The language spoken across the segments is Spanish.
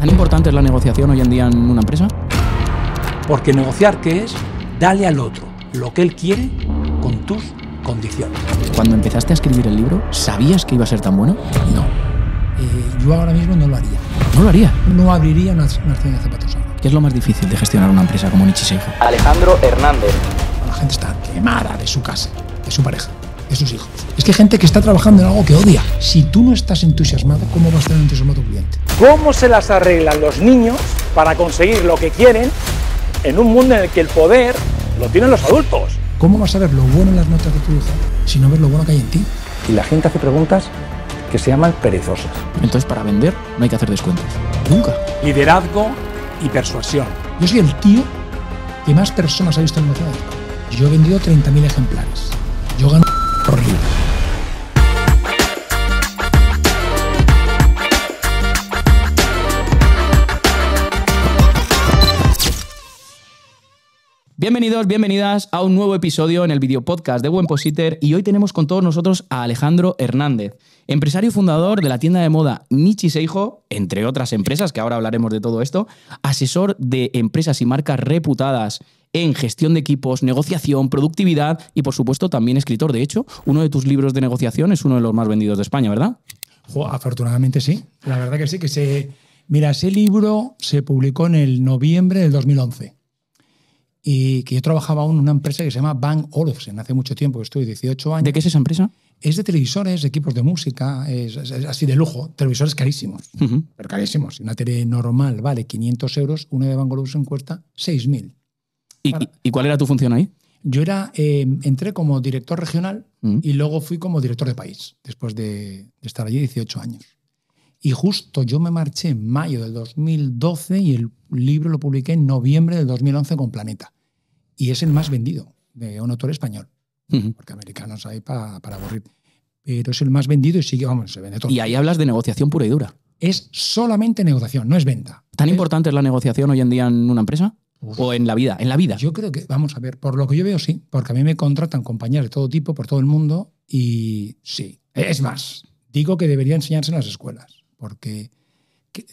¿Tan importante es la negociación hoy en día en una empresa? Porque negociar, ¿qué es? Dale al otro lo que él quiere con tus condiciones. Cuando empezaste a escribir el libro, ¿sabías que iba a ser tan bueno? No. Eh, yo ahora mismo no lo haría. ¿No lo haría? No abriría una, una de zapatos ¿Qué es lo más difícil de gestionar una empresa como Nietzsche Alejandro Hernández. La gente está quemada de su casa, de su pareja. Esos hijos. Es que hay gente que está trabajando en algo que odia. Si tú no estás entusiasmado, ¿cómo vas a ser entusiasmado tu cliente? ¿Cómo se las arreglan los niños para conseguir lo que quieren en un mundo en el que el poder lo tienen los adultos? ¿Cómo vas a ver lo bueno en las notas de tu hijo si no ves lo bueno que hay en ti? Y la gente hace preguntas que se llaman perezosas. Entonces, para vender no hay que hacer descuentos. Nunca. Liderazgo y persuasión. Yo soy el tío que más personas ha visto en vida Yo he vendido 30.000 ejemplares. Yo gano... Bienvenidos, bienvenidas a un nuevo episodio en el video podcast de Buen Positer y hoy tenemos con todos nosotros a Alejandro Hernández, empresario fundador de la tienda de moda Nichi Seijo, entre otras empresas, que ahora hablaremos de todo esto, asesor de empresas y marcas reputadas en gestión de equipos, negociación, productividad y por supuesto también escritor. De hecho, uno de tus libros de negociación es uno de los más vendidos de España, ¿verdad? afortunadamente sí, la verdad que sí, que se... Mira, ese libro se publicó en el noviembre del 2011 y que yo trabajaba en una empresa que se llama Bang Olufsen, hace mucho tiempo que estoy, 18 años. ¿De qué es esa empresa? Es de televisores, equipos de música, así de lujo, televisores carísimos, pero carísimos. Una tele normal vale 500 euros, una de Bang Olufsen cuesta 6.000. ¿Y, cuál era tu función ahí? Yo era, eh, entré como director regional mm. y luego fui como director de país, después de, estar allí 18 años. Y justo yo me marché en mayo del 2012 y el libro lo publiqué en noviembre del 2011 con Planeta. Y es el más vendido de un autor español, porque americanos hay para aburrir. Pero es el más vendido y sigue, vamos, se vende todo. Y ahí hablas de negociación pura y dura. Es solamente negociación, no es venta. ¿Tan importante es la negociación hoy en día en una empresa? O en la vida, en la vida. Yo creo que, vamos a ver, por lo que yo veo, sí, porque a mí me contratan compañías de todo tipo, por todo el mundo, y sí. E-, es más, digo que debería enseñarse en las escuelas, porque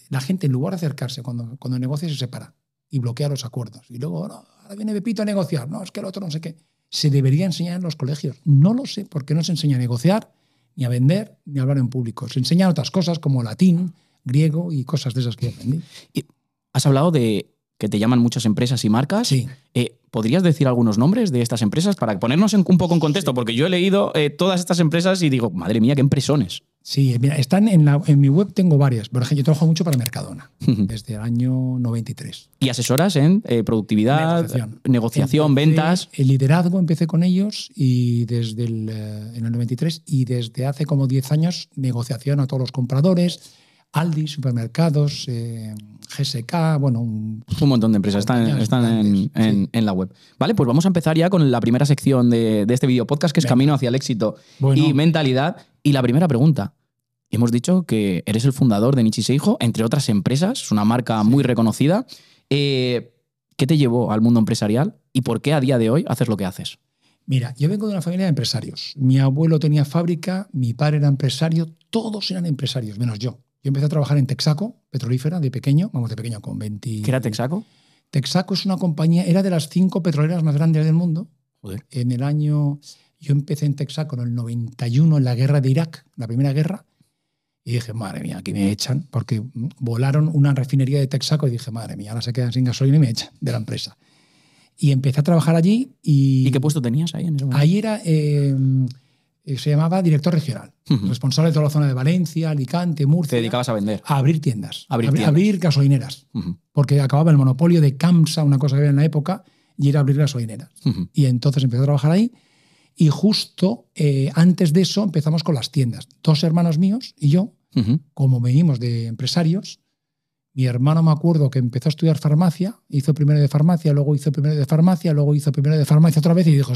la gente en lugar de acercarse cuando, cuando negocia se separa y bloquea los acuerdos. Y luego, no, ahora viene Pepito a negociar, no, es que el otro no sé qué. Se debería enseñar en los colegios. No lo sé, porque no se enseña a negociar, ni a vender, ni a hablar en público. Se enseñan otras cosas como latín, griego y cosas de esas que aprendí. Y has hablado de que te llaman muchas empresas y marcas. Sí. Eh, ¿Podrías decir algunos nombres de estas empresas para ponernos en, un poco en contexto? Porque yo he leído eh, todas estas empresas y digo, madre mía, qué empresones. Sí, están en, la, en mi web tengo varias. Por ejemplo, yo trabajo mucho para Mercadona desde el año 93. ¿Y asesoras en eh, productividad, negociación, ventas? El liderazgo empecé con ellos y desde el, en el 93 y desde hace como 10 años negociación a todos los compradores, Aldi, supermercados, GSK, bueno... Un, montón de empresas están, en, la web. Vale, pues vamos a empezar ya con la primera sección de, este video podcast, que es Camino hacia el éxito y mentalidad. Y la primera pregunta. Hemos dicho que eres el fundador de Nichi Seijo, entre otras empresas, es una marca muy reconocida. Eh, ¿Qué te llevó al mundo empresarial y por qué a día de hoy haces lo que haces? Mira, yo vengo de una familia de empresarios. Mi abuelo tenía fábrica, mi padre era empresario, todos eran empresarios, menos yo. Yo empecé a trabajar en Texaco, petrolífera, de pequeño, vamos, de pequeño, con 20... ¿Qué era Texaco? Texaco es una compañía, era de las cinco petroleras más grandes del mundo. Joder. En el año, yo empecé en Texaco en el 91, en la guerra de Irak, la primera guerra, y dije, madre mía, aquí me echan, porque volaron una refinería de Texaco y dije, madre mía, ahora se quedan sin gasolina y me echan de la empresa. Y empecé a trabajar allí y... ¿Y qué puesto tenías ahí en ese momento? Ahí era... Eh, eh, se llamaba director regional, responsable de toda la zona de Valencia, Alicante, Murcia. Te dedicabas a vender. A abrir tiendas. Abrir, abrir gasolineras. Porque acababa el monopolio de Camsa, una cosa que había en la época, y era abrir gasolineras. Y entonces empezó a trabajar ahí. Y justo eh, antes de eso empezamos con las tiendas. Dos hermanos míos y yo, como venimos de empresarios, mi hermano me acuerdo que empezó a estudiar farmacia, hizo primero de farmacia, luego hizo primero de farmacia, luego hizo primero de farmacia otra vez y dijo,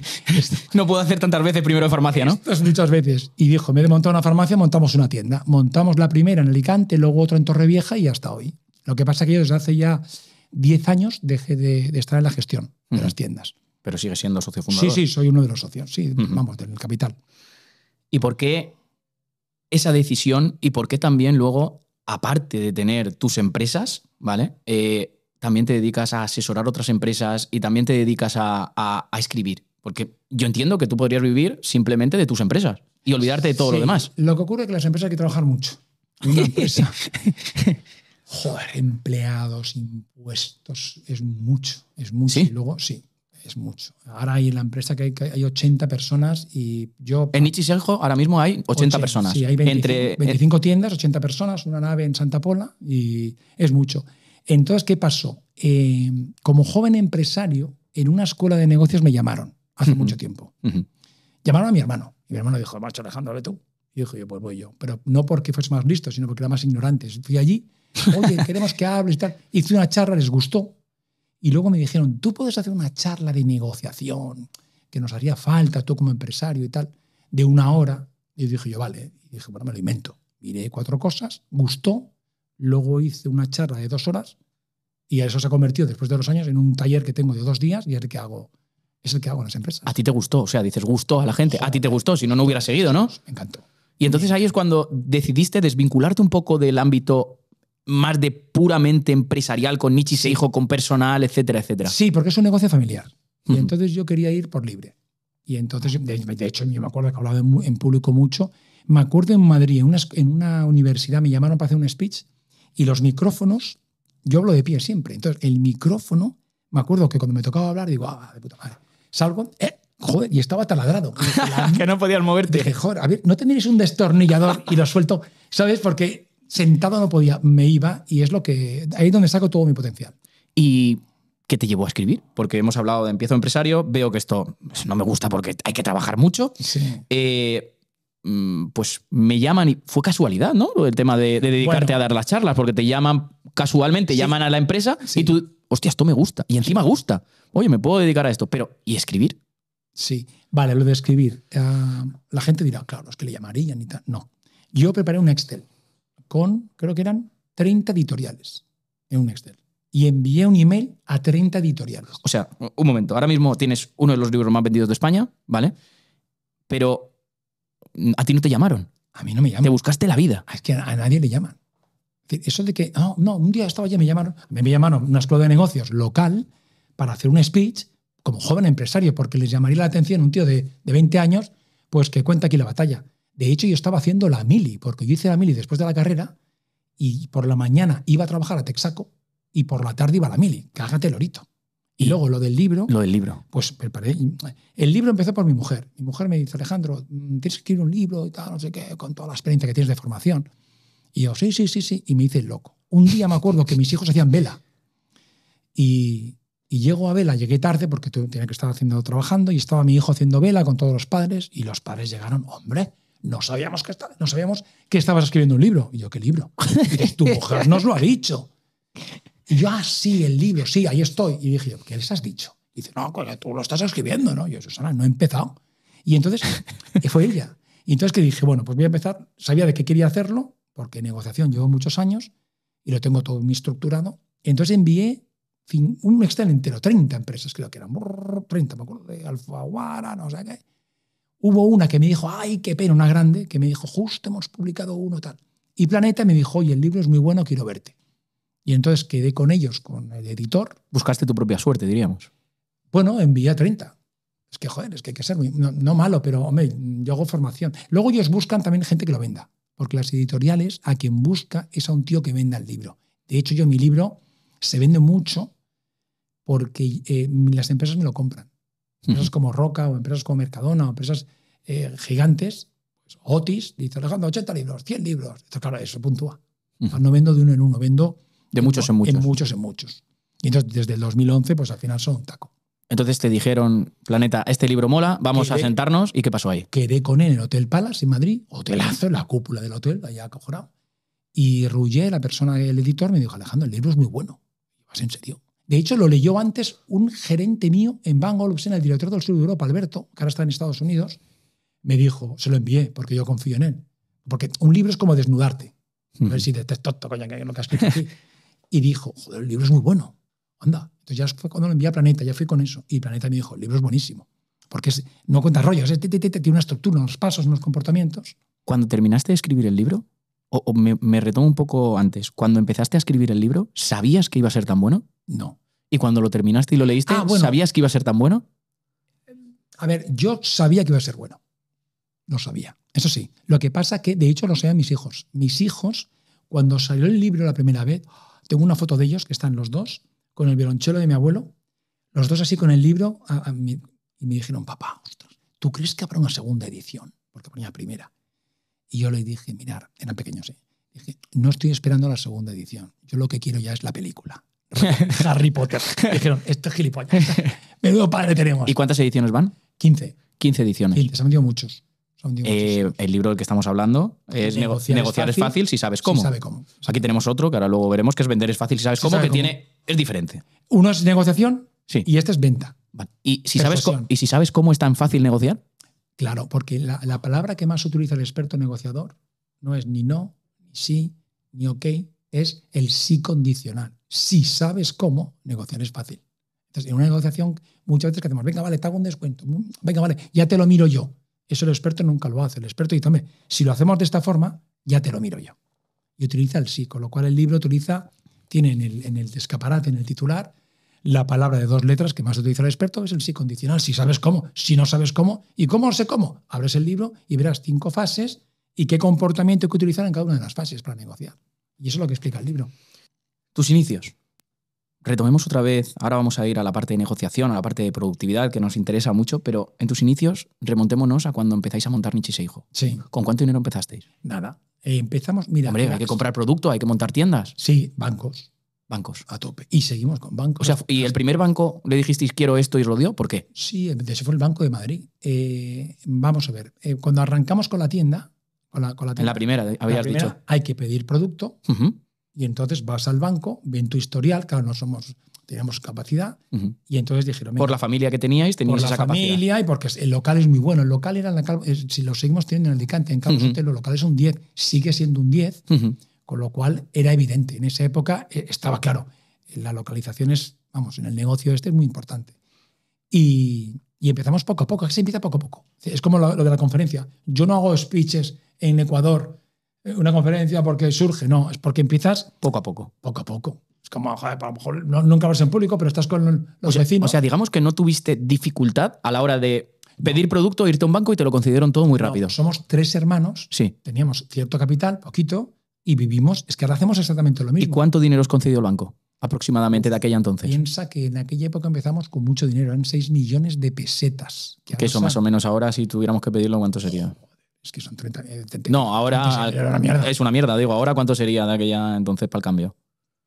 no puedo hacer tantas veces primero de farmacia, ¿no? muchas veces. Y dijo, me vez de montar una farmacia, montamos una tienda. Montamos la primera en Alicante, luego otra en Torrevieja y hasta hoy. Lo que pasa es que yo desde hace ya 10 años dejé de, estar en la gestión de las tiendas. Pero sigue siendo socio fundador. Sí, sí, soy uno de los socios, sí, vamos, del capital. ¿Y por qué esa decisión y por qué también luego aparte de tener tus empresas, ¿vale? Eh, también te dedicas a asesorar otras empresas y también te dedicas a, escribir. Porque yo entiendo que tú podrías vivir simplemente de tus empresas y olvidarte de todo lo demás. Lo que ocurre es que las empresas hay que trabajar mucho. Una empresa. Joder, empleados, impuestos, es mucho, es mucho. Y luego, sí, es mucho. Ahora hay en la empresa que hay, hay 80 personas y yo... En Ichiseljo ahora mismo hay 80, personas. Sí, hay 25, entre, 25 eh, tiendas, 80 personas, una nave en Santa Pola y es mucho. Entonces, ¿qué pasó? Eh, como joven empresario, en una escuela de negocios me llamaron hace mucho tiempo. Llamaron a mi hermano. Y mi hermano dijo, macho Alejandro, ve tú. Y dije, yo, pues voy yo. Pero no porque fuese más listo, sino porque era más ignorante. Fui allí, oye, queremos que hables y tal. Hice una charla, les gustó. Y luego me dijeron, tú puedes hacer una charla de negociación, que nos haría falta tú como empresario y tal, de una hora. Y dije yo, vale. Y dije, bueno, me lo invento. Miré cuatro cosas, gustó, luego hice una charla de dos horas y eso se ha convertido después de los años en un taller que tengo de dos días y es el que hago es el que hago en las empresas. A ti te gustó, o sea, dices gustó a la gente, a ti te gustó, si no, no hubiera seguido, ¿no? Me encantó. Y entonces ahí es cuando decidiste desvincularte un poco del ámbito más de puramente empresarial, con se hijo, con personal, etcétera, etcétera. Sí, porque es un negocio familiar. Y entonces yo quería ir por libre. Y entonces, de, hecho, yo me acuerdo que he hablado en, público mucho. Me acuerdo en Madrid, en una, en una universidad, me llamaron para hacer un speech y los micrófonos, yo hablo de pie siempre. Entonces, el micrófono, me acuerdo que cuando me tocaba hablar, digo, ah, de puta madre. Salgo, eh, joder, y estaba taladrado. que no podías moverte. Dije, joder, a ver, ¿no tenéis un destornillador y lo suelto? ¿Sabes? Porque Sentado no podía, me iba y es lo que ahí donde saco todo mi potencial. Y ¿Qué te llevó a escribir? Porque hemos hablado de empiezo empresario, veo que esto no me gusta porque hay que trabajar mucho. Eh, mm, pues me llaman y fue casualidad, ¿no? El tema de, dedicarte a dar las charlas, porque te llaman casualmente, llaman a la empresa y tú, hostia, esto me gusta. Y encima gusta. Oye, me puedo dedicar a esto, pero ¿y escribir? Sí, vale, lo de escribir. Ah, la gente dirá, claro, los que le llamarían y tal. No. Yo preparé un Excel con, creo que eran 30 editoriales en un Excel. Y envié un email a 30 editoriales. O sea, un momento, ahora mismo tienes uno de los libros más vendidos de España, ¿vale? Pero mm, a ti no te llamaron. A mí no me llamaron. Te buscaste la vida. Es que a nadie le llaman. Eso de que, ah, no, un día estaba allí, me llamaron, me llamaron una escuela de negocios local para hacer un speech como joven empresario, porque les llamaría la atención un tío de, de 20 años, pues que cuenta aquí la batalla. De hecho, yo estaba haciendo la mili, porque yo hice la mili después de la carrera y por la mañana iba a trabajar a Texaco y por la tarde iba a la mili. Cágate, lorito. Y luego lo del libro. Lo del libro. Pues preparé. El libro empezó por mi mujer. Mi mujer me dice, Alejandro, mm, tienes que escribir un libro y tal, no sé qué, con toda la experiencia que tienes de formación. Y yo, sí, sí, sí, sí. Y me hice loco. Un día me acuerdo que mis hijos hacían vela. Y, y llego a vela, llegué tarde porque tenía que estar haciendo, trabajando y estaba mi hijo haciendo vela con todos los padres. Y los padres llegaron, hombre, no sabíamos que, no sabíamos que estabas escribiendo un libro. Y yo, ¿qué libro? Y tu mujer nos lo ha dicho. Y yo, ah, sí, el libro, sí, ahí estoy. Y dije, ¿qué les has dicho? Y dice, no, tú lo estás escribiendo, ¿no? Y yo, Susana, no he empezado. Y entonces eh, fue ella. Y entonces que dije, bueno, pues voy a empezar. Sabía de qué quería hacerlo, porque negociación llevo muchos años y lo tengo todo muy estructurado. Entonces envié un Excel entero, 30 empresas creo que eran, 30, me acuerdo, de Alfaguara, no sé qué Hubo una que me dijo, ay, qué pena, una grande, que me dijo, justo hemos publicado uno tal. Y Planeta me dijo, oye, el libro es muy bueno, quiero verte. Y entonces quedé con ellos, con el editor. Buscaste tu propia suerte, diríamos. Bueno, envié 30. Es que, joder, es que hay que ser muy, no, malo, pero hombre, yo hago formación. Luego ellos buscan también gente que lo venda, porque las editoriales a quien busca es a un tío que venda el libro. De hecho, yo mi libro se vende mucho porque eh, las empresas me lo compran. Empresas como Roca o empresas como Mercadona o empresas eh, gigantes. Pues Otis dice, Alejandro, 80 libros, 100 libros. esto claro, eso puntúa. No vendo de uno en uno, vendo de muchos en muchos. En muchos en muchos. Y entonces, desde el 2011, pues al final son un taco. Entonces te dijeron, Planeta, este libro mola, vamos a sentarnos. ¿Y qué pasó ahí? Quedé con él en el Hotel Palace en Madrid, hotelazo, la cúpula del hotel, allá acojonado. Y Ruyer la persona, el editor, me dijo, Alejandro, el libro es muy bueno. ¿Vas en serio? De hecho, lo leyó antes un gerente mío en Van en el director del sur de Europa, Alberto, que ahora está en Estados Unidos, me dijo, se lo envié porque yo confío en él. Porque un libro es como desnudarte. A ver si te Y dijo, joder, el libro es muy bueno. Anda. Entonces ya fue cuando lo envié a Planeta, ya fui con eso. Y Planeta me dijo, el libro es buenísimo. Porque no cuenta rollos, tiene una estructura, unos pasos, unos comportamientos. Cuando terminaste de escribir el libro, o, me, me, retomo un poco antes, cuando empezaste a escribir el libro, ¿sabías que iba a ser tan bueno? No. ¿Y cuando lo terminaste y lo leíste, ah, sabías que iba a ser tan bueno? A ver, yo sabía que iba a ser bueno. Lo sabía. Eso sí. Lo que pasa que, de hecho, lo a mis hijos. Mis hijos, cuando salió el libro la primera vez, tengo una foto de ellos, que están los dos, con el violonchelo de mi abuelo, los dos así con el libro, y me dijeron, papá, ¿tú crees que habrá una segunda edición? Porque ponía primera. Y yo le dije, mirar, eran pequeños, ¿eh? dije, no estoy esperando la segunda edición. Yo lo que quiero ya es la película. Harry Potter. Dijeron, esto es gilipollas. Menudo padre tenemos. ¿Y cuántas ediciones van? 15. 15 ediciones. se han vendido muchos. Eh, el libro del que estamos hablando es negociar, es, fácil, si sabes cómo. Aquí tenemos otro que ahora luego veremos que es vender es fácil si sabes cómo, que tiene es diferente. Uno es negociación y este es venta. ¿Y, si sabes, ¿Y si sabes cómo es tan fácil negociar? Claro, porque la, la, palabra que más utiliza el experto negociador no es ni no, ni sí, ni ok, es el sí condicional si sabes cómo, negociar es fácil. en una negociación, muchas veces que hacemos, venga, vale, te hago un descuento, mm, venga, vale, ya te lo miro yo. Eso el experto nunca lo hace. El experto dice, hombre, si lo hacemos de esta forma, ya te lo miro yo. Y utiliza el sí, con lo cual el libro utiliza, tiene en el, escaparate, en el titular, la palabra de dos letras que más utiliza el experto es el sí condicional. Si sabes cómo, si no sabes cómo, ¿y cómo sé cómo? Abres el libro y verás cinco fases y qué comportamiento hay que utilizar en cada una de las fases para negociar. Y eso es lo que explica el libro. Tus inicios. Retomemos otra vez, ahora vamos a ir a la parte de negociación, a la parte de productividad, que nos interesa mucho, pero en tus inicios remontémonos a cuando empezáis a montar Nichis Sí. ¿Con cuánto dinero empezasteis? Nada. Eh, empezamos, mira. Hombre, hay que comprar producto, hay que montar tiendas. Sí, bancos. Bancos. A tope. Y seguimos con bancos. O sea, ¿y el primer banco le dijisteis quiero esto y os lo dio? ¿Por qué? Sí, ese fue el Banco de Madrid. Eh, vamos a ver, eh, cuando arrancamos con la tienda, con la, con la tienda. En la primera, habías dicho. Hay que pedir producto. Y entonces vas al banco, ven tu historial, claro, no somos, teníamos capacidad, y entonces dijeron... Por la familia que teníais, teníais esa capacidad. Por la familia y porque el local es muy bueno. El local era, si lo seguimos teniendo en Alicante, en Carlos uh el local es un 10, sigue siendo un 10, con lo cual era evidente. En esa época eh, estaba claro, la localización es, vamos, en el negocio este es muy importante. Y, y empezamos poco a poco, se empieza poco a poco. Es como lo de la conferencia. Yo no hago speeches en Ecuador eh, una conferencia porque surge, no, es porque empiezas poco a poco. Poco a poco. Es como, a lo mejor nunca vas en público, pero estás con los vecinos. O sea, digamos que no tuviste dificultad a la hora de pedir producto producto, irte a un banco y te lo concedieron todo muy rápido. somos tres hermanos, sí. teníamos cierto capital, poquito, y vivimos, es que ahora hacemos exactamente lo mismo. ¿Y cuánto dinero os concedió el banco? aproximadamente de aquella entonces. Piensa que en aquella época empezamos con mucho dinero, eran 6 millones de pesetas. Que, eso más o menos ahora, si tuviéramos que pedirlo, ¿cuánto sería? Es que son 30. Eh, no, ahora es una mierda. Digo, ahora cuánto sería de aquella entonces para el cambio.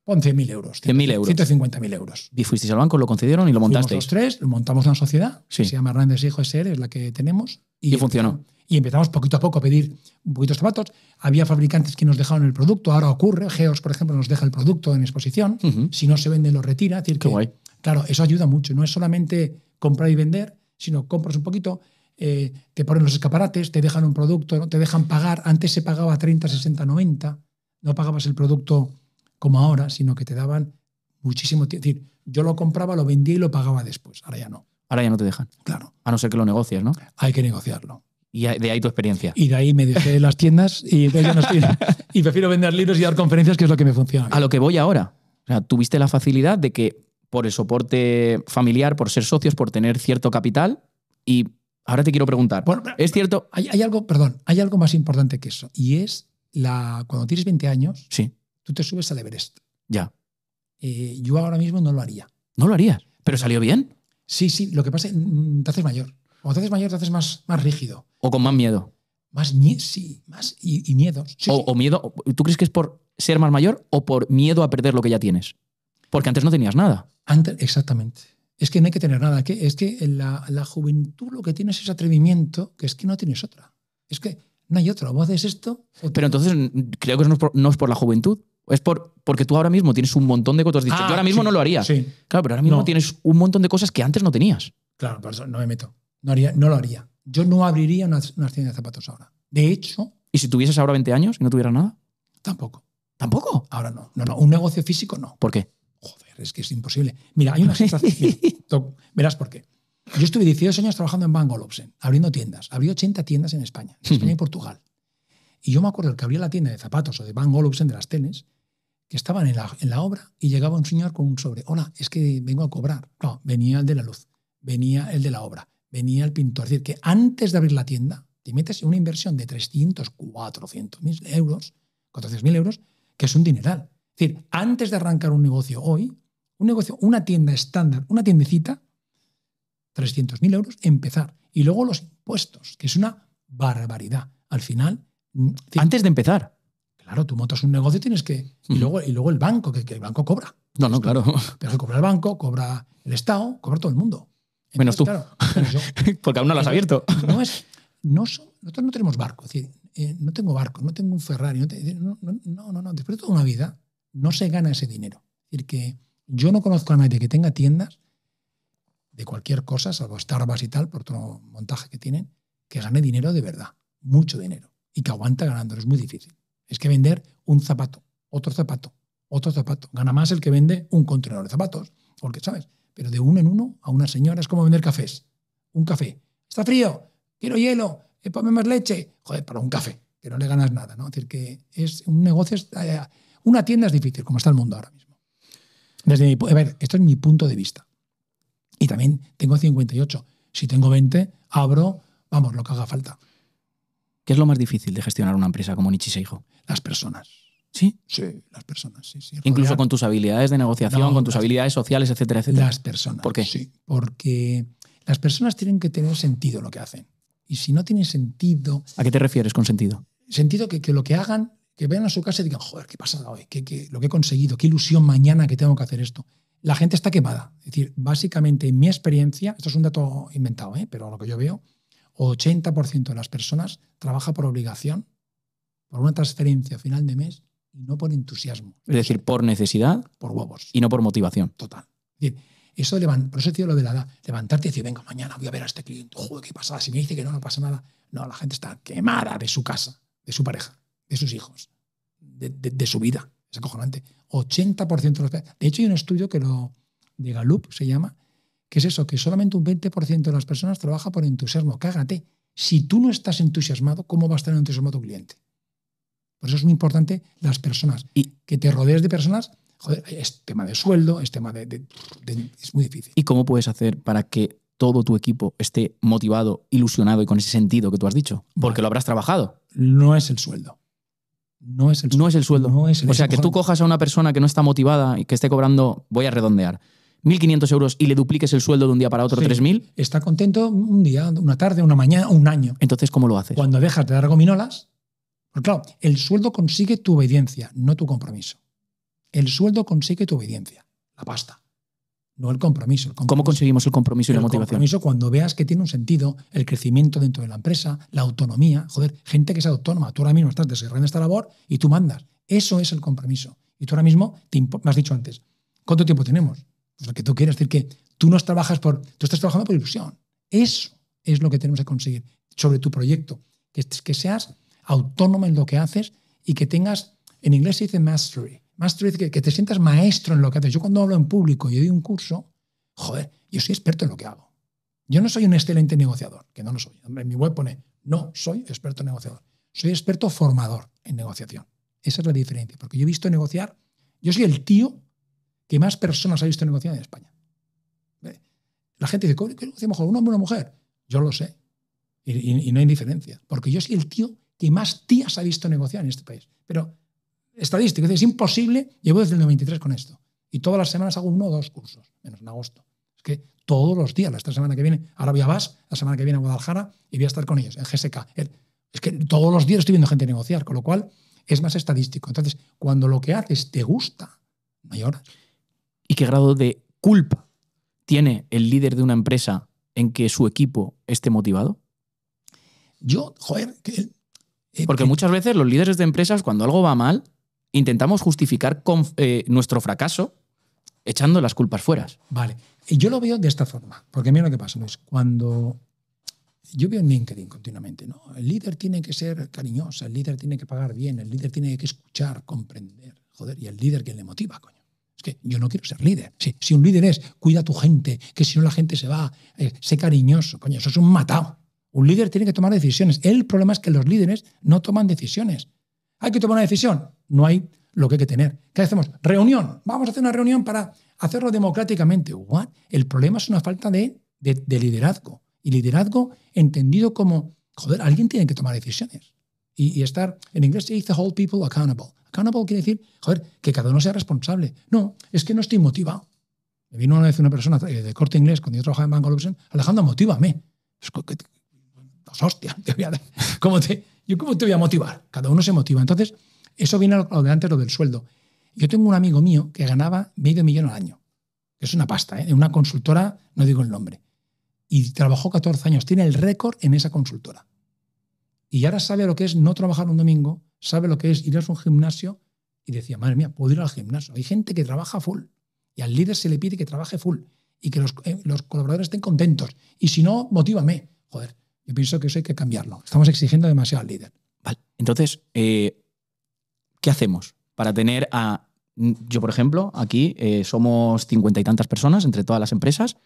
11.000 euros. 100.000 euros. 150.000 euros. Y fuisteis al banco, lo concedieron y lo montaste. los tres, lo montamos una sociedad, sí. se llama Hernández Hijo SR, es la que tenemos. Y, funcionó. Y empezamos poquito a poco a pedir un poquito de zapatos. Había fabricantes que nos dejaron el producto, ahora ocurre. Geos, por ejemplo, nos deja el producto en exposición. Si no se vende, lo retira. decir, que, Claro, eso ayuda mucho. No es solamente comprar y vender, sino compras un poquito, eh, te ponen los escaparates, te dejan un producto, te dejan pagar. Antes se pagaba 30, 60, 90. No pagabas el producto como ahora, sino que te daban muchísimo tiempo. Es decir, yo lo compraba, lo vendía y lo pagaba después. Ahora ya no. Ahora ya no te dejan. Claro. A no ser que lo negocies, ¿no? Hay que negociarlo. Y de ahí tu experiencia. Y de ahí me dejé las tiendas y ya no y prefiero vender libros y dar conferencias, que es lo que me funciona. A lo que voy ahora. O sea, tuviste la facilidad de que por el soporte familiar, por ser socios, por tener cierto capital y Ahora te quiero preguntar, bueno, ¿es cierto? Hay, algo, perdón, hay algo más importante que eso, y es la, cuando tienes 20 años, sí. tú te subes al Everest. Ya. Eh, yo ahora mismo no lo haría. No lo harías, pero salió bien. Sí, sí, lo que pasa es que mm, te haces mayor. Cuando te haces mayor, te haces más, más rígido. O con más miedo. Más miedo, sí, más y, o, miedo. ¿Tú crees que es por ser más mayor o por miedo a perder lo que ya tienes? Porque antes no tenías nada. Antes, exactamente es que no hay que tener nada, es que la, la juventud lo que tienes es atrevimiento, que es que no tienes otra. Es que no hay otra, o haces esto. Pero entonces creo que no es por, la juventud, es por, porque tú ahora mismo tienes un montón de cosas. Dicho, ah, yo ahora mismo no lo haría. Claro, pero ahora mismo tienes un montón de cosas que antes no tenías. Claro, por eso no me meto. No, haría, no lo haría. Yo no abriría una, una, tienda de zapatos ahora. De hecho. ¿Y si tuvieses ahora 20 años y no tuvieras nada? Tampoco. ¿Tampoco? Ahora no. No, no. Un negocio físico no. ¿Por qué? Joder, es que es imposible. Mira, hay una sensación. verás por qué. Yo estuve 18 años trabajando en Van Olufsen, abriendo tiendas. Abrí 80 tiendas en España, en España y Portugal. Y yo me acuerdo que abría la tienda de zapatos o de Van Olufsen, de las tenes, que estaban en la, en la, obra y llegaba un señor con un sobre. Hola, es que vengo a cobrar. No, venía el de la luz, venía el de la obra, venía el pintor. Es decir, que antes de abrir la tienda, te metes en una inversión de 300, 400 mil euros, 400 mil euros, que es un dineral. Es decir, antes de arrancar un negocio hoy, un negocio, una tienda estándar, una tiendecita, 300.000 euros, empezar. Y luego los impuestos, que es una barbaridad. Al final. Mm, antes de empezar. Claro, tú montas un negocio tienes que. Y, luego, y luego el banco, que, el banco cobra. No, no, claro. Pero que cobra el banco, cobra el Estado, cobra todo el mundo. Menos tú. Porque aún no lo has abierto. No es, no nosotros no tenemos barco. Es decir, eh, no tengo barco, no tengo un Ferrari. no, no, no, después de toda una vida no se gana ese dinero. Es decir, que yo no conozco a nadie que tenga tiendas de cualquier cosa, salvo Starbucks y tal, por otro montaje que tienen, que gane dinero de verdad, mucho dinero, y que aguanta ganándolo. Es muy difícil. Es que vender un zapato, otro zapato, otro zapato. Gana más el que vende un contenedor de zapatos, porque, ¿sabes? Pero de uno en uno a una señora es como vender cafés. Un café. Está frío, quiero hielo, ¡Eh, ponme más leche. Joder, para un café, que no le ganas nada, ¿no? Es decir, que es un negocio... Eh, una tienda es difícil, como está el mundo ahora mismo. Desde mi, a ver, esto es mi punto de vista. Y también tengo 58. Si tengo 20, abro, vamos, lo que haga falta. ¿Qué es lo más difícil de gestionar una empresa como Nichi hijo Las personas. ¿Sí? Sí, las personas, sí, sí. Incluso con tus habilidades de negociación, con tus habilidades sociales, etcétera, etcétera. Las personas. ¿Por qué? Sí, porque las personas tienen que tener sentido lo que hacen. Y si no tienen sentido... ¿A qué te refieres con sentido? Sentido que lo que hagan que vean a su casa y digan, joder, qué pasa hoy, ¿Qué, lo que he conseguido, qué ilusión mañana que tengo que hacer esto. La gente está quemada. Es decir, básicamente en mi experiencia, esto es un dato inventado, ¿eh? pero lo que yo veo, 80% de las personas trabaja por obligación, por una transferencia a final de mes y no por entusiasmo. Es decir, por necesidad. Por huevos. Y no por motivación. Total. Es eso por eso lo de la edad, levantarte y decir, venga, mañana voy a ver a este cliente, joder, qué pasada, si me dice que no, no pasa nada. No, la gente está quemada de su casa, de su pareja de sus hijos, de, su vida. Es acojonante. 80% de los De hecho, hay un estudio que lo de Gallup se llama, que es eso, que solamente un 20% de las personas trabaja por entusiasmo. Cágate. Si tú no estás entusiasmado, ¿cómo va a estar entusiasmado tu cliente? Por eso es muy importante las personas. Y que te rodees de personas. Joder, es tema de sueldo, es tema de, Es muy difícil. ¿Y cómo puedes hacer para que todo tu equipo esté motivado, ilusionado y con ese sentido que tú has dicho? Porque lo habrás trabajado. No es el sueldo. No es el sueldo. No es el sueldo. o sea, que tú cojas a una persona que no está motivada y que esté cobrando, voy a redondear, 1.500 euros y le dupliques el sueldo de un día para otro, 3.000. Está contento un día, una tarde, una mañana, un año. Entonces, ¿cómo lo haces? Cuando dejas de dar gominolas, porque claro, el sueldo consigue tu obediencia, no tu compromiso. El sueldo consigue tu obediencia, la pasta no el compromiso, ¿Cómo conseguimos el compromiso y la motivación? El compromiso cuando veas que tiene un sentido, el crecimiento dentro de la empresa, la autonomía. Joder, gente que es autónoma. Tú ahora mismo estás desarrollando esta labor y tú mandas. Eso es el compromiso. Y tú ahora mismo, te me has dicho antes, ¿cuánto tiempo tenemos? Pues lo que tú quieres decir que tú no trabajas por. Tú estás trabajando por ilusión. Eso es lo que tenemos que conseguir sobre tu proyecto. Que, que seas autónoma en lo que haces y que tengas. En inglés se dice mastery más que, que te sientas maestro en lo que haces. Yo cuando hablo en público y doy un curso, joder, yo soy experto en lo que hago. Yo no soy un excelente negociador, que no lo soy. En mi web pone, no soy experto negociador. Soy experto formador en negociación. Esa es la diferencia, porque yo he visto negociar, yo soy el tío que más personas ha visto negociar en España. La gente dice, ¿cómo negocia mejor, un hombre o una mujer? Yo lo sé. Y, y, no hay diferencia, porque yo soy el tío que más tías ha visto negociar en este país. Pero estadístico. Es, imposible, llevo desde el 93 con esto. Y todas las semanas hago uno o dos cursos, menos en agosto. Es que todos los días, esta semana que viene, ahora voy a VAS, la semana que viene a Guadalajara y voy a estar con ellos, en GSK. Es que todos los días estoy viendo gente negociar, con lo cual es más estadístico. Entonces, cuando lo que haces te gusta, mayor. ¿Y qué grado de culpa tiene el líder de una empresa en que su equipo esté motivado? Yo, joder, eh, Porque muchas veces los líderes de empresas, cuando algo va mal, intentamos justificar eh, nuestro fracaso echando las culpas fuera. Vale. Y yo lo veo de esta forma, porque mira lo que pasa, es Cuando yo veo en LinkedIn continuamente, ¿no? El líder tiene que ser cariñoso, el líder tiene que pagar bien, el líder tiene que escuchar, comprender, joder, y el líder que le motiva, coño. Es que yo no quiero ser líder. Sí, si un líder es, cuida a tu gente, que si no la gente se va, eh, sé cariñoso, coño, eso es un matado. Un líder tiene que tomar decisiones. El problema es que los líderes no toman decisiones. Hay que tomar una decisión no hay lo que hay que tener. ¿Qué hacemos? Reunión. Vamos a hacer una reunión para hacerlo democráticamente. ¿What? El problema es una falta de, de, liderazgo. Y liderazgo entendido como, joder, alguien tiene que tomar decisiones. Y, estar, en inglés se dice hold people accountable. Accountable quiere decir, joder, que cada uno sea responsable. No, es que no estoy motivado. Me vino una vez una persona de corte inglés, cuando yo trabajaba en Banco Alejandro, motívame. Es que, pues, hostia, te voy a dar. ¿Cómo te, yo, ¿Cómo te voy a motivar? Cada uno se motiva. Entonces, eso viene a lo de antes, lo del sueldo. Yo tengo un amigo mío que ganaba medio millón al año. Es una pasta, ¿eh? en una consultora, no digo el nombre. Y trabajó 14 años. Tiene el récord en esa consultora. Y ahora sabe lo que es no trabajar un domingo, sabe lo que es ir a un gimnasio y decía, madre mía, puedo ir al gimnasio. Hay gente que trabaja full y al líder se le pide que trabaje full y que los, eh, colaboradores estén contentos. Y si no, motívame. Joder, yo pienso que eso hay que cambiarlo. Estamos exigiendo demasiado al líder. Vale. Entonces, eh, ¿qué hacemos para tener a... Yo, por ejemplo, aquí eh, somos cincuenta y tantas personas entre todas las empresas.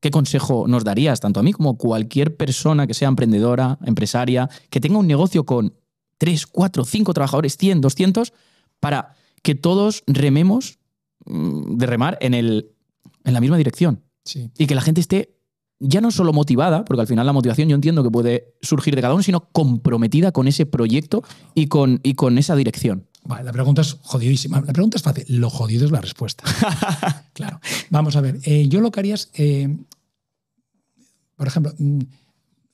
¿Qué consejo nos darías tanto a mí como a cualquier persona que sea emprendedora, empresaria, que tenga un negocio con tres, cuatro, cinco trabajadores, 100, 200, para que todos rememos mm, de remar en, el, en la misma dirección? Sí. Y que la gente esté ya no solo motivada, porque al final la motivación yo entiendo que puede surgir de cada uno, sino comprometida con ese proyecto y con, y con esa dirección. Vale, la pregunta es jodidísima. La pregunta es fácil. Lo jodido es la respuesta. claro. Vamos a ver. Eh, yo lo que haría eh, por ejemplo, mm,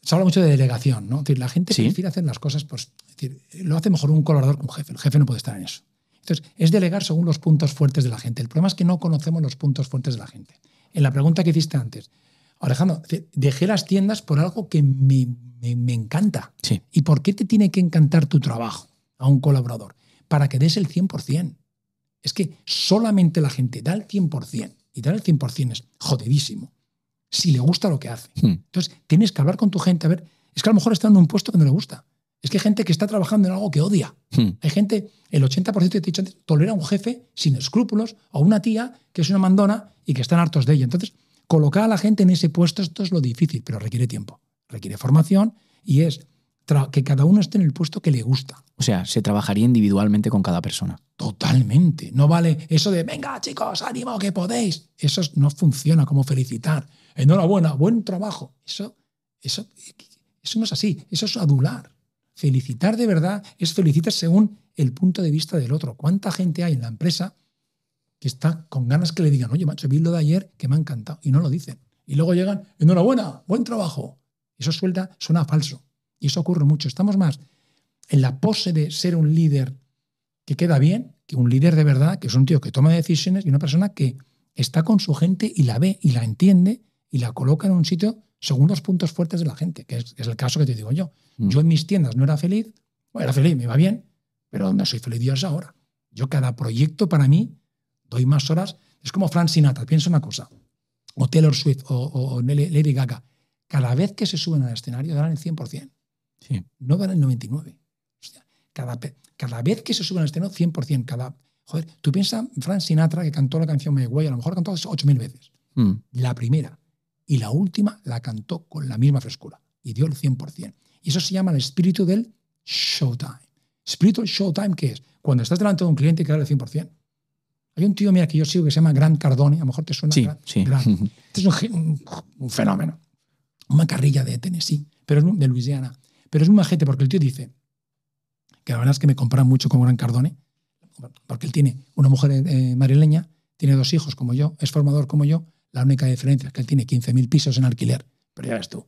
se habla mucho de delegación, ¿no? decir, la gente ¿Sí? prefiere hacer las cosas, pues, decir, lo hace mejor un colaborador que un jefe. El jefe no puede estar en eso. Entonces, es delegar según los puntos fuertes de la gente. El problema es que no conocemos los puntos fuertes de la gente. En la pregunta que hiciste antes, Alejandro, dejé las tiendas por algo que me, me, encanta. ¿Y por qué te tiene que encantar tu trabajo a un colaborador? Para que des el 100%. Es que solamente la gente da el 100%. Y dar el 100% es jodidísimo. Si le gusta lo que hace. Hmm. Entonces, tienes que hablar con tu gente. A ver, es que a lo mejor está en un puesto que no le gusta. Es que hay gente que está trabajando en algo que odia. Hmm. Hay gente, el 80% de te he dicho antes, tolera a un jefe sin escrúpulos o una tía que es una mandona y que están hartos de ella. Entonces, Colocar a la gente en ese puesto, esto es lo difícil, pero requiere tiempo, requiere formación y es que cada uno esté en el puesto que le gusta. O sea, se trabajaría individualmente con cada persona. Totalmente. No vale eso de, venga chicos, ánimo que podéis. Eso no funciona como felicitar. Enhorabuena, buen trabajo. Eso, eso, eso no es así. Eso es adular. Felicitar de verdad es felicitar según el punto de vista del otro. ¿Cuánta gente hay en la empresa que está con ganas que le digan, oye, macho, vi lo de ayer que me ha encantado. Y no lo dicen. Y luego llegan, enhorabuena, buen trabajo. Eso suelta, suena falso. Y eso ocurre mucho. Estamos más en la pose de ser un líder que queda bien, que un líder de verdad, que es un tío que toma decisiones y una persona que está con su gente y la ve y la entiende y la coloca en un sitio según los puntos fuertes de la gente, que es, el caso que te digo yo. Mm. Yo en mis tiendas no era feliz, bueno, era feliz, me iba bien, pero no soy feliz Dios ahora. Yo cada proyecto para mí doy más horas. Es como Frank Sinatra, piensa una cosa, o Taylor Swift o, Lady Gaga. Cada vez que se suben al escenario dan el 100%, no dan el 99%. cada, cada vez que se suben al escenario, 100%. Cada, joder, tú piensas, Frank Sinatra, que cantó la canción My Way, a lo mejor cantó 8.000 veces. Hmm. La primera y la última la cantó con la misma frescura y dio el 100%. Y eso se llama el espíritu del showtime. del showtime, ¿qué es? Cuando estás delante de un cliente y que da el 100%. Hay un tío, mira, que yo sigo que se llama Gran Cardone, a lo mejor te suena. Sí, Grant, este es un, fenómeno. Una carrilla de Tennessee, pero es de Luisiana. Pero es un majete porque el tío dice que la verdad es que me compran mucho con Gran Cardone, porque él tiene una mujer eh, marileña, tiene dos hijos como yo, es formador como yo. La única diferencia es que él tiene 15.000 pisos en alquiler. Pero ya ves tú.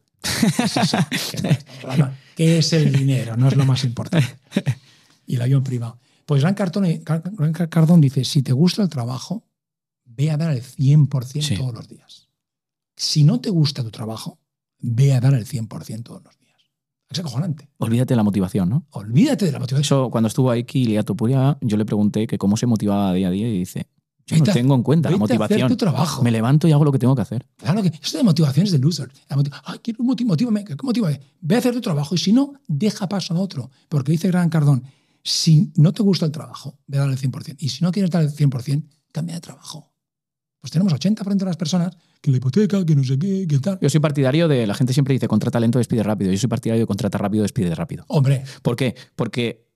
¿Qué es el dinero? No es lo más importante. Y el avión privado. Pues Gran Cardone, Cardón dice, si te gusta el trabajo, ve a dar el 100% todos los días. Si no te gusta tu trabajo, ve a dar el 100% todos los días. Es acojonante. Olvídate de la motivación, ¿no? Olvídate de la motivación. Eso, cuando estuvo ahí Kiliato Puria, yo le pregunté que cómo se motivaba día a día y dice, yo no tengo en cuenta la motivación. trabajo. Me levanto y hago lo que tengo que hacer. Claro que esto de motivación es de loser. Ay, quiero motivarme. Ve a hacer tu trabajo y si no, deja paso a otro. Porque dice Gran Cardón, si no te gusta el trabajo, ve el 100%. Y si no quieres dar el 100%, cambia de trabajo. Pues tenemos 80 de las personas que la hipoteca, que no sé qué, que tal. Yo soy partidario de, la gente siempre dice, contrata lento, despide rápido. Yo soy partidario de contrata rápido, despide rápido. Hombre. ¿Por qué? Porque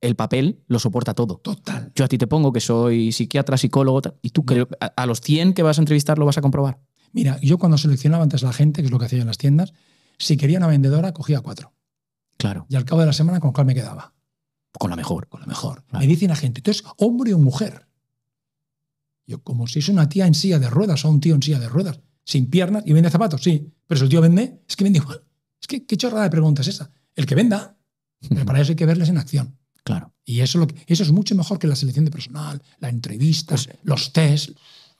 el papel lo soporta todo. Total. Yo a ti te pongo que soy psiquiatra, psicólogo, y tú que a, los 100 que vas a entrevistar lo vas a comprobar. Mira, yo cuando seleccionaba antes la gente, que es lo que hacía en las tiendas, si quería una vendedora, cogía cuatro. Claro. Y al cabo de la semana, ¿con cuál me quedaba? Con la mejor, con la mejor. Me dicen la gente, entonces, hombre o mujer? Yo, como si es una tía en silla de ruedas o un tío en silla de ruedas, sin piernas y vende zapatos, sí. Pero si el tío vende, es que vende igual. Es que qué chorrada de preguntas es esa. El que venda. Pero para eso hay que verles en acción. Claro. Y eso, lo eso es mucho mejor que la selección de personal, las entrevistas, pues, los test.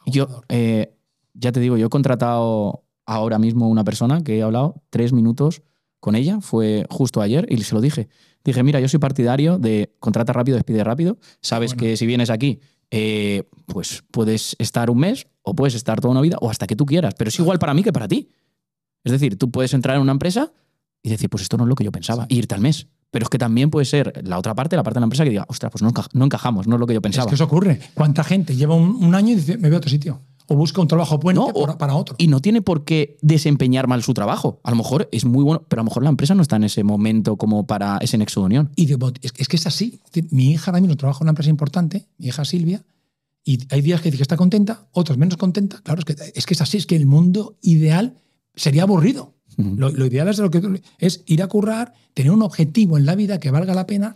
Yo, eh, ya te digo, yo he contratado ahora mismo una persona que he hablado tres minutos con ella, fue justo ayer, y se lo dije dije, mira, yo soy partidario de contrata rápido, despide rápido. Sabes que si vienes aquí, eh, pues puedes estar un mes o puedes estar toda una vida o hasta que tú quieras, pero es igual para mí que para ti. Es decir, tú puedes entrar en una empresa y decir, pues esto no es lo que yo pensaba, irte al mes. Pero es que también puede ser la otra parte, la parte de la empresa que diga, ostras, pues no, no encajamos, no es lo que yo pensaba. Es que eso ocurre. ¿Cuánta gente lleva un, año y dice, me voy a otro sitio? O busca un trabajo bueno para otro. Y no tiene por qué desempeñar mal su trabajo. A lo mejor es muy bueno, pero a lo mejor la empresa no está en ese momento como para ese nexo de unión. Y de, es, que es así. Mi hija ahora mismo trabaja en una empresa importante, mi hija Silvia, y hay días que dice que está contenta, otros menos contenta. Claro, es que es, que es así, es que el mundo ideal sería aburrido. lo, ideal es, lo que, es ir a currar, tener un objetivo en la vida que valga la pena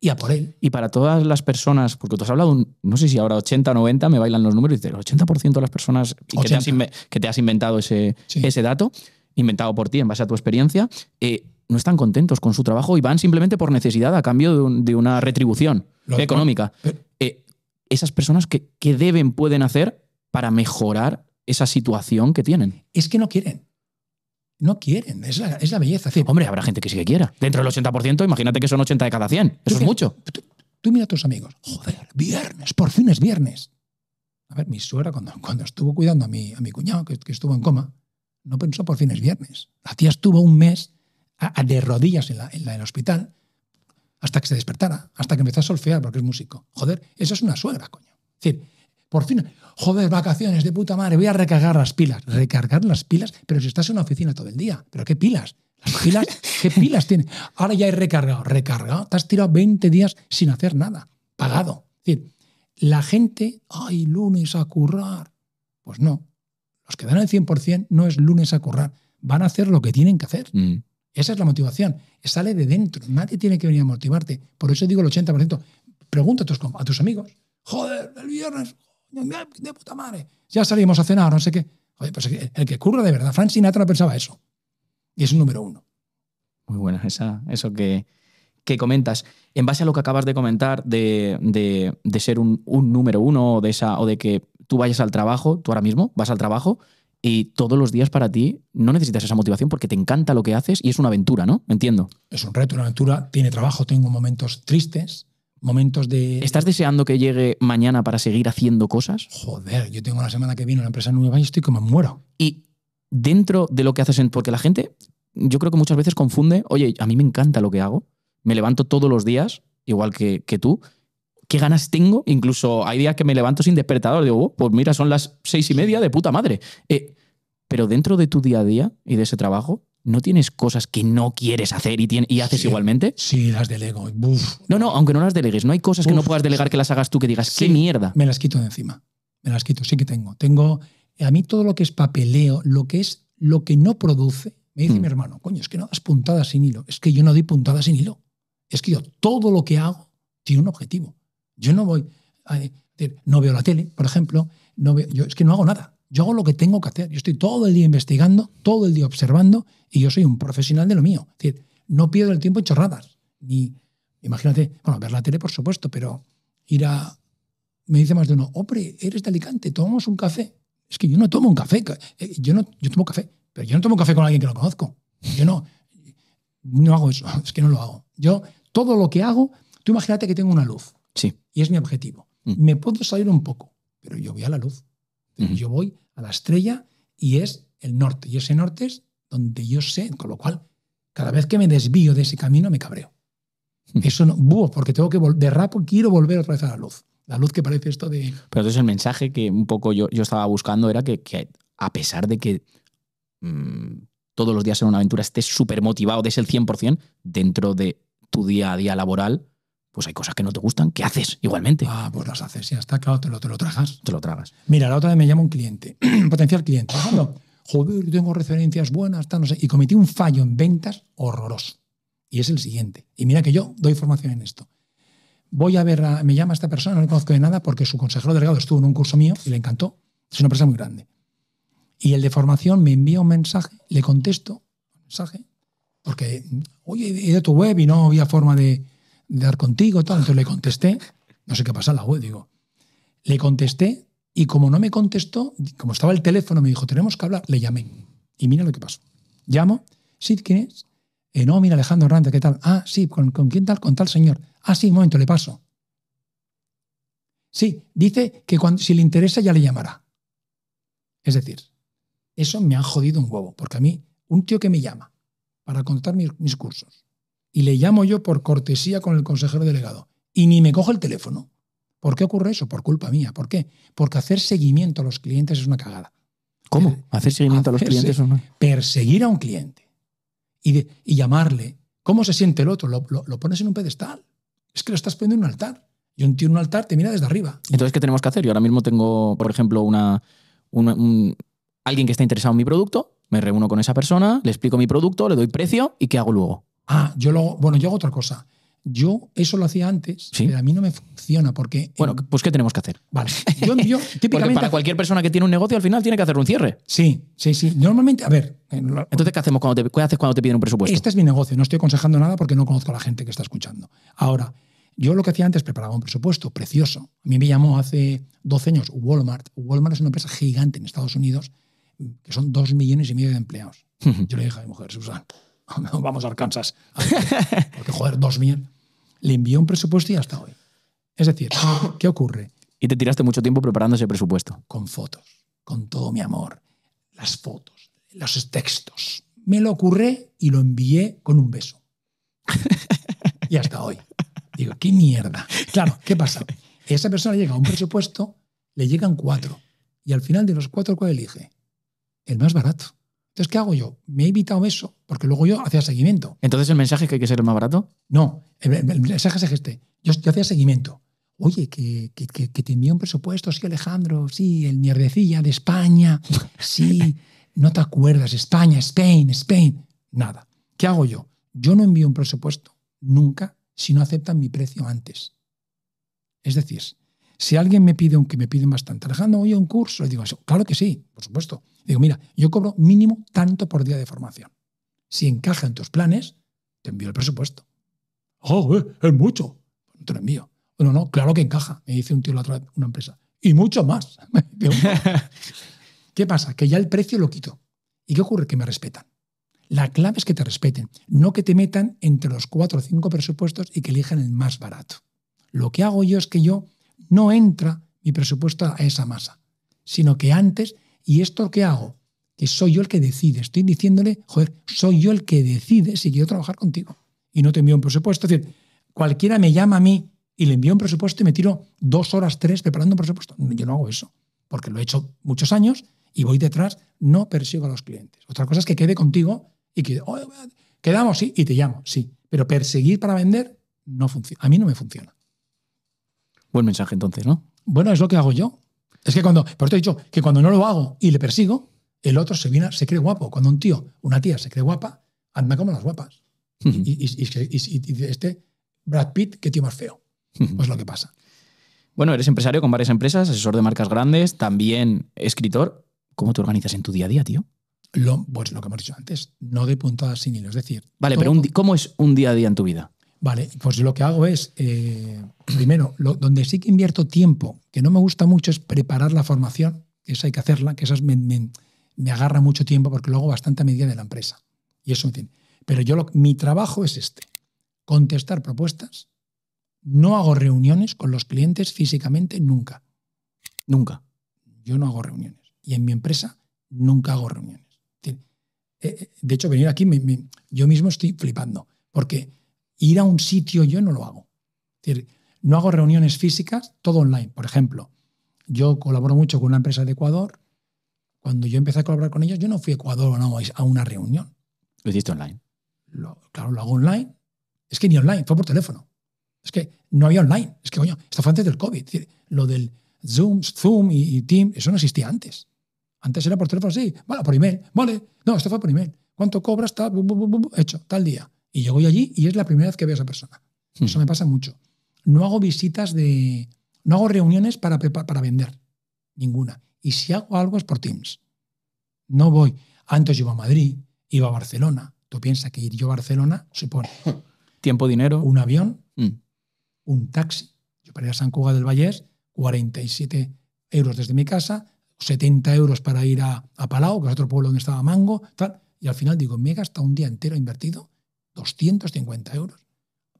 y a por él. Y para todas las personas, porque tú has hablado, no sé si ahora 80 o 90, me bailan los números y dices, 80% de las personas que te, has inventado ese, ese dato, inventado por ti en base a tu experiencia, eh, no están contentos con su trabajo y van simplemente por necesidad a cambio de, una retribución económica. Eh, esas personas, ¿qué que deben, pueden hacer para mejorar esa situación que tienen? Es que no quieren. No quieren, es la, belleza. Hombre, habrá gente que sí que quiera. Dentro del 80%, imagínate que son 80 de cada 100. Eso es mucho. Tú, mira a tus amigos. Joder, viernes, por fin es viernes. A ver, mi suegra cuando, cuando estuvo cuidando a mi, a mi cuñado, que, estuvo en coma, no pensó por fin es viernes. La tía estuvo un mes a, de rodillas en, la, el hospital hasta que se despertara, hasta que empezó a solfear porque es músico. Joder, eso es una suegra, coño. Es decir, por fin, joder, vacaciones de puta madre, voy a recargar las pilas. Recargar las pilas, pero si estás en una oficina todo el día, pero qué pilas. Las pilas, ¿qué pilas tiene? Ahora ya he recargado, recargado, te has tirado 20 días sin hacer nada, pagado. Es decir, la gente, ay, lunes a currar. Pues no, los que dan el 100% no es lunes a currar, van a hacer lo que tienen que hacer. Mm. Esa es la motivación, sale de dentro, nadie tiene que venir a motivarte. Por eso digo el 80%, pregunta a tus amigos, joder, el viernes, de puta madre. Ya salimos a cenar, no sé qué. Oye, pues el que curra de verdad, Frank Sinatra pensaba eso. Y es un número uno. Muy buena eso que, que comentas. En base a lo que acabas de comentar de, de, de ser un, número uno o de, esa, o de que tú vayas al trabajo, tú ahora mismo vas al trabajo y todos los días para ti no necesitas esa motivación porque te encanta lo que haces y es una aventura, ¿no? Entiendo. Es un reto, una aventura. Tiene trabajo, tengo momentos tristes, momentos de... ¿Estás deseando que llegue mañana para seguir haciendo cosas? Joder, yo tengo una semana que viene una empresa nueva y estoy como muero. Y dentro de lo que haces, en... porque la gente, yo creo que muchas veces confunde, oye, a mí me encanta lo que hago, me levanto todos los días, igual que, tú, ¿qué ganas tengo? Incluso hay días que me levanto sin despertador, digo, oh, pues mira, son las seis y media de puta madre. Eh, pero dentro de tu día a día y de ese trabajo, ¿no tienes cosas que no quieres hacer y, haces igualmente? Sí, las delego. No, no, aunque no las delegues, no hay cosas que no puedas delegar que las hagas tú que digas, qué mierda. Me las quito de encima. Me las quito, sí que tengo. Tengo eh, a mí todo lo que es papeleo, lo que es lo que no produce, me dice mm. mi hermano, coño, es que no das puntadas sin hilo, es que yo no doy puntadas sin hilo. Es que yo todo lo que hago tiene un objetivo. Yo no voy a, eh, no veo la tele, por ejemplo, no es que no hago nada. Yo hago lo que tengo que hacer. Yo estoy todo el día investigando, todo el día observando y yo soy un profesional de lo mío. no pierdo el tiempo en chorradas. Ni, imagínate, bueno, ver la tele, por supuesto, pero ir a. Me dice más de uno, hombre, eres de Alicante, tomamos un café. Es que yo no tomo un café. Eh, yo, no, yo tomo café, pero yo no tomo café con alguien que lo conozco. Yo no. No hago eso. Es que no lo hago. Yo, todo lo que hago, tú imagínate que tengo una luz. Sí. Y es mi objetivo. Mm. Me puedo salir un poco, pero yo voy a la luz. Yo voy a la estrella y es el norte. Y ese norte es donde yo sé, con lo cual, cada vez que me desvío de ese camino, me cabreo. Eso no, porque tengo que de rapo quiero volver otra vez a la luz. La luz que parece esto de. Pero entonces el mensaje que un poco yo, estaba buscando era que, a pesar de que mm, todos los días en una aventura estés súper motivado, des el 100%, dentro de tu día a día laboral, pues hay cosas que no te gustan, ¿Qué haces igualmente. Ah, pues las haces, ya está, claro, te lo, te lo tragas. Te lo tragas. Mira, la otra vez me llama un cliente, un potencial cliente. joder, tengo referencias buenas, tal, no sé, y cometí un fallo en ventas horroroso. Y es el siguiente. Y mira que yo doy formación en esto. Voy a ver, me llama esta persona, no le conozco de nada porque su consejero delegado estuvo en un curso mío y le encantó. Es una empresa muy grande. Y el de formación me envía un mensaje, le contesto, mensaje, porque, oye, he ido a tu web y no había forma de, dar contigo, tal. Entonces le contesté, no sé qué pasa en la web, digo. Le contesté y como no me contestó, como estaba el teléfono, me dijo, tenemos que hablar, le llamé. Y mira lo que pasó. Llamo, sí, ¿quién es? Eh, no, mira, Alejandro Hernández, ¿qué tal? Ah, sí, ¿con, quién tal? Con tal señor. Ah, sí, un momento, le paso. Sí, dice que cuando, si le interesa ya le llamará. Es decir, eso me ha jodido un huevo, porque a mí, un tío que me llama para contar mis cursos, y le llamo yo por cortesía con el consejero delegado y ni me cojo el teléfono. ¿Por qué ocurre eso? Por culpa mía. ¿Por qué? Porque hacer seguimiento a los clientes es una cagada. ¿Cómo? Eh, hacer seguimiento a los clientes o no. Perseguir a un cliente y, llamarle. ¿Cómo se siente el otro? Lo, pones en un pedestal. Es que lo estás poniendo en un altar. yo entiendo un altar te mira desde arriba. Entonces, ¿qué tenemos que hacer? Yo ahora mismo tengo, por ejemplo, una, alguien que está interesado en mi producto, me reúno con esa persona, le explico mi producto, le doy precio y ¿qué hago luego? Ah, yo lo. Bueno, yo hago otra cosa. Yo eso lo hacía antes, pero a mí no me funciona porque. Bueno, pues ¿qué tenemos que hacer? Vale. Yo, típicamente. para cualquier persona que tiene un negocio, al final tiene que hacer un cierre. Sí, sí, sí. Normalmente, a ver. Entonces, ¿qué hacemos cuando te, haces cuando te piden un presupuesto? Este es mi negocio, no estoy aconsejando nada porque no conozco a la gente que está escuchando. Ahora, yo lo que hacía antes, preparaba un presupuesto precioso. A mí me llamó hace 12 años Walmart. Walmart es una empresa gigante en Estados Unidos que son dos millones y medio de empleados. Yo le dije a mi mujer, Susana. vamos a Arkansas. Porque, joder, dos mil. Le envió un presupuesto y hasta hoy. Es decir, ¿qué ocurre? Y te tiraste mucho tiempo preparando ese presupuesto. Con fotos, con todo mi amor. Las fotos, los textos. Me lo ocurre y lo envié con un beso. y hasta hoy. Digo, qué mierda. Claro, ¿qué pasa? Esa persona llega a un presupuesto, le llegan cuatro. Y al final de los cuatro, ¿cuál elige? El más barato. Entonces, ¿qué hago yo? Me he evitado eso, porque luego yo hacía seguimiento. Entonces, ¿el mensaje es que hay que ser el más barato? No, el, mensaje es este. Yo, yo hacía seguimiento. Oye, que te envío un presupuesto, sí, Alejandro, sí, el mierdecilla de España, sí, no te acuerdas, España, Spain, Spain. Nada. ¿Qué hago yo? Yo no envío un presupuesto nunca si no aceptan mi precio antes. Es decir, si alguien me pide, aunque me piden bastante, Alejandro, hoy un curso, le digo, eso, claro que sí, por supuesto. digo, mira, yo cobro mínimo tanto por día de formación. Si encaja en tus planes, te envío el presupuesto. Oh, eh, es mucho. No te lo envío. Bueno, no, claro que encaja, me dice un tío la otra una empresa. Y mucho más. ¿Qué pasa? Que ya el precio lo quito. ¿Y qué ocurre? Que me respetan. La clave es que te respeten, no que te metan entre los cuatro o cinco presupuestos y que elijan el más barato. Lo que hago yo es que yo no entra mi presupuesto a esa masa, sino que antes, ¿y esto que hago? Que soy yo el que decide. Estoy diciéndole, joder, soy yo el que decide si quiero trabajar contigo. Y no te envío un presupuesto. Es decir, cualquiera me llama a mí y le envío un presupuesto y me tiro dos horas, tres preparando un presupuesto. Yo no hago eso, porque lo he hecho muchos años y voy detrás, no persigo a los clientes. Otra cosa es que quede contigo y que quedamos, sí, y te llamo, sí. Pero perseguir para vender no funciona. A mí no me funciona. Buen mensaje entonces, ¿no? Bueno, es lo que hago yo. Es que cuando, por eso he dicho que cuando no lo hago y le persigo, el otro se, viene, se cree guapo. Cuando un tío, una tía se cree guapa, anda como las guapas. y, y, este Brad Pitt, qué tío más feo. Pues lo que pasa. Bueno, eres empresario con varias empresas, asesor de marcas grandes, también escritor. ¿Cómo te organizas en tu día a día, tío? Lo, pues lo que hemos dicho antes, no de puntadas sin hilo. Es decir, vale, pero ¿cómo es un día a día en tu vida? Vale, pues lo que hago es, eh, primero, donde sí que invierto tiempo, que no me gusta mucho, es preparar la formación, que esa hay que hacerla, que esas me, agarra mucho tiempo porque luego hago bastante a medida de la empresa. Y eso, en fin. Pero yo lo, mi trabajo es este, contestar propuestas. No hago reuniones con los clientes físicamente nunca. Nunca. Yo no hago reuniones. Y en mi empresa nunca hago reuniones. Eh, eh, de hecho, venir aquí, yo mismo estoy flipando, porque ir a un sitio, yo no lo hago. decir, no hago reuniones físicas, todo online. Por ejemplo, yo colaboro mucho con una empresa de Ecuador. Cuando yo empecé a colaborar con ellos, yo no fui a Ecuador no, a una reunión. ¿Lo hiciste online? claro, lo hago online. Es que ni online, fue por teléfono. Es que no había online. Es que, coño, esto fue antes del COVID. lo del Zoom, Zoom y, Team, eso no existía antes. Antes era por teléfono, sí, vale, por email, vale. No, esto fue por email. ¿Cuánto cobras? Está hecho, tal día. Y yo voy allí y es la primera vez que veo a esa persona. Hmm. Eso me pasa mucho. No hago visitas de. No hago reuniones para, para vender. Ninguna. Y si hago algo es por Teams. No voy. Antes iba a Madrid, iba a Barcelona. Tú piensas que ir yo a Barcelona supone. Tiempo, dinero. Un avión, hmm. un taxi. Yo para ir a San Cuba del Vallés, 47 euros desde mi casa, 70 euros para ir a, a Palau, que es otro pueblo donde estaba Mango, tal. Y al final digo, me he gastado un día entero invertido 250 euros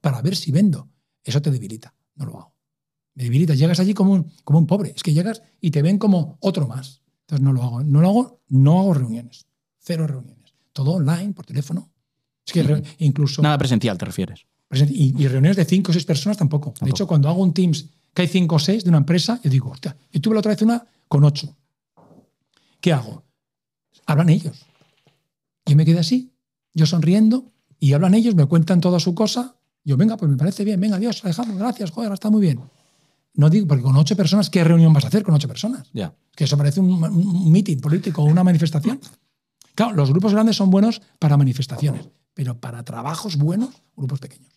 para ver si vendo. Eso te debilita. No lo hago. Me debilita. Llegas allí como un, como un pobre. Es que llegas y te ven como otro más. Entonces no lo hago. No lo hago, no hago reuniones. Cero reuniones. Todo online, por teléfono. Es que incluso. Nada presencial, te refieres. Y, reuniones de 5 o 6 personas tampoco. De hecho, cuando hago un Teams que hay 5 o 6 de una empresa, yo digo, hostia, yo tuve la otra vez una con 8. ¿Qué hago? Hablan ellos. Yo me quedo así, yo sonriendo, y hablan ellos, me cuentan toda su cosa. Yo, venga, pues me parece bien, venga, Dios, la gracias, joder, está muy bien. No digo, porque con ocho personas, ¿qué reunión vas a hacer con ocho personas? Que eso parece un, mitin político o una manifestación. Claro, los grupos grandes son buenos para manifestaciones, pero para trabajos buenos, grupos pequeños.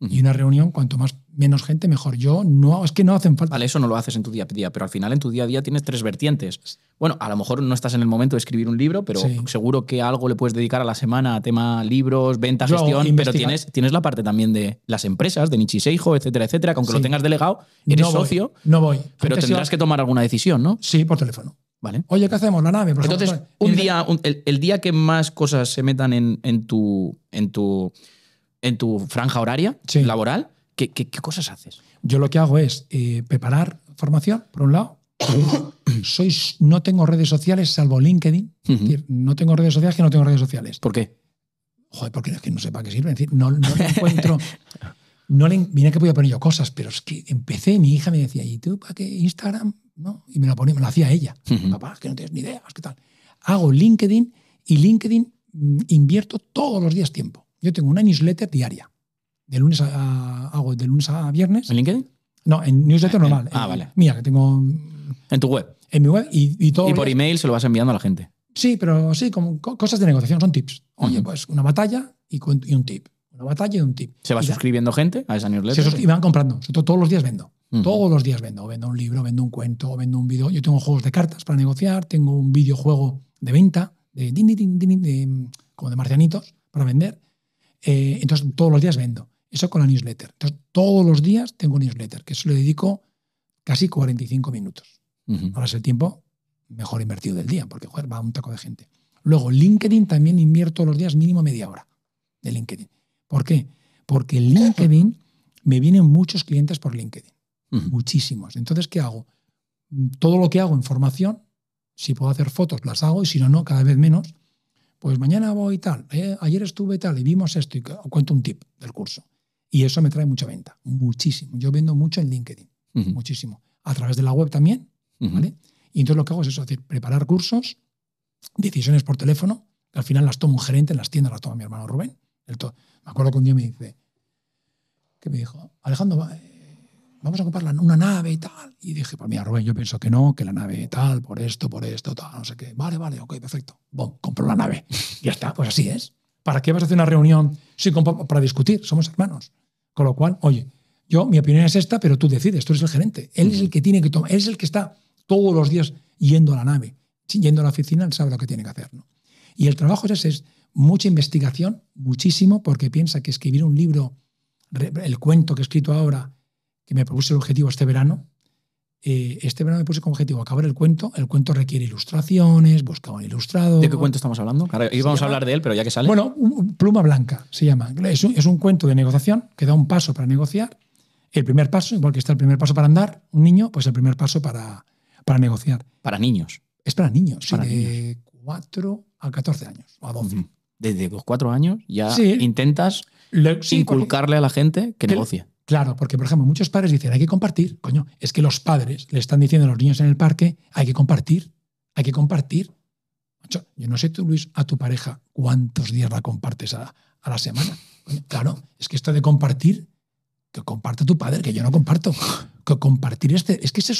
Y una reunión, cuanto más menos gente, mejor. Yo no, es que no hacen falta. Vale, eso no lo haces en tu día a día, pero al final en tu día a día tienes tres vertientes. Bueno, a lo mejor no estás en el momento de escribir un libro, pero seguro que algo le puedes dedicar a la semana a tema libros, venta, gestión, pero tienes, la parte también de las empresas, de Nichiseijo, etcétera, etcétera, que aunque lo tengas delegado, eres no socio. No voy. Pero tendrás que tomar alguna decisión, ¿no? Sí, por teléfono. Vale. Oye, ¿qué hacemos? La nave. Entonces, un día, el, día que más cosas se metan en, tu, en, tu, en tu franja horaria laboral, ¿Qué, cosas haces? Yo lo que hago es eh, preparar formación, por un lado. Soy, no tengo redes sociales salvo LinkedIn. no tengo redes sociales que no tengo redes sociales. ¿Por qué? Joder, porque no sé para qué sirve. Es decir, no, no encuentro. no le, mira que podía poner yo cosas, pero es que empecé, mi hija me decía, ¿y tú para qué Instagram? y me lo ponía, me lo hacía ella. Papá, es que no tienes ni idea, tal. Hago LinkedIn y LinkedIn mm, invierto todos los días tiempo. Yo tengo una newsletter diaria de lunes a, de lunes a viernes. ¿En LinkedIn? No, en newsletter normal. ah, vale. Mira, que tengo. En tu web. En mi web y, todo. Y por email se lo vas enviando a la gente. Sí, pero sí, como cosas de negociación, son tips. Oye, pues una batalla y, un tip. Una batalla y un tip. ¿Se va suscribiendo gente a esa newsletter? Se y van comprando. todos los días vendo. Todos los días vendo. Vendo un libro, vendo un cuento, vendo un video. Yo tengo juegos de cartas para negociar, tengo un videojuego de venta, de, como de marcianitos, para vender. Eh, entonces, todos los días vendo. Eso con la newsletter. Entonces, todos los días tengo newsletter, que se le dedico casi 45 minutos. Ahora es el tiempo mejor invertido del día, porque joder, va un taco de gente. Luego, LinkedIn también invierto los días mínimo media hora de LinkedIn. ¿Por qué? Porque LinkedIn me vienen muchos clientes por LinkedIn, muchísimos. Entonces, ¿qué hago? Todo lo que hago en formación, si puedo hacer fotos, las hago, y si no, no, cada vez menos. Pues mañana voy y tal, eh, ayer estuve y tal, y vimos esto, y cuento un tip del curso. Y eso me trae mucha venta, muchísimo. Yo vendo mucho en LinkedIn, muchísimo. A través de la web también, ¿vale? Y entonces lo que hago es eso, decir, preparar cursos, decisiones por teléfono, que al final las toma un gerente en las tiendas, las toma mi hermano Rubén. me acuerdo que un día me dice, que me dijo, Alejandro, eh, vamos a comprar una nave y tal. Y dije, pues mira, Rubén, yo pienso que no, que la nave tal, por esto, por esto, tal, no sé qué. Vale, vale, ok, perfecto. Bom, compro la nave. ya está, pues así es. ¿Para qué vas a hacer una reunión Sí, para discutir? Somos hermanos. Con lo cual, oye, yo, mi opinión es esta, pero tú decides, tú eres el gerente. Él es el que tiene que tomar, él es el que está todos los días yendo a la nave, yendo a la oficina, él sabe lo que tiene que hacer. Y el trabajo es ese, es mucha investigación, muchísimo, porque piensa que escribir un libro, el cuento que he escrito ahora, que me propuse el objetivo este verano, eh, este verano me puse como objetivo acabar el cuento. El cuento requiere ilustraciones, buscaba un ilustrado. ¿De qué cuento estamos hablando? Claro, íbamos a hablar de él, pero ya que sale. Bueno, Pluma Blanca se llama. Es un, cuento de negociación que da un paso para negociar. El primer paso, igual que está el primer paso para andar, un niño, pues el primer paso para, para negociar. Para niños. Es para niños, de 4 a 14 años, a 12. Desde los 4 años ya intentas inculcarle a la gente que, que Claro, porque por ejemplo, muchos padres dicen, hay que compartir. Coño, es que los padres le están diciendo a los niños en el parque, hay que compartir, hay que compartir. Yo, no sé tú, Luis, a tu pareja cuántos días la compartes a, la semana. claro, es que esto de compartir, que comparte tu padre, que yo no comparto. Que compartir es, es que eso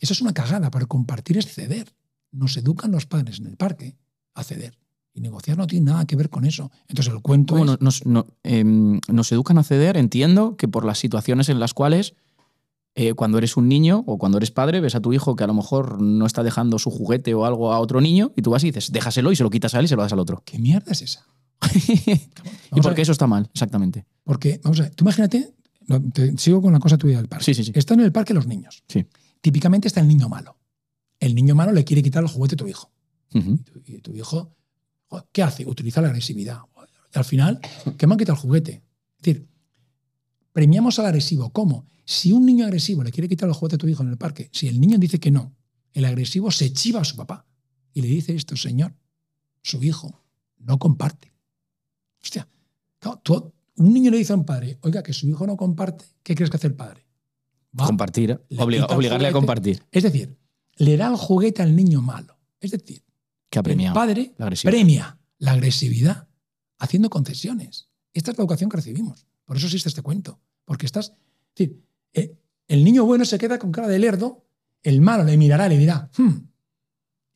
eso es una cagada, pero compartir es ceder. Nos educan los padres en el parque a ceder. Y negociar no tiene nada que ver con eso. Entonces el cuento es... nos, em, nos, educan a ceder, entiendo, que por las situaciones en las cuales eh, cuando eres un niño o cuando eres padre ves a tu hijo que a lo mejor no está dejando su juguete o algo a otro niño y tú vas y dices, déjaselo y se lo quitas a él y se lo das al otro. ¿Qué mierda es esa? ¿Y por qué eso está mal, exactamente? Porque, vamos a tú imagínate, sigo con la cosa tuya del parque. Sí, sí, sí. Están en el parque los niños. Sí. Típicamente está el niño malo. El niño malo le quiere quitar el juguete a tu hijo. y tu hijo ¿Qué hace? Utiliza la agresividad. al final, ¿qué me han el juguete. Es decir, premiamos al agresivo. ¿Cómo? Si un niño agresivo le quiere quitar el juguete a tu hijo en el parque, si el niño dice que no, el agresivo se chiva a su papá y le dice esto, señor, su hijo no comparte. Hostia, un niño le dice a un padre, oiga, que su hijo no comparte, ¿qué crees que hace el padre? compartir, obligarle a compartir. Es decir, le da el juguete al niño malo. Es decir, el padre premia la agresividad haciendo concesiones. Esta es la educación que recibimos. Por eso existe este cuento. Porque estás. Eh, el niño bueno se queda con cara de lerdo, el malo le mirará le dirá, hmm",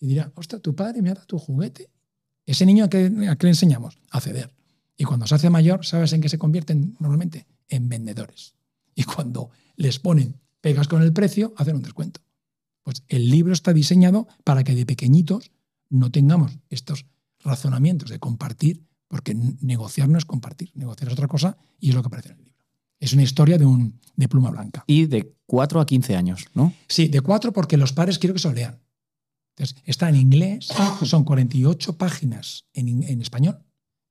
y dirá, ostras, tu padre me ha dado tu juguete. Ese niño a qué, le enseñamos? A ceder. Y cuando se hace mayor, ¿sabes en qué se convierten normalmente? En vendedores. Y cuando les ponen pegas con el precio, hacen un descuento. Pues el libro está diseñado para que de pequeñitos no tengamos estos razonamientos de compartir, porque negociar no es compartir, negociar es otra cosa y es lo que aparece en el libro. Es una historia de, un, de pluma blanca. Y de 4 a 15 años, ¿no? Sí, de 4 porque los padres quiero que se lo lean. Entonces, está en inglés, ah. son 48 páginas en español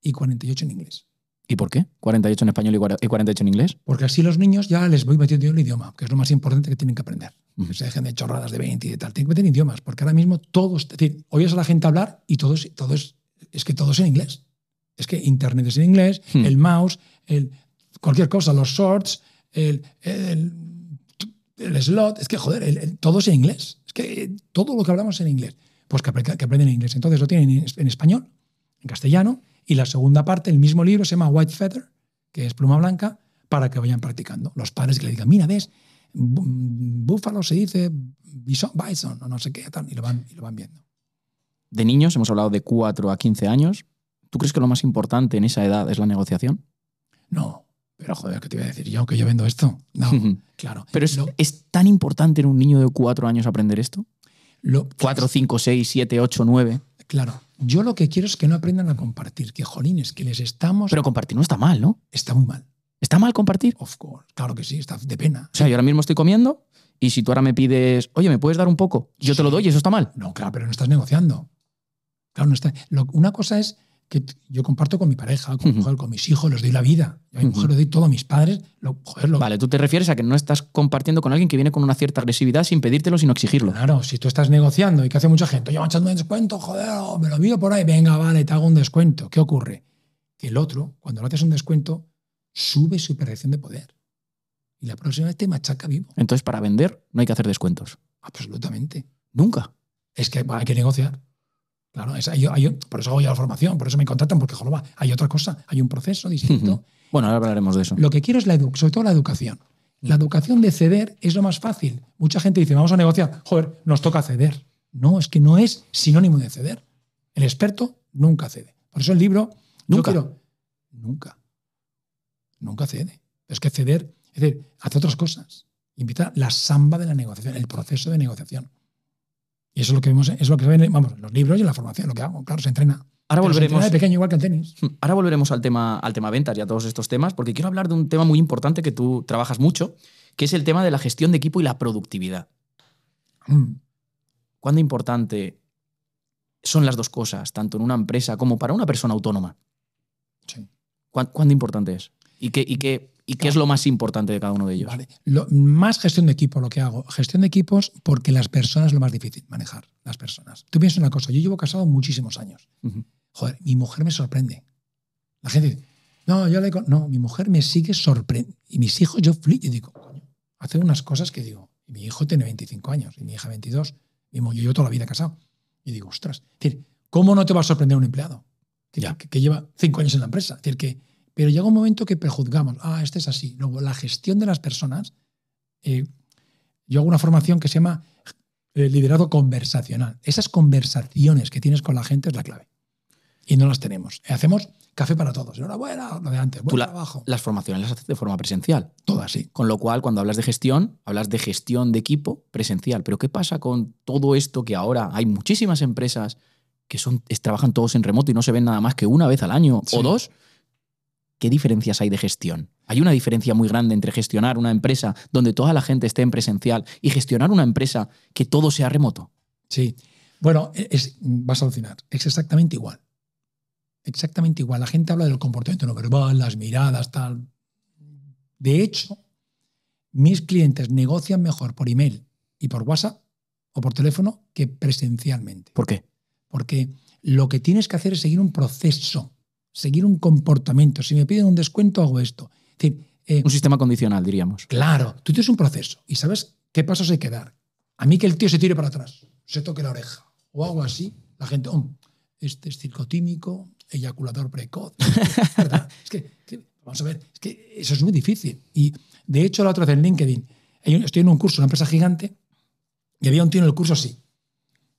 y 48 en inglés. ¿Y por qué? 48 en español y 48 en inglés. Porque así los niños ya les voy metiendo el idioma, que es lo más importante que tienen que aprender. se dejen de chorradas de 20 y de tal. Tienen que meter idiomas, porque ahora mismo todos, es decir, a la gente hablar y todos, todos es que todo es en inglés. Es que Internet es en inglés, hmm. el mouse, el, cualquier cosa, los shorts, el, el, slot, es que joder, el, todo es en inglés. Es que eh, todo lo que hablamos es en inglés. Pues que, aprenden inglés. Entonces lo tienen en español, en castellano y la segunda parte, el mismo libro, se llama White Feather, que es pluma blanca, para que vayan practicando. Los padres que le digan, mira, ves, búfalo se dice bison, bison o no sé qué, y lo van, y lo van viendo. De niños, hemos hablado de 4 a 15 años. ¿Tú crees que lo más importante en esa edad es la negociación? No, pero joder, ¿qué te iba a decir yo que yo vendo esto? No, claro. Pero es, es, tan importante en un niño de 4 años aprender esto. 4, 5, 6, 7, 8, 9. Claro, yo lo que quiero es que no aprendan a compartir, que jolines, que les estamos. Pero compartir no está mal, ¿no? Está muy mal. ¿Está mal compartir? Of course, claro que sí, está de pena. O sea, yo ahora mismo estoy comiendo y si tú ahora me pides, oye, ¿me puedes dar un poco? Yo te lo doy y eso está mal. No, claro, pero no estás negociando. Claro, no está. una cosa es que yo comparto con mi pareja, con, con mis hijos, les doy la vida. a mi mujer le doy todo a mis padres. Lo, joder, Vale, tú te refieres a que no estás compartiendo con alguien que viene con una cierta agresividad sin pedírtelo, sino exigirlo. Claro, si tú estás negociando y que hace mucha gente, yo me un descuento, joder, me lo miro por ahí, venga, vale, te hago un descuento. ¿Qué ocurre? Que el otro, cuando le haces un descuento, sube su percepción de poder. Y la próxima vez te machaca vivo. Entonces, para vender no hay que hacer descuentos. Absolutamente. Nunca. Es que hay que negociar. Claro, por eso hago yo la formación, por eso me contratan, porque hay otra cosa, hay un proceso distinto. Bueno, ahora hablaremos de eso. Lo que quiero es la sobre todo la educación. La educación de ceder es lo más fácil. Mucha gente dice, vamos a negociar, joder, nos toca ceder. No, es que no es sinónimo de ceder. El experto nunca cede. Por eso el libro, nunca. nunca. Nunca cede. Es que ceder, es decir, hace otras cosas. Invita la samba de la negociación, el proceso de negociación. Y eso es lo que vemos, es lo que los libros y en la formación, lo que hago, claro, se entrena. Ahora volveremos. De pequeño, igual que el tenis. Hmm, ahora volveremos al tema, al tema ventas y a todos estos temas, porque quiero hablar de un tema muy importante que tú trabajas mucho, que es el tema de la gestión de equipo y la productividad. Hmm. ¿Cuánto importante son las dos cosas, tanto en una empresa como para una persona autónoma? Sí. ¿Cuán, importante es? ¿Y qué, y qué y qué es lo más importante de cada uno de ellos. Vale. Lo, más gestión de equipo, lo que hago. Gestión de equipos porque las personas es lo más difícil, manejar las personas. Tú piensas una cosa, yo llevo casado muchísimos años. Joder, mi mujer me sorprende. La gente dice, no, yo le... digo, No, mi mujer me sigue sorprendiendo. Y mis hijos, yo flipo. y digo, coño, hacen unas cosas que digo, mi hijo tiene 25 años y mi hija 22. Y yo, toda la vida casado. Y digo, ostras. Es decir, ¿cómo no te va a sorprender un empleado? Que, lleva 5 años en la empresa. Es decir, que pero llega un momento que prejuzgamos, ah, este es así. Luego, la gestión de las personas, eh, yo hago una formación que se llama liderado eh, liderazgo conversacional. Esas conversaciones que tienes con la gente es la clave. Y no las tenemos. Eh, hacemos café para todos. Enhorabuena, lo de antes. Buen trabajo. Las formaciones las haces de forma presencial. Todas, sí. Con lo cual, cuando hablas de gestión, hablas de gestión de equipo presencial. Pero ¿qué pasa con todo esto que ahora hay muchísimas empresas que son, trabajan todos en remoto y no se ven nada más que una vez al año o dos? ¿qué diferencias hay de gestión? Hay una diferencia muy grande entre gestionar una empresa donde toda la gente esté en presencial y gestionar una empresa que todo sea remoto. Sí. Bueno, e-, vas a alucinar. Es exactamente igual. Exactamente igual. La gente habla del comportamiento no verbal, las miradas, tal. De hecho, mis clientes negocian mejor por email y por WhatsApp o por teléfono que presencialmente. ¿Por qué? Porque lo que tienes que hacer es seguir un proceso seguir un comportamiento. Si me piden un descuento, hago esto. Eh, un sistema condicional, diríamos. Claro, tú tienes un proceso y sabes qué pasos hay que dar. A mí que el tío se tire para atrás, se toque la oreja o hago así, la gente, oh, este es circotímico, eyaculador precoz. vamos a ver, que eso es muy difícil. Y de hecho, la otra vez en LinkedIn, estoy en un curso, una empresa gigante, y había un tío en el curso así,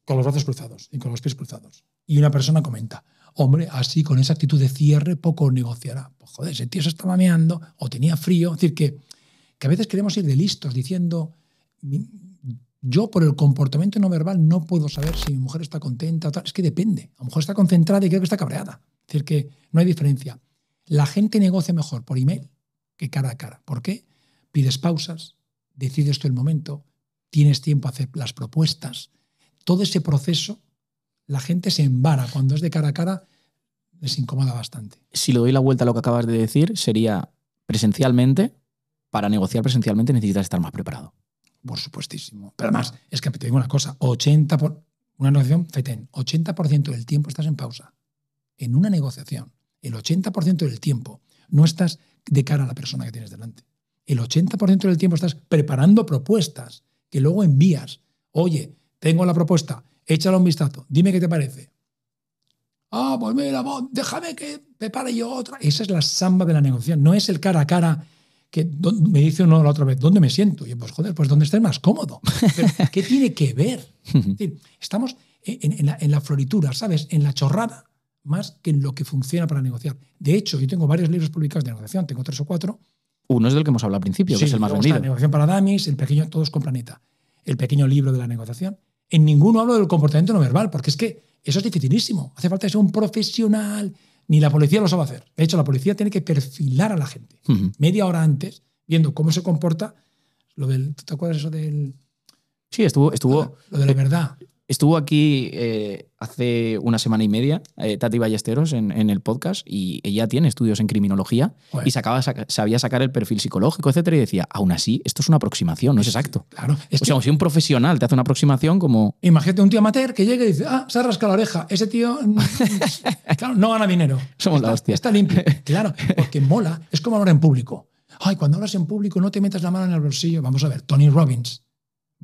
con los brazos cruzados y con los pies cruzados. Y una persona comenta, hombre, así con esa actitud de cierre poco negociará. Pues, joder, ese tío se está mameando o tenía frío. Es decir, que, que a veces queremos ir de listos diciendo, yo por el comportamiento no verbal no puedo saber si mi mujer está contenta o tal. Es que depende. A lo mejor está concentrada y creo que está cabreada. Es decir, que no hay diferencia. La gente negocia mejor por email que cara a cara. ¿Por qué? Pides pausas, decides tú el momento, tienes tiempo a hacer las propuestas. Todo ese proceso la gente se embara. Cuando es de cara a cara, les incomoda bastante. Si le doy la vuelta a lo que acabas de decir, sería presencialmente, para negociar presencialmente necesitas estar más preparado. Por supuestísimo. Pero además, es que te digo una cosa, 80 por, una negociación, FETEN, 80% del tiempo estás en pausa. En una negociación, el 80% del tiempo no estás de cara a la persona que tienes delante. El 80% del tiempo estás preparando propuestas que luego envías. Oye, tengo la propuesta, échale un vistazo, dime qué te parece. Ah, pues mira, déjame que prepare yo otra. Esa es la samba de la negociación, no es el cara a cara que me dice uno la otra vez, ¿dónde me siento? Y yo, pues joder, pues donde estés más cómodo. ¿Qué tiene que ver? estamos en, la, floritura, ¿sabes? En la chorrada, más que en lo que funciona para negociar. De hecho, yo tengo varios libros publicados de negociación, tengo tres o cuatro. Uno es del que hemos hablado al principio, que es el más bonito. La negociación para Damis, el pequeño Todos con Planeta, el pequeño libro de la negociación. En ninguno hablo del comportamiento no verbal, porque es que eso es dificilísimo. Hace falta ser un profesional, ni la policía lo sabe hacer. De hecho, la policía tiene que perfilar a la gente media hora antes, viendo cómo se comporta. Lo del, ¿Tú te acuerdas eso del.? Sí, estuvo. estuvo lo de la eh, verdad. Estuvo aquí eh, hace una semana y media eh, Tati Ballesteros en, el podcast y ella tiene estudios en criminología y sabía sacar el perfil psicológico, etcétera, y decía, aún así, esto es una aproximación, no es exacto. Claro, o sea, si un profesional te hace una aproximación como... Imagínate un tío amateur que llega y dice, ah, se ha la oreja, ese tío mm, claro, no gana dinero. Somos está, la hostia. Está limpio. Claro, porque mola, es como hablar en público. Ay, cuando hablas en público no te metas la mano en el bolsillo. Vamos a ver, Tony Robbins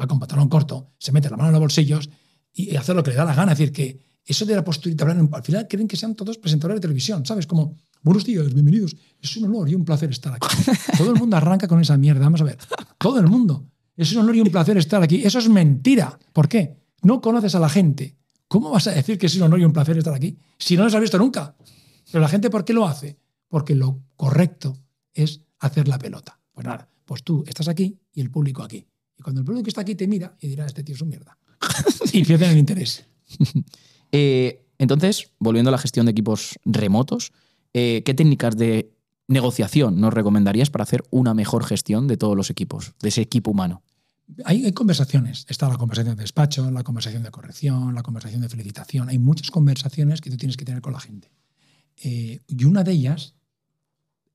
va con pantalón corto, se mete la mano en los bolsillos y hacer lo que le da la gana. Es decir, que eso de la posturita al final creen que sean todos presentadores de televisión, ¿sabes? Como, buenos días, bienvenidos. Es un honor y un placer estar aquí. Todo el mundo arranca con esa mierda, vamos a ver. Todo el mundo. Es un honor y un placer estar aquí. Eso es mentira. ¿Por qué? No conoces a la gente. ¿Cómo vas a decir que es un honor y un placer estar aquí? Si no los has visto nunca. Pero la gente, ¿por qué lo hace? Porque lo correcto es hacer la pelota. Pues nada, pues tú estás aquí y el público aquí. Y cuando el público está aquí te mira y dirá, este tío es un mierda. y pierden el interés. Eh, entonces, volviendo a la gestión de equipos remotos, eh, ¿qué técnicas de negociación nos recomendarías para hacer una mejor gestión de todos los equipos, de ese equipo humano? Hay, conversaciones. Está la conversación de despacho, la conversación de corrección, la conversación de felicitación. Hay muchas conversaciones que tú tienes que tener con la gente. Eh, y una de ellas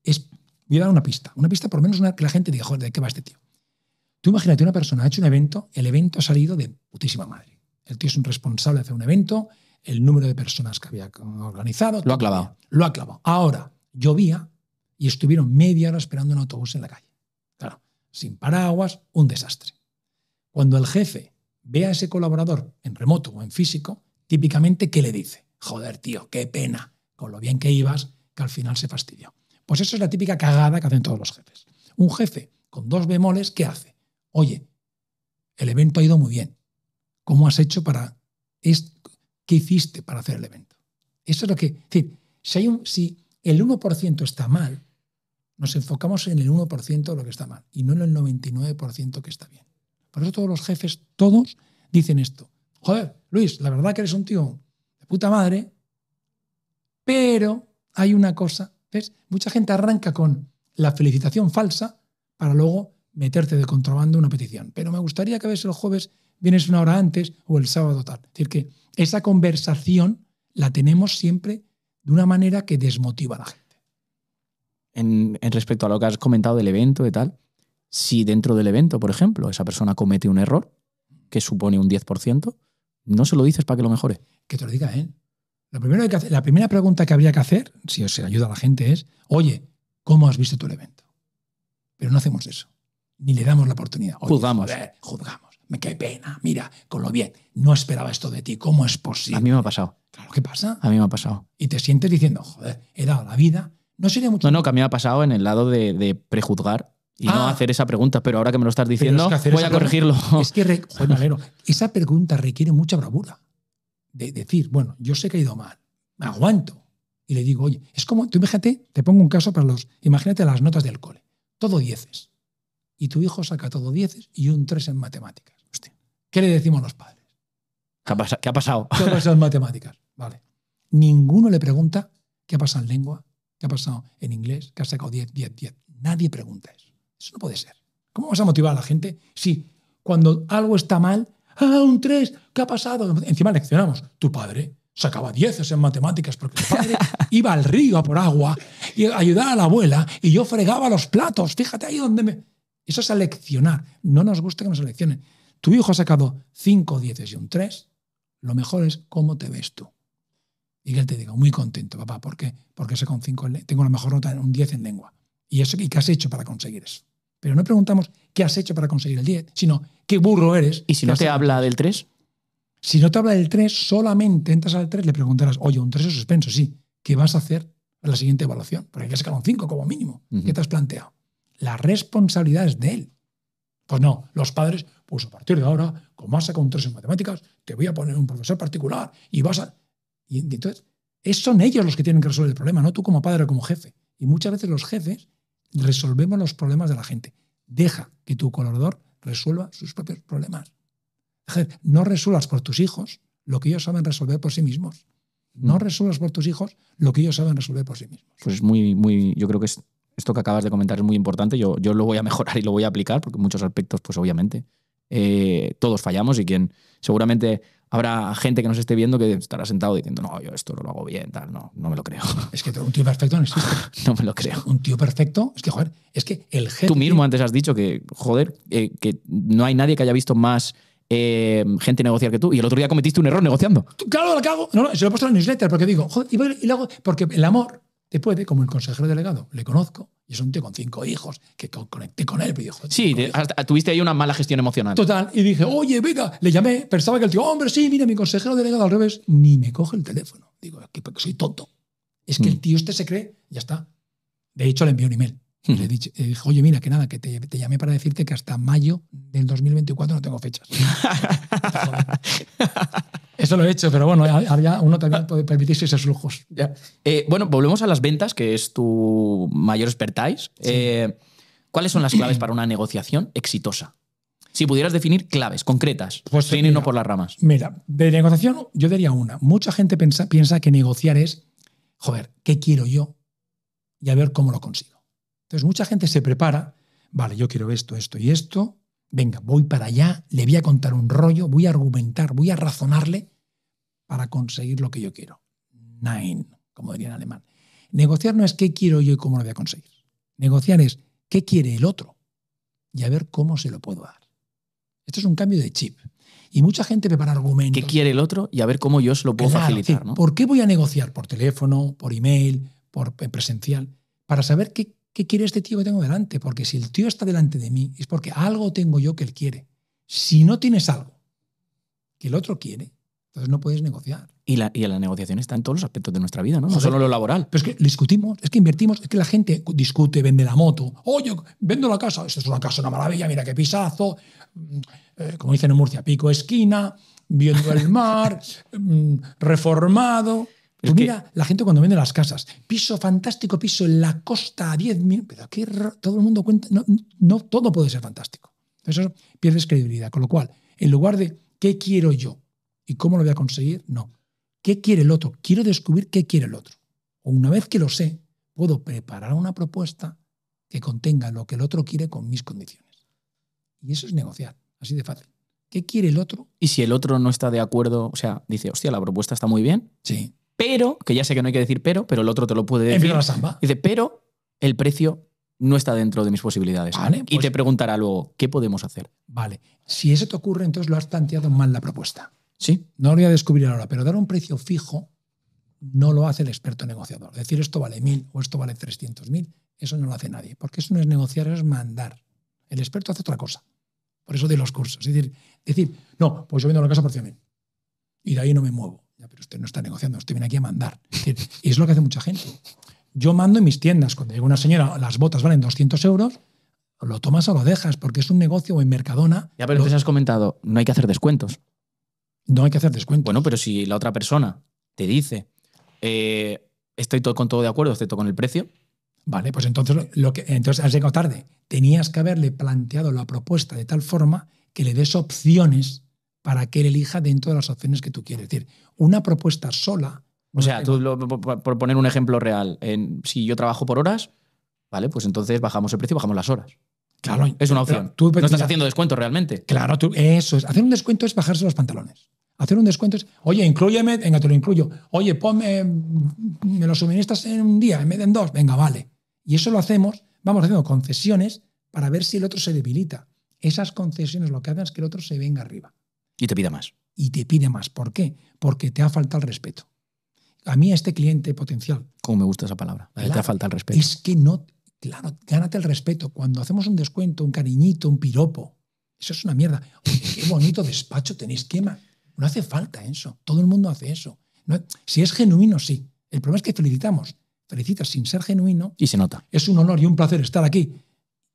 es, voy dar una pista, una pista por lo menos una, que la gente diga, joder, ¿de qué va este tío? Tú imagínate, una persona ha hecho un evento, el evento ha salido de putísima madre. El tío es un responsable de hacer un evento, el número de personas que había organizado. Lo ha clavado. lo ha clavado. Ahora, llovía y estuvieron media hora esperando un autobús en la calle. Claro, sin paraguas, un desastre. Cuando el jefe ve a ese colaborador en remoto o en físico, típicamente, ¿qué le dice? Joder, tío, qué pena, con lo bien que ibas, que al final se fastidió. Pues eso es la típica cagada que hacen todos los jefes. Un jefe con dos bemoles, ¿qué hace? oye, el evento ha ido muy bien. ¿Cómo has hecho para... ¿Qué hiciste para hacer el evento? Eso es lo que... Es decir, si, hay un, si el 1% está mal, nos enfocamos en el 1% de lo que está mal y no en el 99% que está bien. Por eso todos los jefes, todos, dicen esto. Joder, Luis, la verdad que eres un tío de puta madre, pero hay una cosa, ¿ves? Mucha gente arranca con la felicitación falsa para luego meterte de contrabando una petición. Pero me gustaría que a veces los jueves vienes una hora antes o el sábado tal. Es decir, que esa conversación la tenemos siempre de una manera que desmotiva a la gente. En, respecto a lo que has comentado del evento y tal, si dentro del evento, por ejemplo, esa persona comete un error que supone un 10%, no se lo dices para que lo mejore. Que te lo diga él. la primera pregunta que habría que hacer, si os ayuda a la gente, es, oye, ¿cómo has visto tu evento? Pero no hacemos eso ni le damos la oportunidad. juzgamos. juzgamos. Me cae pena, mira, con lo bien. No esperaba esto de ti, ¿cómo es posible? A mí me ha pasado. Claro, ¿qué pasa? A mí me ha pasado. Y te sientes diciendo, joder, he dado la vida. No sería mucho. No, no, que a mí me ha pasado en el lado de, prejuzgar y no ah. hacer esa pregunta, pero ahora que me lo estás diciendo, voy a corregirlo. es que, esa pregunta requiere mucha bravura. De decir, bueno, yo sé que he ido mal, me aguanto. Y le digo, oye, es como, tú imagínate, te pongo un caso para los, imagínate las notas del cole, todo dieces y tu hijo saca todo 10 y un 3 en matemáticas. Hostia. ¿Qué le decimos los padres? ¿Qué ha, pasado? ¿Qué ha pasado en matemáticas? Vale. Ninguno le pregunta qué ha pasado en lengua, qué ha pasado en inglés, que ha sacado diez, diez, diez. Nadie pregunta eso. Eso no puede ser. ¿Cómo vas a motivar a la gente si cuando algo está mal, ah, un tres, ¿qué ha pasado? Encima leccionamos, tu padre sacaba 10 en matemáticas porque tu padre iba al río a por agua y ayudaba a la abuela y yo fregaba los platos. Fíjate ahí donde me... Eso es seleccionar. No nos gusta que nos seleccionen. Tu hijo ha sacado cinco dieces y un 3. Lo mejor es cómo te ves tú. Y que él te diga, muy contento, papá, ¿por qué? Porque sé con 5 tengo la mejor nota, un diez en lengua. ¿Y, eso, qué has hecho para conseguir eso? Pero no preguntamos qué has hecho para conseguir el 10, sino qué burro eres. ¿Y si no te habla del 3? Si no te habla del 3, solamente entras al 3, le preguntarás, oye, un tres es suspenso, sí. ¿Qué vas a hacer en la siguiente evaluación? Porque hay que sacar un cinco como mínimo. ¿Qué te has planteado? la responsabilidad es de él. Pues no, los padres, pues a partir de ahora, como has sacado un en matemáticas, te voy a poner un profesor particular y vas a... Y entonces, son ellos los que tienen que resolver el problema, no tú como padre o como jefe. Y muchas veces los jefes resolvemos los problemas de la gente. Deja que tu colaborador resuelva sus propios problemas. No resuelvas por tus hijos lo que ellos saben resolver por sí mismos. No mm. resuelvas por tus hijos lo que ellos saben resolver por sí mismos. Pues muy, muy, yo creo que es esto que acabas de comentar es muy importante. Yo, yo lo voy a mejorar y lo voy a aplicar, porque en muchos aspectos, pues obviamente, eh, todos fallamos y quien seguramente habrá gente que nos esté viendo que estará sentado diciendo, no, yo esto no lo hago bien, tal, no, no me lo creo. Es que un tío perfecto no existe. no me lo creo. Un tío perfecto, es que, joder, es que el jefe... Tú mismo antes has dicho que, joder, eh, que no hay nadie que haya visto más... Eh, gente negociar que tú. Y el otro día cometiste un error negociando. Claro, lo cago. No, no, se lo he puesto en el newsletter porque digo, joder, y, luego, porque el amor te puede como el consejero delegado, le conozco, y es un tío con cinco hijos, que conecté con él. Y dijo, sí, tuviste ahí una mala gestión emocional. Total, y dije, oye, venga, le llamé, pensaba que el tío, hombre, sí, mira, mi consejero delegado al revés, ni me coge el teléfono. Digo, es que soy tonto. Es que el mm. tío este se cree, ya está. De hecho, le envió un email. Mm. Le dije, oye, mira, que nada, que te, te, llamé para decirte que hasta mayo del 2024 no tengo fechas. Eso lo he hecho, pero bueno, uno también ah. puede permitirse esos lujos. Ya. Eh, bueno, volvemos a las ventas, que es tu mayor expertise. Eh, ¿Cuáles son las claves para una negociación exitosa? Si pudieras definir claves concretas, pues, sin por las ramas. Mira, de negociación yo diría una. Mucha gente piensa que negociar es, joder, ¿qué quiero yo? Y a ver cómo lo consigo. Entonces, mucha gente se prepara, vale, yo quiero esto, esto y esto, venga, voy para allá, le voy a contar un rollo, voy a argumentar, voy a razonarle para conseguir lo que yo quiero. Nein, como diría en alemán. Negociar no es qué quiero yo y cómo lo voy a conseguir. Negociar es qué quiere el otro y a ver cómo se lo puedo dar. Esto es un cambio de chip. Y mucha gente prepara argumentos. ¿Qué quiere el otro y a ver cómo yo se lo puedo facilitar? ¿Por qué voy a negociar por teléfono, por email, por presencial? Para saber qué, ¿qué quiere este tío que tengo delante? Porque si el tío está delante de mí, es porque algo tengo yo que él quiere. Si no tienes algo que el otro quiere, entonces no puedes negociar. Y la, la negociación está en todos los aspectos de nuestra vida, ¿no? No, solo lo laboral. Pero es que discutimos, es que invertimos, es que la gente discute, vende la moto. Oye, vendo la casa. Esto es una casa, una maravilla, mira qué pisazo. Mm, eh, como dicen en Murcia, pico esquina, viendo el mar, mm, reformado mira, la gente cuando vende las casas, piso fantástico, piso en la costa a 10.000, pero aquí todo el mundo cuenta, no, todo puede ser fantástico. Eso pierdes credibilidad. Con lo cual, en lugar de qué quiero yo y cómo lo voy a conseguir, no. ¿Qué quiere el otro? Quiero descubrir qué quiere el otro. O una vez que lo sé, puedo preparar una propuesta que contenga lo que el otro quiere con mis condiciones. Y eso es negociar, así de fácil. ¿Qué quiere el otro? Y si el otro no está de acuerdo, o sea, dice, hostia, la propuesta está muy bien. Sí pero, que ya sé que no hay que decir pero, pero el otro te lo puede decir. La samba. Dice, pero el precio no está dentro de mis posibilidades. y pues te preguntará luego, ¿qué podemos hacer? Vale. Si eso te ocurre, entonces lo has planteado mal la propuesta. Sí. No lo voy a descubrir ahora, pero dar un precio fijo no lo hace el experto negociador. Decir esto vale mil o esto vale 300.000, mil, eso no lo hace nadie, porque eso no es negociar, es mandar. El experto hace otra cosa. Por eso de los cursos. Es decir, decir no, pues yo vendo la casa por 100 mil y de ahí no me muevo pero usted no está negociando, usted viene aquí a mandar. y es lo que hace mucha gente. Yo mando en mis tiendas, cuando llega una señora, las botas valen 200 euros, lo tomas o lo dejas, porque es un negocio en Mercadona. Ya, pero lo... entonces has comentado, no hay que hacer descuentos. No hay que hacer descuentos. Bueno, pero si la otra persona te dice, eh, estoy todo, con todo de acuerdo, excepto con el precio. Vale, pues entonces, lo que, entonces has llegado tarde. Tenías que haberle planteado la propuesta de tal forma que le des opciones para que él elija dentro de las opciones que tú quieres. Es decir, una propuesta sola. O sea, tú, por poner un ejemplo real, si yo trabajo por horas, vale, pues entonces bajamos el precio bajamos las horas. Claro, es una opción. no estás haciendo descuento realmente. Claro, tú, eso es. Hacer un descuento es bajarse los pantalones. Hacer un descuento es, oye, incluyeme, venga, te lo incluyo. Oye, ponme, me lo suministras en un día, en vez de en dos, venga, vale. Y eso lo hacemos, vamos haciendo concesiones para ver si el otro se debilita. Esas concesiones lo que hacen es que el otro se venga arriba. Y te pida más. Y te pide más. ¿Por qué? Porque te ha faltado el respeto. A mí, este cliente potencial. Cómo me gusta esa palabra. te ha faltado el respeto. Es que no. Claro, gánate el respeto. Cuando hacemos un descuento, un cariñito, un piropo, eso es una mierda. qué bonito despacho tenéis, quema. No hace falta eso. Todo el mundo hace eso. si es genuino, sí. El problema es que felicitamos. Felicitas sin ser genuino. Y se nota. Es un honor y un placer estar aquí.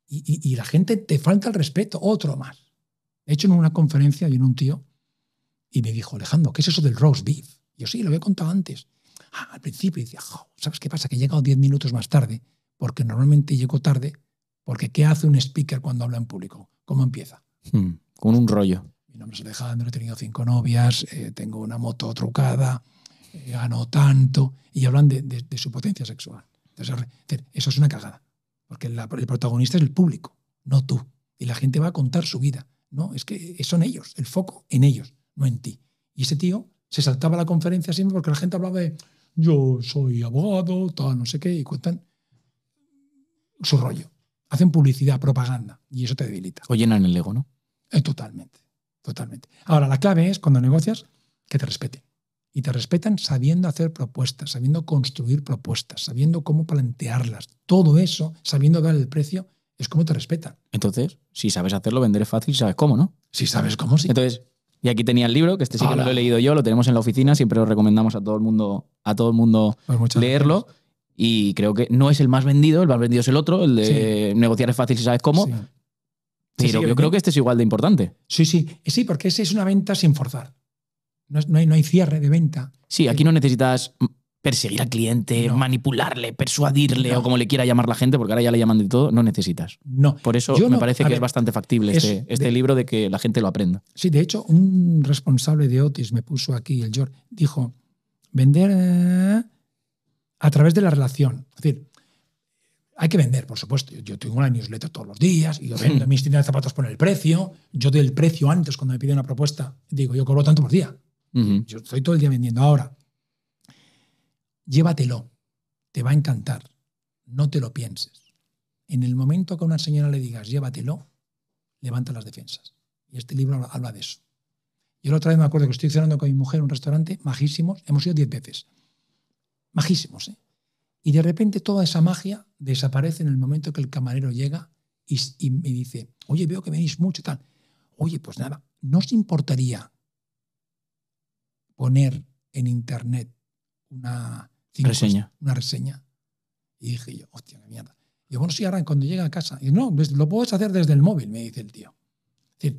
y la gente te falta el respeto. Otro más. De hecho, en una conferencia vino un tío y me dijo, Alejandro, ¿qué es eso del roast beef? yo sí, lo había contado antes. Ah, al principio decía, ¿sabes qué pasa? Que he llegado 10 minutos más tarde, porque normalmente llego tarde, porque ¿qué hace un speaker cuando habla en público? ¿Cómo empieza? Hmm, con un rollo. Mi nombre es Alejandro, he tenido cinco novias, eh, tengo una moto trucada, eh, gano tanto, y hablan de, su potencia sexual. Entonces, eso es una cagada, porque el protagonista es el público, no tú. Y la gente va a contar su vida. No, es que son ellos, el foco en ellos, no en ti. Y ese tío se saltaba a la conferencia siempre porque la gente hablaba de yo soy abogado, todo no sé qué, y cuentan su rollo. Hacen publicidad, propaganda, y eso te debilita. O llenan el ego, ¿no? Eh, totalmente, totalmente. Ahora, la clave es cuando negocias que te respeten. Y te respetan sabiendo hacer propuestas, sabiendo construir propuestas, sabiendo cómo plantearlas. Todo eso, sabiendo dar el precio, es como te respetan. Entonces, si sabes hacerlo, vender es fácil, sabes cómo, ¿no? Si sabes cómo, sí. Entonces, y aquí tenía el libro, que este sí que lo he leído yo, lo tenemos en la oficina, siempre lo recomendamos a todo el mundo, a todo el mundo pues leerlo. Y creo que no es el más vendido, el más vendido es el otro, el de negociar es fácil si sabes cómo. Pero yo creo que este es igual de importante. Sí, sí, eh, sí, porque ese es una venta sin forzar. hay, no hay cierre de venta. Sí, aquí eh, no necesitas perseguir al cliente, manipularle, persuadirle o como le quiera llamar la gente, porque ahora ya le llaman de todo, no necesitas. No. Por eso me parece que es bastante factible este, este, libro de que la gente lo aprenda. Sí, de hecho, un responsable de Otis me puso aquí, el George, dijo, vender eh, a través de la relación. Es decir, hay que vender, por supuesto. Yo tengo una newsletter todos los días y yo vendo hmm. mis tiendas de zapatos por el precio. Yo doy el precio antes cuando me piden una propuesta. Digo, yo cobro tanto por día. Yo estoy todo el día vendiendo. Ahora, llévatelo, te va a encantar, no te lo pienses. En el momento que a una señora le digas, llévatelo, levanta las defensas. Y este libro habla de eso. Yo la otra vez me acuerdo que estoy cenando con mi mujer en un restaurante, majísimos, hemos ido diez veces. Majísimos, ¿eh? Y de repente toda esa magia desaparece en el momento que el camarero llega y, y me dice, oye, veo que venís mucho y tal. Oye, pues nada, ¿no os importaría poner en internet una, reseña. una reseña. Y dije yo, hostia, la mierda. Y yo, bueno, sí, ahora cuando llega a casa. Y no, lo puedes hacer desde el móvil, me dice el tío. Es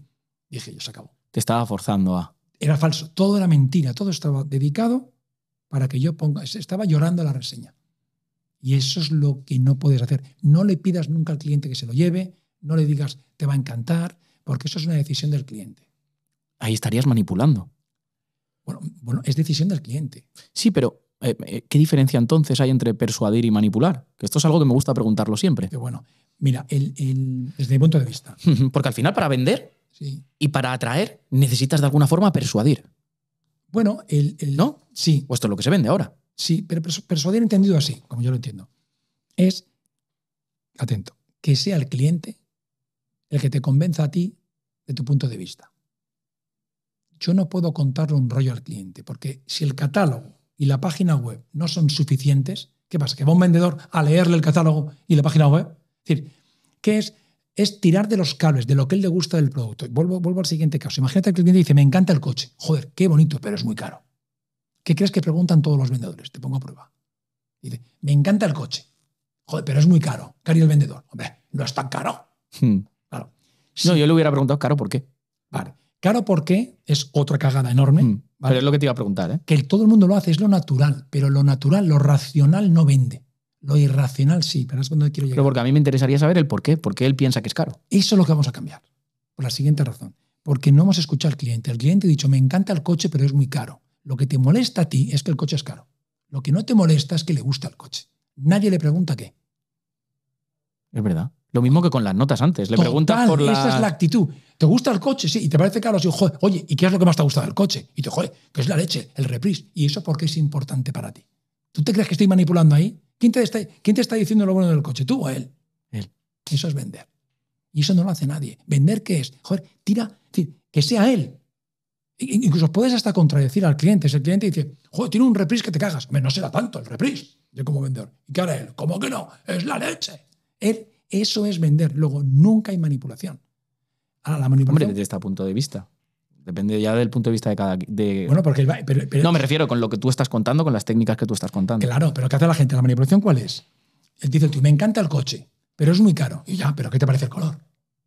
dije yo, se acabó. Te estaba forzando a. Era falso, todo era mentira, todo estaba dedicado para que yo ponga. Estaba llorando la reseña. Y eso es lo que no puedes hacer. No le pidas nunca al cliente que se lo lleve, no le digas te va a encantar, porque eso es una decisión del cliente. Ahí estarías manipulando. Bueno, bueno es decisión del cliente. Sí, pero eh, eh, ¿Qué diferencia entonces hay entre persuadir y manipular? Que esto es algo que me gusta preguntarlo siempre. Qué bueno. Mira, el, desde mi punto de vista. Porque al final, para vender y para atraer, necesitas de alguna forma persuadir. Bueno, el, ¿No? Sí. Pues esto es lo que se vende ahora. Sí, pero persuadir entendido así, como yo lo entiendo, es, atento, que sea el cliente el que te convenza a ti de tu punto de vista. Yo no puedo contarle un rollo al cliente, porque si el catálogo y la página web no son suficientes, ¿qué pasa? Que va un vendedor a leerle el catálogo y la página web. Es decir, ¿qué es? Es tirar de los cables, de lo que él le gusta del producto. Vuelvo, vuelvo al siguiente caso. Imagínate que el cliente dice, me encanta el coche. Joder, qué bonito, pero es muy caro. ¿Qué crees que preguntan todos los vendedores? Te pongo a prueba. Dice, me encanta el coche. Joder, pero es muy caro. Cari el vendedor. Hombre, no es tan caro. Hmm. Claro. No, yo le hubiera preguntado caro por qué. Vale. Caro por qué es otra cagada enorme. Hmm. Pero es lo que te iba a preguntar, ¿eh? Que todo el mundo lo hace, es lo natural, pero lo natural, lo racional no vende. Lo irracional sí, pero es cuando quiero llegar. Pero porque a mí me interesaría saber el por qué, por él piensa que es caro. Eso es lo que vamos a cambiar, por la siguiente razón. Porque no hemos escuchado al cliente. El cliente ha dicho, me encanta el coche, pero es muy caro. Lo que te molesta a ti es que el coche es caro. Lo que no te molesta es que le gusta el coche. Nadie le pregunta qué. Es verdad. Lo mismo que con las notas antes. Le Total, preguntas Esa es la actitud. ¿Te gusta el coche? Sí. Y te parece claro Sí, oye, ¿y qué es lo que más te ha gustado del coche? Y te, joder, que es la leche, el reprise. ¿Y eso por qué es importante para ti? ¿Tú te crees que estoy manipulando ahí? ¿Quién te está, quién te está diciendo lo bueno del coche? ¿Tú o él? Él. Eso es vender. Y eso no lo hace nadie. ¿Vender qué es? Joder, tira, que sea él. Incluso puedes hasta contradecir al cliente. Si el cliente dice, joder, tiene un reprise que te cagas. Hombre, no será tanto el reprise. Yo como vendedor. ¿Y qué hará él? ¿Cómo que no? Es la leche. Él eso es vender. Luego, nunca hay manipulación. Ahora, la manipulación. Hombre, desde este punto de vista. Depende ya del punto de vista de cada. Bueno, porque. no, me refiero con lo que tú estás contando, con las técnicas que tú estás contando. Claro, pero ¿qué hace la gente? ¿La manipulación cuál es? Él dice, tío, me encanta el coche, pero es muy caro. Y ya, ¿pero qué te parece el color?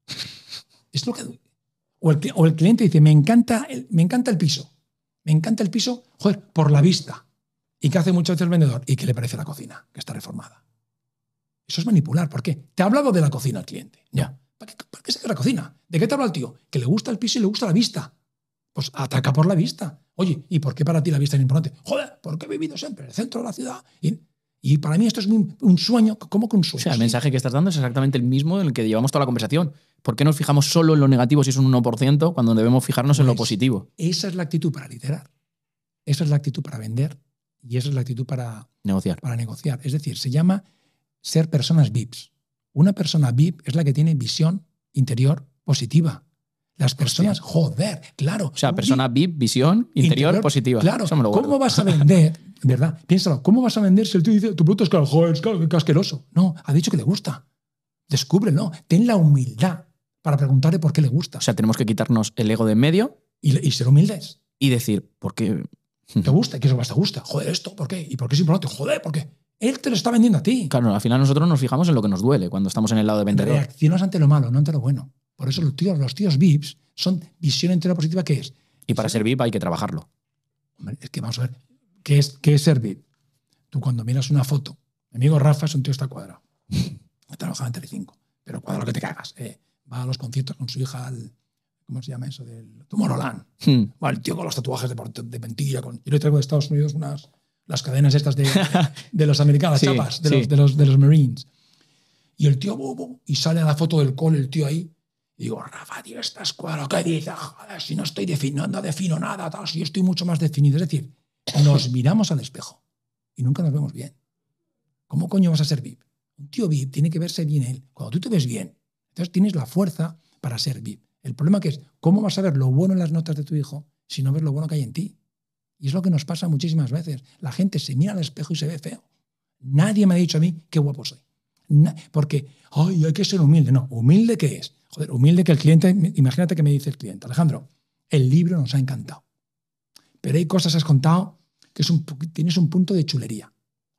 es lo que. O el, cliente dice, me encanta el, me encanta el piso. Me encanta el piso, joder, por la vista. ¿Y qué hace muchas veces el vendedor? ¿Y qué le parece la cocina, que está reformada? Eso es manipular. ¿Por qué? Te ha hablado de la cocina al cliente. Ya. ¿Para qué, se qué la cocina? ¿De qué te habla el tío? Que le gusta el piso y le gusta la vista. Pues ataca por la vista. Oye, ¿y por qué para ti la vista es importante? Joder, porque he vivido siempre en el centro de la ciudad. Y, para mí esto es un, sueño. ¿Cómo que un sueño? O sea, el mensaje que estás dando es exactamente el mismo en el que llevamos toda la conversación. ¿Por qué nos fijamos solo en lo negativo si es un 1% cuando debemos fijarnos en lo pues positivo? Esa es la actitud para liderar. Esa es la actitud para vender. Y esa es la actitud para negociar. Para negociar. Es decir, se llama ser personas VIPs. Una persona VIP es la que tiene visión interior positiva. Las personas, joder, claro. O sea, persona VIP, visión interior, positiva. Claro, ¿cómo vas a vender? ¿Verdad? Piénsalo, ¿cómo vas a vender si el tío dice tu producto es, joder, es asqueroso? No, ha dicho que le gusta. Descúbrelo. Ten la humildad para preguntarle por qué le gusta. O sea, tenemos que quitarnos el ego de en medio. Y, ser humildes. Y decir, ¿por qué? ¿Te gusta? ¿Qué es lo que más te gusta? Joder, esto, ¿por qué? ¿Y por qué es importante? Joder, ¿por qué? Él te lo está vendiendo a ti. Claro, al final nosotros nos fijamos en lo que nos duele cuando estamos en el lado de vendedor. Reaccionas ante lo malo, no ante lo bueno. Por eso los tíos, los tíos VIPs son visión entera positiva que es. Y para ser VIP hay que trabajarlo. Hombre, es que vamos a ver, ¿qué es, qué es ser VIP? Tú cuando miras una foto, mi amigo Rafa es un tío que está cuadrado. Trabajaba en Telecinco, pero cuadrado que te cagas. Eh. Va a los conciertos con su hija ¿cómo se llama eso? Del Tomorrowland. Hmm. el tío con los tatuajes de, de mentira. Con, yo le traigo de Estados Unidos unas las cadenas estas de, de los americanos, chapas de, los, de, los, Marines. Y el tío bobo, y sale a la foto del col el tío ahí. Y digo, Rafa, tío, esta escuadra, ¿qué dices? si no estoy definiendo, no defino nada, si yo estoy mucho más definido. Es decir, nos miramos al espejo y nunca nos vemos bien. ¿Cómo coño vas a ser VIP? Un tío VIP tiene que verse bien él. Cuando tú te ves bien, entonces tienes la fuerza para ser VIP. El problema que es, ¿cómo vas a ver lo bueno en las notas de tu hijo si no ves lo bueno que hay en ti? Y es lo que nos pasa muchísimas veces. La gente se mira al espejo y se ve feo. Nadie me ha dicho a mí qué guapo soy. porque, ay, hay que ser humilde. No, humilde qué es. Joder, humilde que el cliente, imagínate que me dice el cliente, Alejandro, el libro nos ha encantado. Pero hay cosas, has contado, que es un, tienes un punto de chulería.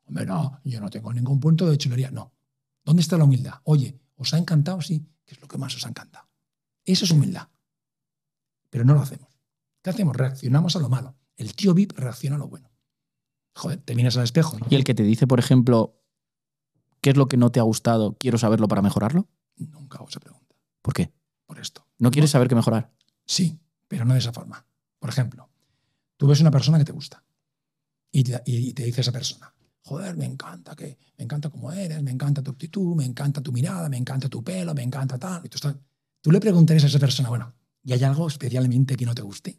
Hombre, no, yo no tengo ningún punto de chulería, no. ¿Dónde está la humildad? Oye, ¿os ha encantado? Sí, que es lo que más os ha encantado. Eso es humildad. Pero no lo hacemos. ¿Qué hacemos? Reaccionamos a lo malo. El tío VIP reacciona a lo bueno. Joder, te miras al espejo. ¿Y el que te dice, por ejemplo, qué es lo que no te ha gustado, quiero saberlo para mejorarlo? Nunca hago esa pregunta. ¿Por qué? Por esto. ¿No quieres saber qué mejorar? Sí, pero no de esa forma. Por ejemplo, tú ves una persona que te gusta y te, dice esa persona, joder, me encanta, que, me encanta cómo eres, me encanta tu actitud, me encanta tu mirada, me encanta tu pelo, me encanta tal. Y tú, tú le preguntarías a esa persona, bueno, ¿y hay algo especialmente que no te guste?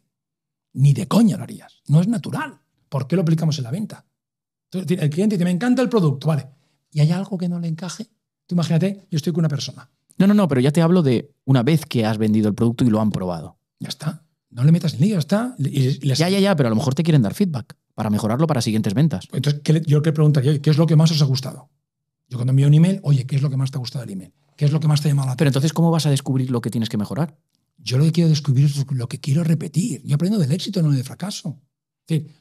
Ni de coña lo harías. No es natural. ¿Por qué lo aplicamos en la venta? Entonces, el cliente dice, me encanta el producto, vale. ¿Y hay algo que no le encaje? Tú imagínate, yo estoy con una persona. No, no, no, pero ya te hablo de una vez que has vendido el producto y lo han probado. Ya está. No le metas en lío, ya está. Y Ya, ya, ya, pero a lo mejor te quieren dar feedback para mejorarlo para siguientes ventas. Pues entonces, yo le preguntaría, ¿qué es lo que más os ha gustado? Yo cuando envío un email, oye, ¿qué es lo que más te ha gustado del email? ¿Qué es lo que más te ha llamado la atención? Pero entonces, ¿cómo vas a descubrir lo que tienes que mejorar? Yo lo que quiero descubrir es lo que quiero repetir. Yo aprendo del éxito, no del fracaso.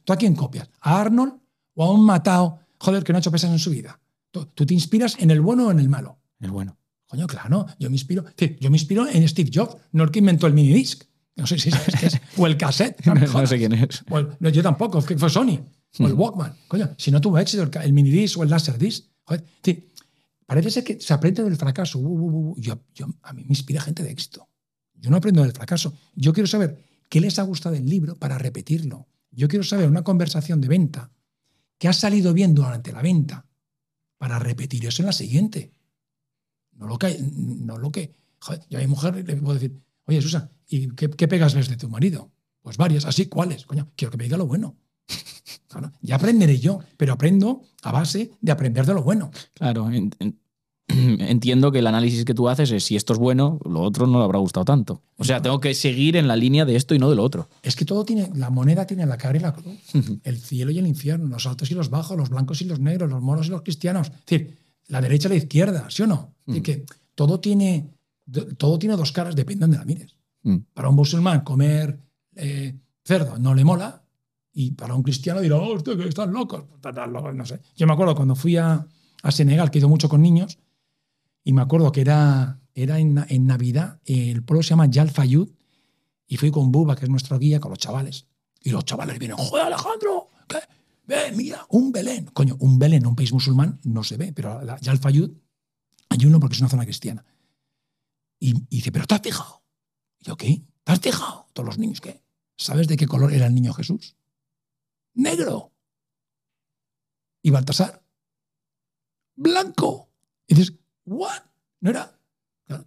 ¿tú a quién copias? ¿A Arnold o a un matado, joder, que no ha hecho pesas en su vida? ¿Tú, te inspiras en el bueno o en el malo? En el bueno. Coño, claro, yo me inspiro, yo me inspiro en Steve Jobs, no el que inventó el mini disc No sé si sabes es. O el cassette. No, sé quién es. yo tampoco, fue Sony. O el hmm. Walkman. Coño, si no tuvo éxito el, mini disc o el laserdisc. Joder, parece ser que se aprende del fracaso. Uh, uh, uh, yo, a mí me inspira gente de éxito. Yo no aprendo del fracaso. Yo quiero saber qué les ha gustado el libro para repetirlo. Yo quiero saber una conversación de venta que ha salido bien durante la venta para repetir eso en la siguiente. No lo que. No lo que joder, yo a mujer le puedo decir, oye, Susa, ¿y qué, pegas ves de tu marido? Pues varias, así, ¿cuáles? Coño, quiero que me diga lo bueno. ya aprenderé yo, pero aprendo a base de aprender de lo bueno. Claro, en, entiendo que el análisis que tú haces es si esto es bueno, lo otro no le habrá gustado tanto. O sea, tengo que seguir en la línea de esto y no de lo otro. Es que todo tiene, la moneda tiene la cara y la cruz, el cielo y el infierno, los altos y los bajos, los blancos y los negros, los moros y los cristianos. Es decir, la derecha y la izquierda, ¿sí o no? Es mm. que todo tiene, todo tiene dos caras, depende de la mires. Mm. Para un musulmán comer eh, cerdo no le mola y para un cristiano dirá, oh, ¡hostia, que están locos, están pues, locos, no sé. Yo me acuerdo cuando fui a, a Senegal, que he ido mucho con niños, y me acuerdo que era, era en, Navidad, el pueblo se llama Yalfayud, y fui con Buba, que es nuestro guía, con los chavales. Y los chavales vienen, joder Alejandro, ¿qué? ¡Ve, mira, un Belén. Coño, un Belén en un país musulmán no se ve, pero la, Yalfayud hay uno porque es una zona cristiana. Y, dice, ¿pero te has fijado? yo, ¿qué? ¿Te has fijado? Todos los niños, ¿qué? ¿Sabes de qué color era el niño Jesús? ¡Negro! Y Baltasar, ¡blanco! Y dices, ¿What? ¿No era?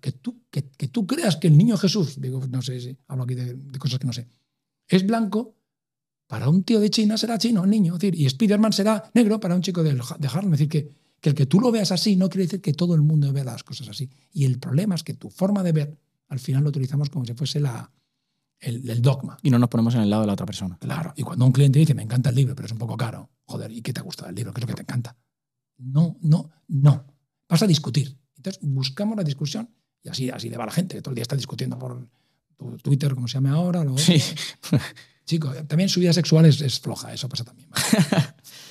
que tú, que, tú creas que el niño Jesús, digo, no sé, hablo aquí de, cosas que no sé, es blanco, para un tío de China será chino, el niño, decir, y Spider-Man será negro para un chico de, Harlem. Es decir, que, el que tú lo veas así no quiere decir que todo el mundo vea las cosas así. Y el problema es que tu forma de ver, al final lo utilizamos como si fuese la, el, el, dogma. Y no nos ponemos en el lado de la otra persona. Claro. Y cuando un cliente dice, me encanta el libro, pero es un poco caro. Joder, ¿y qué te gusta gustado el libro? ¿Qué es lo que te encanta? No, no, no vas a discutir. Entonces buscamos la discusión y así, así le va la gente, que todo el día está discutiendo por Twitter, como se llama ahora. sí. Chico, también su vida sexual es, floja, eso pasa también.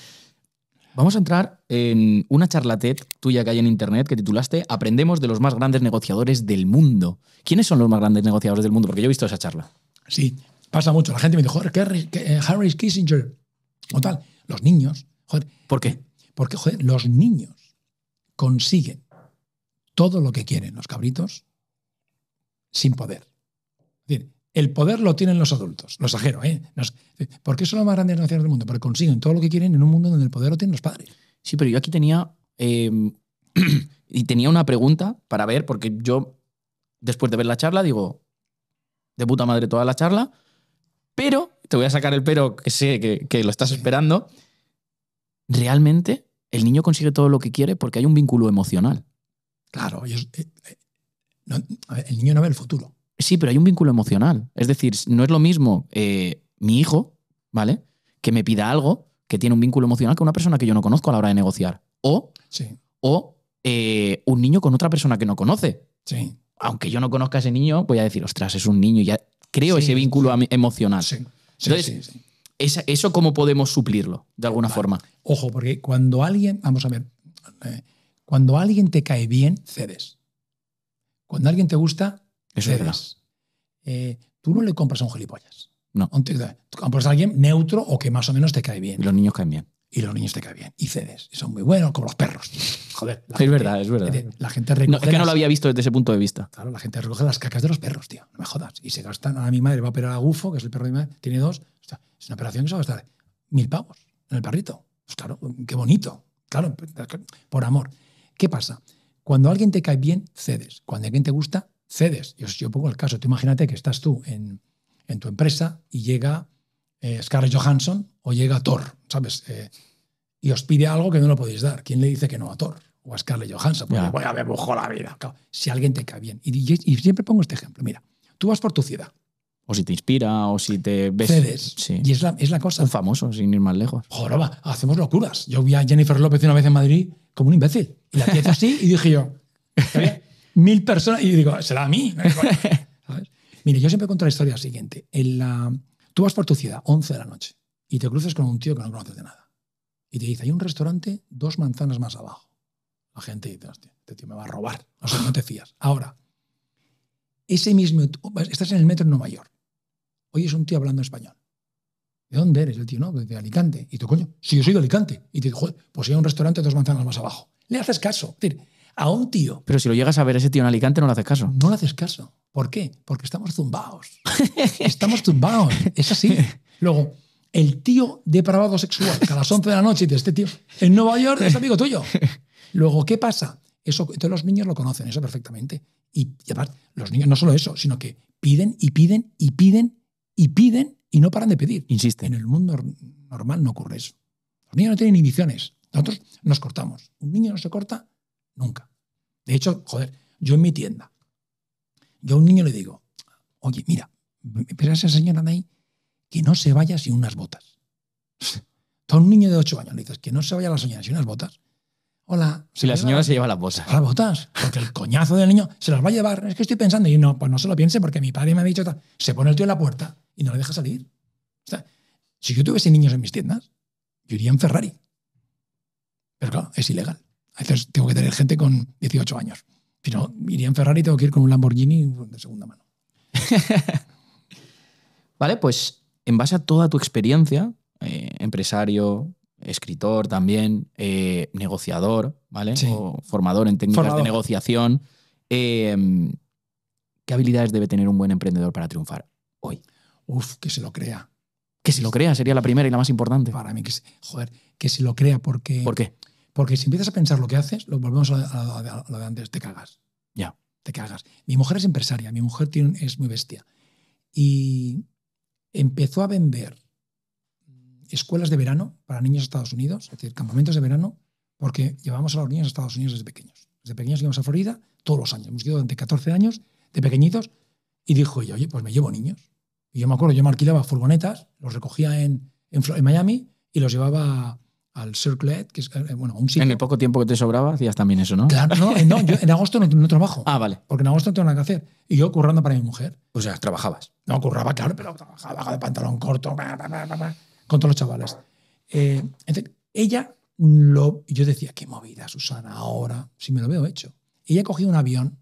Vamos a entrar en una charla tuya que hay en internet que titulaste Aprendemos de los más grandes negociadores del mundo. ¿Quiénes son los más grandes negociadores del mundo? Porque yo he visto esa charla. Sí, pasa mucho. La gente me dice, joder, eh, Harry Kissinger o tal. Los niños, joder. ¿Por qué? Porque, joder, los niños consiguen todo lo que quieren los cabritos sin poder. decir, el poder lo tienen los adultos, los exagero, ¿eh? ¿Por qué son las más grandes naciones del mundo? Porque consiguen todo lo que quieren en un mundo donde el poder lo tienen los padres. Sí, pero yo aquí tenía. Em, y tenía una pregunta para ver, porque yo, después de ver la charla, digo, de puta madre toda la charla, pero, te voy a sacar el pero que sé que, que lo estás esperando. ¿Realmente el niño consigue todo lo que quiere porque hay un vínculo emocional. Claro, eh, eh, el niño no ve el futuro. Sí, pero hay un vínculo emocional. Es decir, no es lo mismo eh, mi hijo, ¿vale? Que me pida algo que tiene un vínculo emocional con una persona que yo no conozco a la hora de negociar. O, o un niño con otra persona que no conoce. Sí. Aunque yo no conozca a ese niño, voy a decir, ostras, es un niño, ya creo ese vínculo emocional. Sí, sí. ¿Eso cómo podemos suplirlo de alguna forma? Ojo, porque cuando alguien, vamos a ver, eh, cuando alguien te cae bien, cedes. Cuando alguien te gusta, cedes. Eh, tú no le compras a un gilipollas. No. Tú compras a alguien neutro o que más o menos te cae bien. Y los niños caen bien y los niños te caen bien. Y cedes. Y son muy buenos, como los perros. Joder. Es verdad, es verdad. La gente recoge es que no lo había visto desde ese punto de vista. Claro, la gente recoge las cacas de los perros, tío. No me jodas. Y se gastan. a mi madre va a operar a Gufo, que es el perro de mi madre, tiene dos. es una operación que se va a gastar mil pavos en el perrito. Pues claro, qué bonito. Claro, por amor. ¿Qué pasa? Cuando alguien te cae bien, cedes. Cuando alguien te gusta, cedes. Yo, yo pongo el caso. Tú imagínate que estás tú en, en tu empresa y llega eh, Scarlett Johansson o llega Thor, ¿sabes? Eh, y os pide algo que no lo podéis dar. ¿Quién le dice que no a Thor? O a Scarlett Johansson. Porque voy a ver, la vida. si alguien te cae bien. Y, siempre pongo este ejemplo. Mira, tú vas por tu ciudad. O si te inspira, o si te ves. Cedes. Y es la, cosa. Un famoso, sin ir más lejos. Joroba, hacemos locuras. Yo vi a Jennifer López una vez en Madrid como un imbécil. Y la pieza así, y dije yo, mil personas. Y digo, será a mí. ¿Sabes? Mire, yo siempre cuento la historia siguiente. En la, Tú vas por tu ciudad, 11 de la noche, y te cruzas con un tío que no conoces de nada. Y te dice, hay un restaurante dos manzanas más abajo. La gente dice, este tío me va a robar. no te fías. Ahora, ese mismo, estás en el metro en Nueva York. Hoy es un tío hablando español. ¿De dónde eres? El tío, no, de Alicante. Y tú, coño, si yo soy de Alicante. Y te dice, pues hay un restaurante dos manzanas más abajo. Le haces caso. Es decir, a un tío. Pero si lo llegas a ver ese tío en Alicante, no le haces caso. No le haces caso. ¿Por qué? Porque estamos zumbados. estamos zumbados. Es así. Luego, el tío depravado sexual, que a las 11 de la noche de este tío, en Nueva York es amigo tuyo. Luego, ¿qué pasa? Eso, todos los niños lo conocen, eso perfectamente. Y, y aparte, los niños no solo eso, sino que piden y piden y piden y piden y no paran de pedir. Insiste. En el mundo normal no ocurre eso. Los niños no tienen inhibiciones. Nosotros nos cortamos. Un niño no se corta Nunca. De hecho, joder, yo en mi tienda, yo a un niño le digo, oye, mira, empieza esa señora de ahí que no se vaya sin unas botas. Todo un niño de 8 años le dices que no se vaya la señora sin unas botas. Hola. Si la señora se lleva las botas. Las botas. Porque el coñazo del niño se las va a llevar. Es que estoy pensando. Y no, pues no se lo piense porque mi padre me ha dicho. Se pone el tío en la puerta y no le deja salir. si yo tuviese niños en mis tiendas, yo iría en Ferrari. Pero claro, es ilegal. A veces tengo que tener gente con 18 años. Si no, iría en Ferrari y tengo que ir con un Lamborghini de segunda mano. vale, pues en base a toda tu experiencia, eh, empresario, escritor también, eh, negociador, ¿vale? formador en técnicas de negociación. Em, ¿Qué habilidades debe tener un buen emprendedor para triunfar hoy? Uf, que se lo crea. Que se lo crea, sería la primera y la más importante. Para mí, que joder, que se lo crea porque... ¿Por qué? Porque si empiezas a pensar lo que haces, lo volvemos a, lo de antes, te cagas. Ya. Te cagas. Mi mujer es empresaria, mi mujer es muy bestia. Y empezó a vender escuelas de verano para niños de Estados Unidos, es decir, campamentos de verano, porque llevamos a los niños a Estados Unidos desde pequeños. Desde pequeños íbamos a Florida todos los años. Hemos ido durante 14 años, de pequeñitos, y dijo yo, oye, pues me llevo niños. Y yo me acuerdo, yo me alquilaba furgonetas, los recogía en Miami y los llevaba al Circlet, que es eh, eh, bueno, un sitio. En el poco tiempo que te sobraba hacías también eso, ¿no? Claro, no, eh, en agosto no, trabajo. Ah, vale. Porque en agosto no tengo nada que hacer. Y yo currando para mi mujer. O sea, trabajabas. No, curraba, claro, pero trabajaba de pantalón corto, con todos los chavales. ella lo. Yo decía, qué movida, Susana, ahora, si me lo veo hecho. Ella cogía un avión,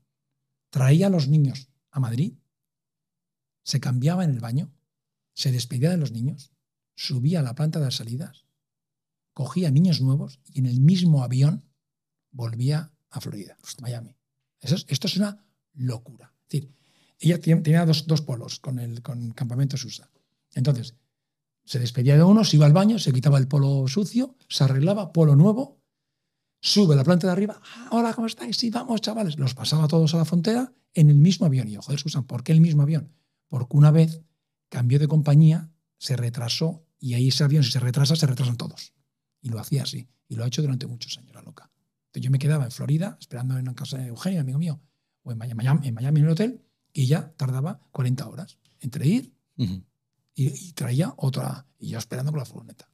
traía a los niños a Madrid, se cambiaba en el baño, se despedía de los niños, subía a la planta de las salidas cogía niños nuevos y en el mismo avión volvía a Florida, Miami. esto es una locura. decir, ella tenía dos, polos con el campamento Susa. Entonces, se despedía de uno, se iba al baño, se quitaba el polo sucio, se arreglaba, polo nuevo, sube a la planta de arriba, ah, hola, ¿cómo estáis? Sí, vamos, chavales. Los pasaba todos a la frontera en el mismo avión. Y yo, joder, Susan, ¿por qué el mismo avión? Porque una vez cambió de compañía, se retrasó y ahí ese avión, si se retrasa, se retrasan todos. Y lo hacía así. Y lo ha hecho durante muchos años, la loca. Entonces yo me quedaba en Florida, esperando en la casa de Eugenio, amigo mío, o en Miami, en Miami, el hotel, y ya tardaba 40 horas entre ir y, traía otra, y yo esperando con la furgoneta.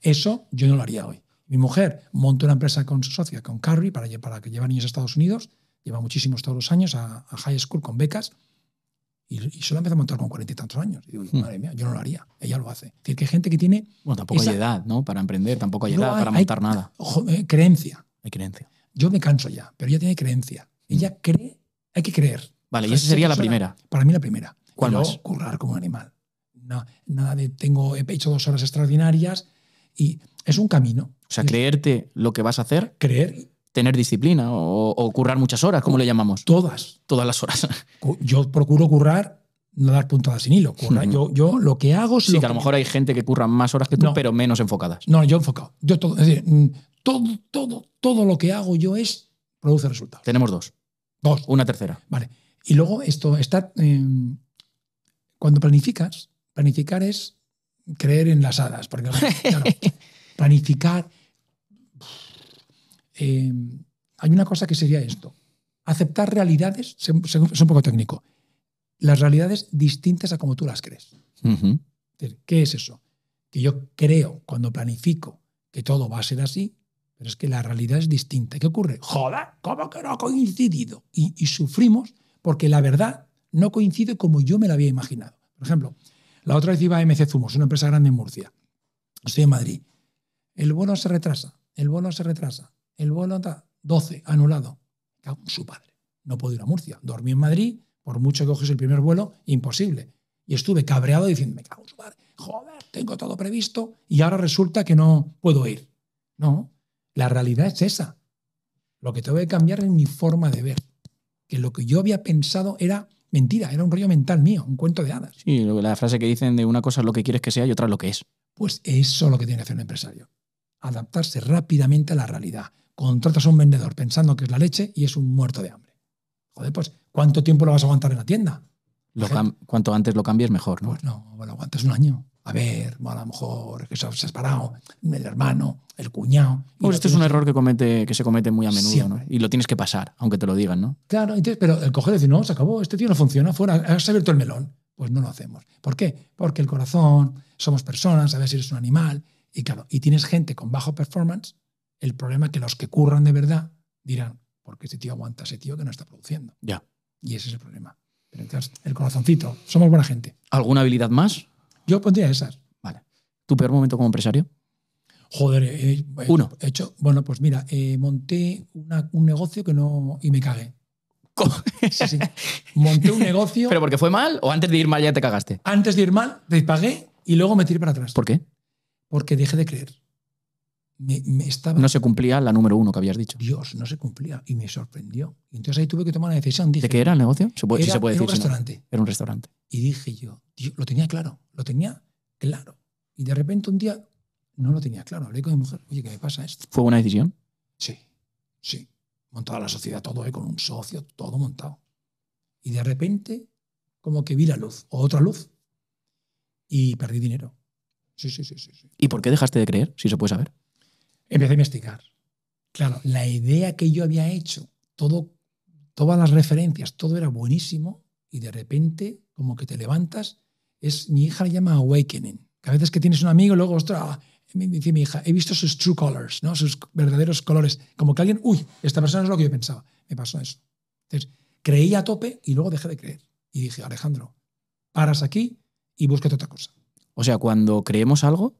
Eso yo no lo haría hoy. Mi mujer montó una empresa con su socia, con Carrie, para, para que lleve niños a Estados Unidos. Lleva muchísimos todos los años a high school con becas y, y solo empezó a montar con cuarenta y tantos años. Y hmm. madre mía, yo no lo haría. Ella lo hace. Es decir, que hay gente que tiene. Bueno, tampoco hay edad, ¿no? Para emprender, tampoco hay edad para montar nada. Eh, creencia. Hay creencia. Yo me canso ya, pero ella tiene creencia. Hmm. Ella cree, hay que creer. Vale, y esa sería la primera. Para mí la primera. ¿Cuál más? Currar como animal. nada de tengo, he hecho dos horas extraordinarias y es un camino. O sea, creerte lo que vas a hacer. Creer tener disciplina o, currar muchas horas, como le llamamos? Todas. Todas las horas. Yo procuro currar no dar puntadas sin hilo. yo, yo lo que hago Sí, que a lo mejor hay gente que curra más horas que tú, pero menos enfocadas. No, yo enfocado. Yo todo, es decir, mm, todo, todo, lo que hago yo es produce resultados. Tenemos dos. Dos. Una tercera. Vale. Y luego esto está. Em, cuando planificas, planificar es creer en las hadas. Porque planificar Em, hay una cosa que sería esto. Aceptar realidades, es un poco técnico, las realidades distintas a como tú las crees. ¿Qué es eso? Que yo creo cuando planifico que todo va a ser así, pero es que la realidad es distinta. ¿Qué ocurre? Joda, ¿cómo que no ha coincidido? Y, y sufrimos porque la verdad no coincide como yo me la había imaginado. Por ejemplo, la otra vez iba a MC Zumos, una empresa grande en Murcia. Estoy en Madrid. El bono se retrasa, el bono se retrasa el vuelo está 12, anulado. Cago en su padre. No puedo ir a Murcia. Dormí en Madrid, por mucho que coges el primer vuelo, imposible. Y estuve cabreado diciendo, me cago en su padre. Joder, tengo todo previsto y ahora resulta que no puedo ir. No, la realidad es esa. Lo que tengo que cambiar es mi forma de ver. Que lo que yo había pensado era mentira, era un rollo mental mío, un cuento de hadas. Sí, la frase que dicen de una cosa es lo que quieres que sea y otra lo que es. Pues eso es lo que tiene que hacer un empresario. Adaptarse rápidamente a la realidad contratas a un vendedor pensando que es la leche y es un muerto de hambre. Joder, pues, ¿cuánto tiempo lo vas a aguantar en la tienda? cuanto antes lo cambies, mejor, ¿no? Pues no, bueno, aguantas un año. A ver, a lo mejor que se has parado el hermano, el cuñado. Pues esto es un error que, comete, que se comete muy a menudo, ¿no? Y lo tienes que pasar, aunque te lo digan, ¿no? Claro, pero el coger y decir, no, se acabó, este tío no funciona, fuera, has abierto el melón. Pues no lo hacemos. ¿Por qué? Porque el corazón, somos personas, a ver si eres un animal. Y claro, y tienes gente con bajo performance el problema es que los que curran de verdad dirán, porque ese este tío aguanta ese tío que no está produciendo? Ya. Y ese es el problema. Pero entonces, el corazoncito, somos buena gente. ¿Alguna habilidad más? Yo pondría esas. Vale. ¿Tu peor momento como empresario? Joder, eh, eh, uno. He hecho, bueno, pues mira, eh, monté un negocio que no. y me cagué. Sí, Monté un negocio. ¿Pero porque fue mal o antes de ir mal ya te cagaste? Antes de ir mal, te pagué y luego me tiré para atrás. ¿Por qué? Porque dejé de creer. No se cumplía la número uno que habías dicho. Dios, no se cumplía y me sorprendió. entonces ahí tuve que tomar una decisión. ¿De qué era el negocio? puede, se puede decir, un restaurante. Era un restaurante. Y dije yo, lo tenía claro, lo tenía claro. Y de repente un día no lo tenía claro. Hablé con mi mujer, oye, ¿qué me pasa esto? ¿Fue una decisión? Sí, sí. Montada la sociedad, todo, con un socio, todo montado. Y de repente, como que vi la luz, o otra luz, y perdí dinero. sí, sí, sí, sí. ¿Y por qué dejaste de creer, si se puede saber? Empecé a investigar. Claro, la idea que yo había hecho, todo, todas las referencias, todo era buenísimo y de repente como que te levantas, es mi hija le llama awakening. Que a veces que tienes un amigo, luego, ostras, ah, me dice mi hija, he visto sus true colors, ¿no? sus verdaderos colores. Como que alguien, uy, esta persona es lo que yo pensaba. Me pasó eso. Entonces, creí a tope y luego dejé de creer. Y dije, Alejandro, paras aquí y búsquete otra cosa. O sea, cuando creemos algo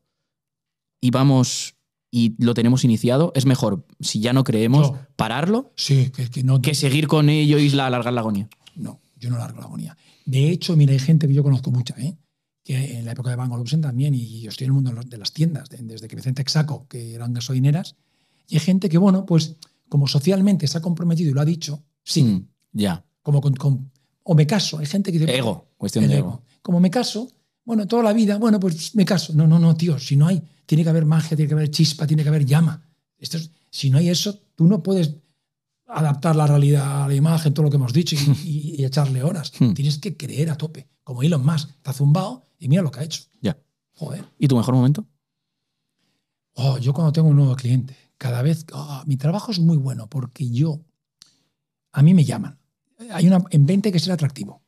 y vamos y lo tenemos iniciado, es mejor, si ya no creemos, pararlo sí, que, que seguir con ello y alargar la agonía. No, yo no alargo la agonía. De hecho, mira, hay gente que yo conozco mucha, ¿eh? que en la época de Van también, y yo estoy en el mundo de las tiendas, desde que Vicente Exaco, que eran gasolineras, y hay gente que, bueno, pues como socialmente se ha comprometido y lo ha dicho, sí. Mm, ya. Como con, o me caso, hay gente que dice... Ego, cuestión de ego. Como me caso, bueno, toda la vida, bueno, pues me caso. No, no, no, tío, si no hay, tiene que haber magia, tiene que haber chispa, tiene que haber llama. Esto si no hay eso, tú no puedes adaptar la realidad a la imagen, todo lo que hemos dicho, y, echarle horas. Hmm. Tienes que creer a tope. Como Elon Musk, está zumbado y mira lo que ha hecho. Ya. Joder. ¿Y tu mejor momento? Oh, yo cuando tengo un nuevo cliente, cada vez. Oh, mi trabajo es muy bueno porque yo. A mí me llaman. Hay una, en 20 que ser atractivo.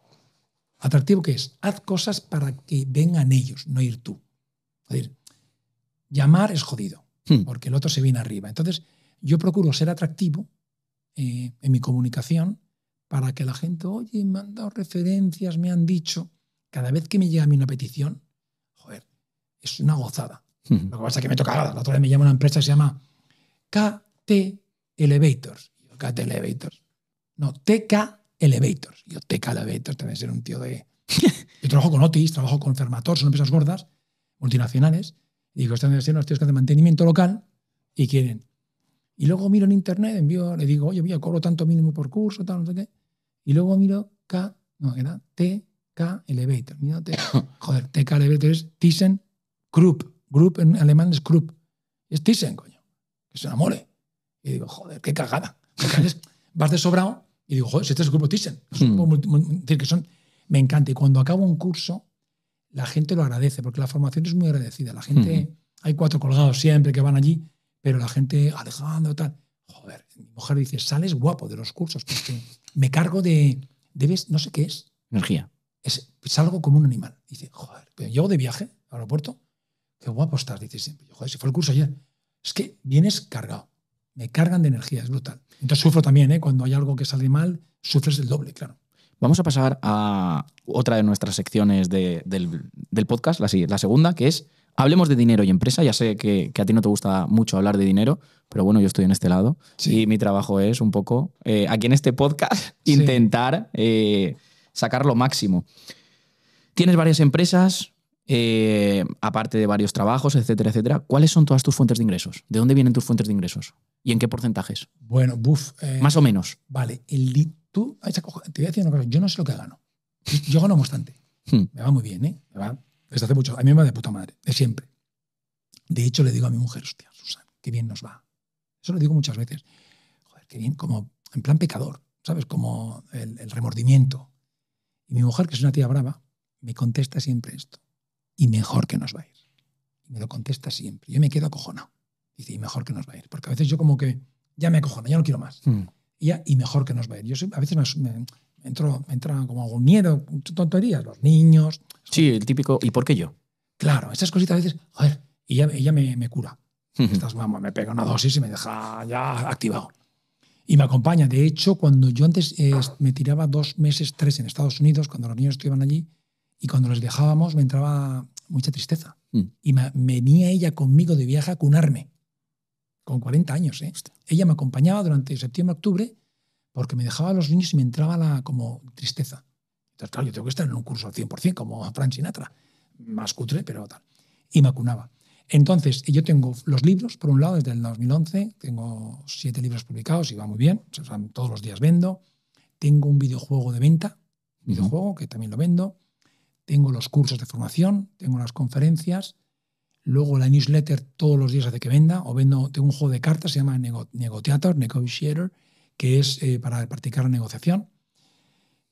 Atractivo que es, haz cosas para que vengan ellos, no ir tú. Es decir, llamar es jodido, hmm. porque el otro se viene arriba. Entonces, yo procuro ser atractivo eh, en mi comunicación para que la gente, oye, me han dado referencias, me han dicho. Cada vez que me llega a mí una petición, joder, es una gozada. Hmm. Lo que pasa es que me toca, la otra vez me llama una empresa que se llama KT Elevators. KT Elevators. No, TK elevators. Yo, Teca Elevators, también ser un tío de. Yo trabajo con Otis, trabajo con Fermator, son empresas gordas, multinacionales, y digo, están haciendo unos tíos que hacen mantenimiento local y quieren. Y luego miro en internet, envío, le digo, oye, mira, cobro tanto mínimo por curso, tal, no sé qué. Y luego miro K, no, era TK Elevator. mira joder, TK Elevator es Thyssen Group. Group en alemán es Krupp, Es Thyssen, coño. Que se enamore. Y digo, joder, qué cagada. vas de sobrado y digo, joder, si este es el grupo Thyssen. Hmm. que son, me encanta. Y cuando acabo un curso, la gente lo agradece, porque la formación es muy agradecida. La gente, hmm. hay cuatro colgados siempre que van allí, pero la gente, y tal. Joder, mi mujer dice, sales guapo de los cursos, porque me cargo de, debes, no sé qué es. Energía. Es, salgo como un animal. Dice, joder, pero llego de viaje al aeropuerto, qué guapo estás, dice Joder, si fue el curso ayer. Es que vienes cargado me cargan de energía, es brutal. Entonces sufro también, ¿eh? cuando hay algo que sale mal, sufres el doble, claro. Vamos a pasar a otra de nuestras secciones de, del, podcast, la, segunda, que es hablemos de dinero y empresa. Ya sé que, a ti no te gusta mucho hablar de dinero, pero bueno, yo estoy en este lado sí. y mi trabajo es un poco, eh, aquí en este podcast, intentar eh, sacar lo máximo. Tienes varias empresas, eh, aparte de varios trabajos, etcétera, etcétera, ¿cuáles son todas tus fuentes de ingresos? ¿De dónde vienen tus fuentes de ingresos? ¿Y en qué porcentajes? Bueno, buf. Eh, Más o menos. Vale, el, tú, te voy a decir una cosa, yo no sé lo que gano. Yo gano bastante. Hmm. Me va muy bien, ¿eh? Me va desde hace mucho. A mí me va de puta madre, de siempre. De hecho, le digo a mi mujer, hostia, Susana, qué bien nos va. Eso lo digo muchas veces. Joder, qué bien, como en plan pecador, ¿sabes? Como el, el remordimiento. Y mi mujer, que es una tía brava, me contesta siempre esto y mejor que nos va a ir. me lo contesta siempre. Yo me quedo acojonado. Dice, y mejor que nos va a ir. Porque a veces yo como que ya me acojono, ya no quiero más. Mm. Y, ya, y mejor que nos va a ir. Yo a veces me, entro, entra como algún miedo, tonterías, los niños. Sí, el típico, ¿y por qué yo? Claro, esas cositas a veces, joder, y ya, me, me, cura. estás vamos, me pega una dosis y me deja ya activado. Y me acompaña. De hecho, cuando yo antes eh, me tiraba dos meses, tres en Estados Unidos, cuando los niños estuvieron allí, y cuando los dejábamos me entraba mucha tristeza. Mm. Y venía ella conmigo de viaje a cunarme, con 40 años. ¿eh? Ella me acompañaba durante septiembre, octubre, porque me dejaba los niños y me entraba la como tristeza. Entonces, claro, yo tengo que estar en un curso al 100%, como Fran Sinatra, más cutre, pero tal. Y me cunaba. Entonces, yo tengo los libros, por un lado, desde el 2011, tengo siete libros publicados y va muy bien, todos los días vendo. Tengo un videojuego de venta, videojuego que también lo vendo. Tengo los cursos de formación, tengo las conferencias, luego la newsletter todos los días hace que venda, o vendo, tengo un juego de cartas, se llama Nego Negotiator, que es eh, para practicar la negociación.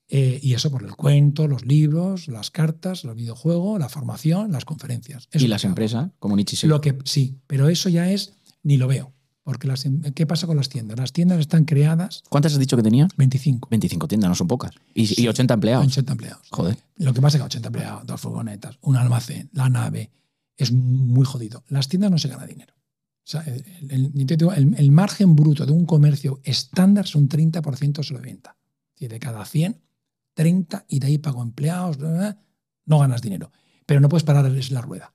Eh, y eso por el cuento, los libros, las cartas, los videojuegos, la formación, las conferencias. y las empresas, como Nietzsche. Lo que, sí, pero eso ya es, ni lo veo. Porque em, ¿qué pasa con las tiendas? Las tiendas están creadas. ¿Cuántas has dicho que tenías? 25. 25 tiendas, no son pocas. Y, 80 empleados. 80 empleados. Joder. Lo que pasa es que 80 empleados, dos furgonetas, un almacén, la nave. Es muy jodido. Las tiendas no se gana dinero. O sea, el, margen bruto de un comercio estándar es un 30% sobre venta. decir, de cada 100, 30 y de ahí pago empleados, no ganas dinero. Pero no puedes pararles la rueda.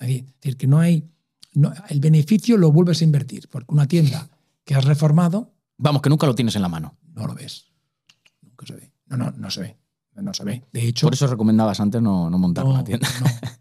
Es decir, que no hay el beneficio lo vuelves a invertir, porque una tienda que has reformado... Vamos, que nunca lo tienes en la mano. No lo ves. Nunca se ve. No, no, no se ve. No se ve. De hecho... Por eso recomendabas antes no, no montar una tienda.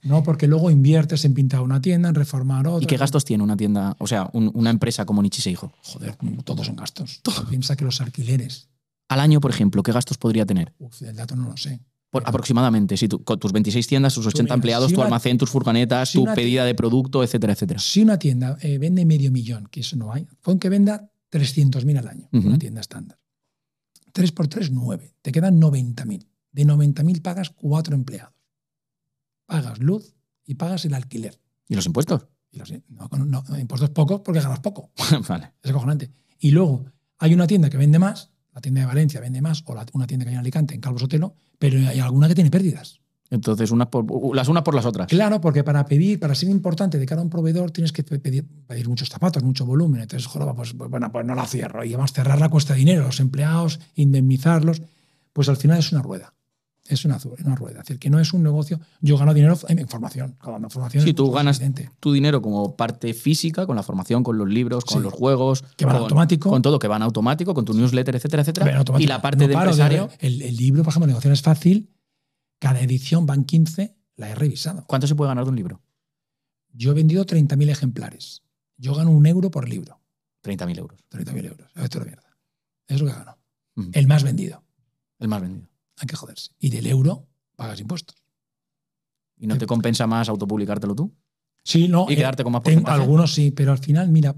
No, porque luego inviertes en pintar una tienda, en reformar otra. ¿Y qué gastos tiene una tienda, o sea, una empresa como Nichi hijo Joder, todos son gastos. Todo. Piensa que los alquileres... Al año, por ejemplo, ¿qué gastos podría tener? Uf, el dato no lo sé. Ah. aproximadamente, si con tus 26 tiendas, tus 80 empleados, tu almacén, tus furgonetas, tu pedida de producto, etcétera, etcétera. Si una tienda eh, vende medio millón, que eso no hay, con que venda 300.000 al año, una tienda estándar. 3 por 3, 9. Te quedan 90.000. De 90.000 pagas 4 empleados. Pagas luz y pagas el alquiler. ¿Y los impuestos? impuestos pocos porque ganas poco. vale. Es acojonante. Y luego hay una tienda que vende más la tienda de Valencia vende más o una tienda que hay en Alicante, en Calvo Sotelo, pero hay alguna que tiene pérdidas. Entonces, unas las unas por las otras. Claro, porque para pedir, para ser importante de cara a un proveedor, tienes que pedir, pedir muchos zapatos, mucho volumen. Entonces, joroba, pues, pues, bueno, pues no la cierro. Y además cerrarla cuesta dinero, los empleados, indemnizarlos. Pues al final es una rueda es una, rueda. Es decir, que no es un negocio. Yo gano dinero en formación. Si sí, tú ganas tu dinero como parte física, con la formación, con los libros, con los juegos. Que van con, Con todo, que van automático, con tu newsletter, etcétera, etcétera. y la parte de empresario. el, libro, por ejemplo, negociación es fácil. Cada edición van 15, la he revisado. ¿Cuánto se puede ganar de un libro? Yo he vendido 30.000 ejemplares. Yo gano un euro por libro. 30.000 euros. 30.000 euros. Esto es mierda. es lo que gano. El más vendido. El más vendido hay que joderse. Y del euro pagas impuestos. ¿Y no te compensa más autopublicártelo tú? Sí, no. Y eh, quedarte con más Algunos sí, pero al final, mira,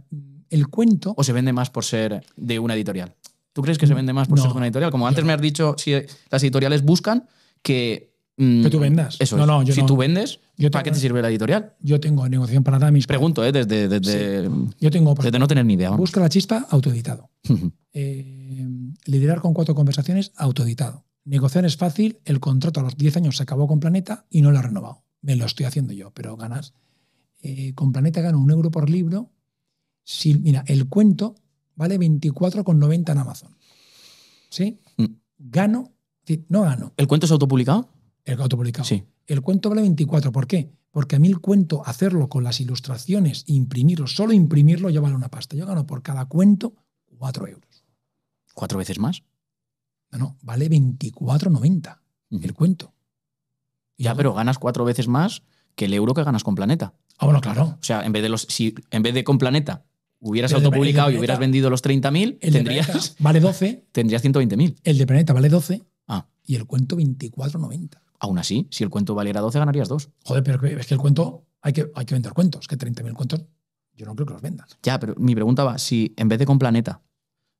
el cuento. ¿O se vende más por ser de una editorial? ¿Tú crees que se vende más por ser de una editorial? Como antes me has dicho, si las editoriales buscan que. Mm, que tú vendas. Eso no, no, yo Si tú vendes, ¿para qué te sirve la editorial? Yo tengo negociación para mis Pregunto, ¿eh? Desde. desde Yo tengo. Desde no tener ni idea. Busca la chista, autoeditado. Eh, liderar con cuatro conversaciones, autoeditado. Negociar es fácil, el contrato a los 10 años se acabó con Planeta y no lo ha renovado. Me lo estoy haciendo yo, pero ganas. Eh, con Planeta gano un euro por libro. Si, mira, el cuento vale 24,90 en Amazon. ¿Sí? Mm. Gano, no gano. ¿El cuento es autopublicado? El autopublicado. Sí. El cuento vale 24. ¿Por qué? Porque a mí el cuento, hacerlo con las ilustraciones, imprimirlo, solo imprimirlo, ya vale una pasta. Yo gano por cada cuento 4 euros. ¿Cuatro veces más? No, vale 24,90 el cuento. Ya, pero ganas cuatro veces más que el euro que ganas con Planeta. Ah, bueno, claro. O sea, en vez de, los, si, en vez de con Planeta hubieras autopublicado y hubieras vendido los 30.000, tendrías. vale 12. Tendrías 120.000. El de Planeta vale 12. Ah. Y el cuento 24,90. Aún así, si el cuento valiera 12, ganarías dos. Joder, pero es que el cuento. Hay que, hay que vender cuentos. Que 30.000 cuentos. Yo no creo que los vendas. Ya, pero mi pregunta va: si en vez de con Planeta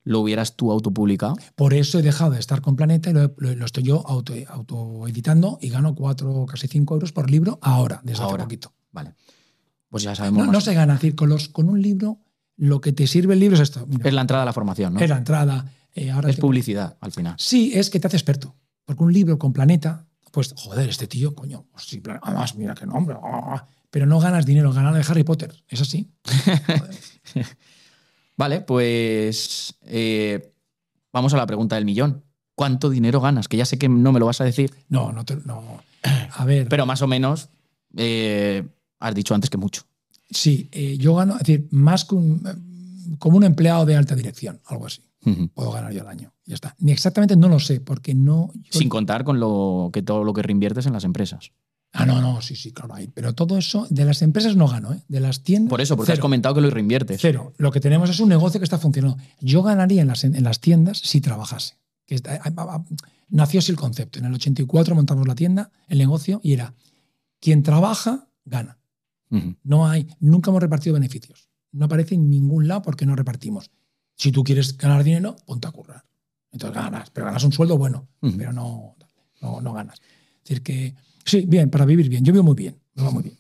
lo hubieras tú autopublicado. Por eso he dejado de estar con Planeta y lo, estoy yo auto, autoeditando y gano o casi cinco euros por libro ahora, desde ahora. hace poquito. Vale. Pues ya sabemos. No, se gana, círculos. con, un libro, lo que te sirve el libro es esto. es la entrada a la formación, ¿no? Es la entrada. Eh, ahora es publicidad al final. Sí, es que te hace experto. Porque un libro con Planeta, pues, joder, este tío, coño, además, pues ah, mira qué nombre. Ah, ah, pero no ganas dinero, ganas de Harry Potter. Es así. Vale, pues eh, vamos a la pregunta del millón. ¿Cuánto dinero ganas? Que ya sé que no me lo vas a decir. No, no, te, no. A ver. Pero más o menos, eh, has dicho antes que mucho. Sí, eh, yo gano, es decir, más como un empleado de alta dirección, algo así. Puedo ganar yo al año. Ya está. Ni exactamente no lo sé, porque no. Sin contar con lo que todo lo que reinviertes en las empresas. Ah, no, no, sí, sí, claro, hay. Pero todo eso, de las empresas no gano, ¿eh? de las tiendas. Por eso, porque has comentado que lo reinviertes. Cero. Lo que tenemos es un negocio que está funcionando. Yo ganaría en las, tiendas si trabajase. Ah, ah, ah, nació así el concepto. En el 84 montamos la tienda, el negocio, y era quien trabaja, gana. No hay, nunca hemos repartido beneficios. No aparece en ningún lado porque no repartimos. Si tú quieres ganar dinero, ponte a currar. Entonces ganas, pero ganas un sueldo bueno, pero no, no, no ganas. Es decir, que Sí, bien, para vivir bien. Yo vivo muy bien, va muy bien.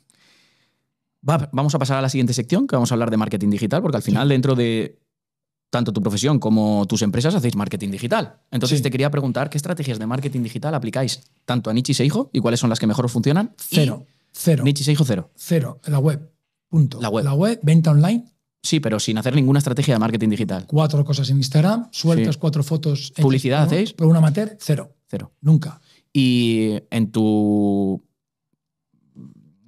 vamos a pasar a la siguiente sección, que vamos a hablar de marketing digital, porque al final dentro de tanto tu profesión como tus empresas hacéis marketing digital. Entonces te quería preguntar qué estrategias de marketing digital aplicáis tanto a y Seijo y cuáles son las que mejor funcionan. Cero, ¿Nietzsche y Seijo cero. Cero, la web, punto. La web. La web, venta online. Sí, pero sin hacer ninguna estrategia de marketing digital. Cuatro cosas en Instagram, sueltas cuatro fotos. En Publicidad hacéis. Pero una amateur, cero. Cero. Nunca y en tu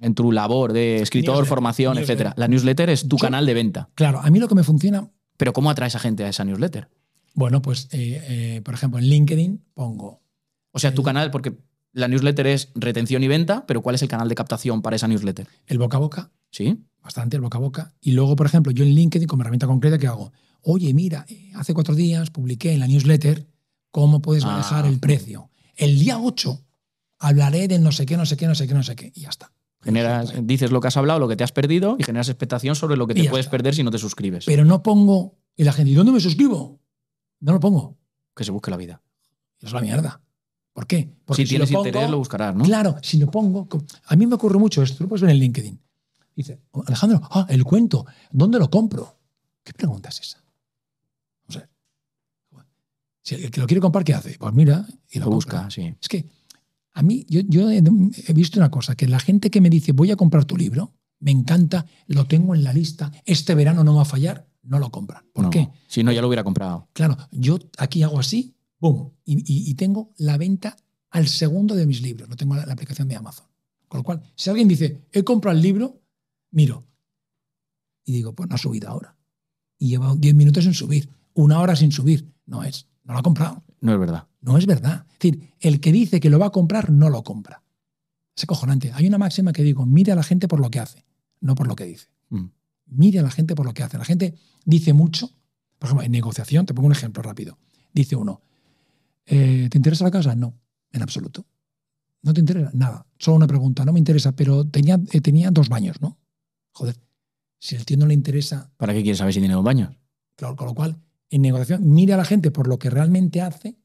en tu labor de escritor, formación, etcétera. La newsletter es tu canal de venta. Claro, a mí lo que me funciona. Pero ¿cómo atraes a gente a esa newsletter? Bueno, pues eh, eh, por ejemplo en LinkedIn pongo. O sea, tu eh, canal, porque la newsletter es retención y venta, pero ¿cuál es el canal de captación para esa newsletter? El boca a boca. Sí. Bastante el boca a boca. Y luego, por ejemplo, yo en LinkedIn, como herramienta concreta, ¿qué hago? Oye, mira, hace cuatro días publiqué en la newsletter cómo puedes ah. manejar el precio el día 8 hablaré de no sé qué, no sé qué, no sé qué, no sé qué, y ya está. Generas, ¿eh? dices lo que has hablado, lo que te has perdido y generas expectación sobre lo que te puedes perder si no te suscribes. Pero no pongo, y la gente, ¿y dónde me suscribo? No lo pongo. Que se busque la vida. Es la mierda. ¿Por qué? Porque si, tienes interés, lo buscarás, ¿no? Claro, si lo pongo. A mí me ocurre mucho esto, lo puedes ver en LinkedIn. Dice, oh, Alejandro, ah, el cuento, ¿dónde lo compro? ¿Qué pregunta es esa? Si el que lo quiere comprar, ¿qué hace? Pues mira y lo, busca. Es que a mí, yo, he visto una cosa, que la gente que me dice, voy a comprar tu libro, me encanta, lo tengo en la lista, este verano no va a fallar, no lo compran. ¿Por qué? Si no, ya lo hubiera comprado. Claro, yo aquí hago así, boom, y, tengo la venta al segundo de mis libros, no tengo la, aplicación de Amazon. Con lo cual, si alguien dice, he comprado el libro, miro. Y digo, pues no ha subido ahora. Y lleva 10 minutos sin subir, una hora sin subir, no es. No lo ha comprado. No es verdad. No es verdad. Es decir, el que dice que lo va a comprar no lo compra. Es cojonante Hay una máxima que digo, mire a la gente por lo que hace, no por lo que dice. Mm. Mire a la gente por lo que hace. La gente dice mucho. Por ejemplo, en negociación, te pongo un ejemplo rápido. Dice uno, eh, ¿te interesa la casa? No, en absoluto. No te interesa nada. Solo una pregunta, no me interesa, pero tenía, eh, dos baños, ¿no? Joder, si el tío no le interesa... ¿Para qué quiere saber si tiene dos baños? Claro, con lo cual, en negociación mire a la gente por lo que realmente hace,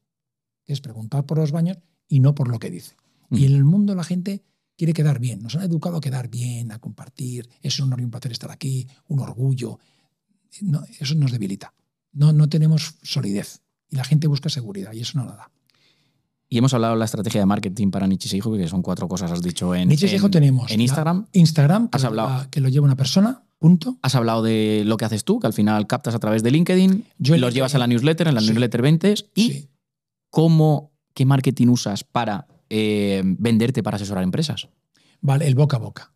que es preguntar por los baños, y no por lo que dice. Y mm. en el mundo la gente quiere quedar bien. Nos han educado a quedar bien, a compartir. Es un honor y un placer estar aquí, un orgullo. No, eso nos debilita. No, no tenemos solidez. Y la gente busca seguridad y eso no la da. Y hemos hablado de la estrategia de marketing para Nietzsche Hijo, que son cuatro cosas, has dicho en, tenemos. En Instagram. Instagram, que lo lleva una persona Punto. Has hablado de lo que haces tú, que al final captas a través de LinkedIn, los llevas a la newsletter, en la newsletter ventes. y cómo, qué marketing usas para eh, venderte para asesorar empresas. Vale, el boca a boca.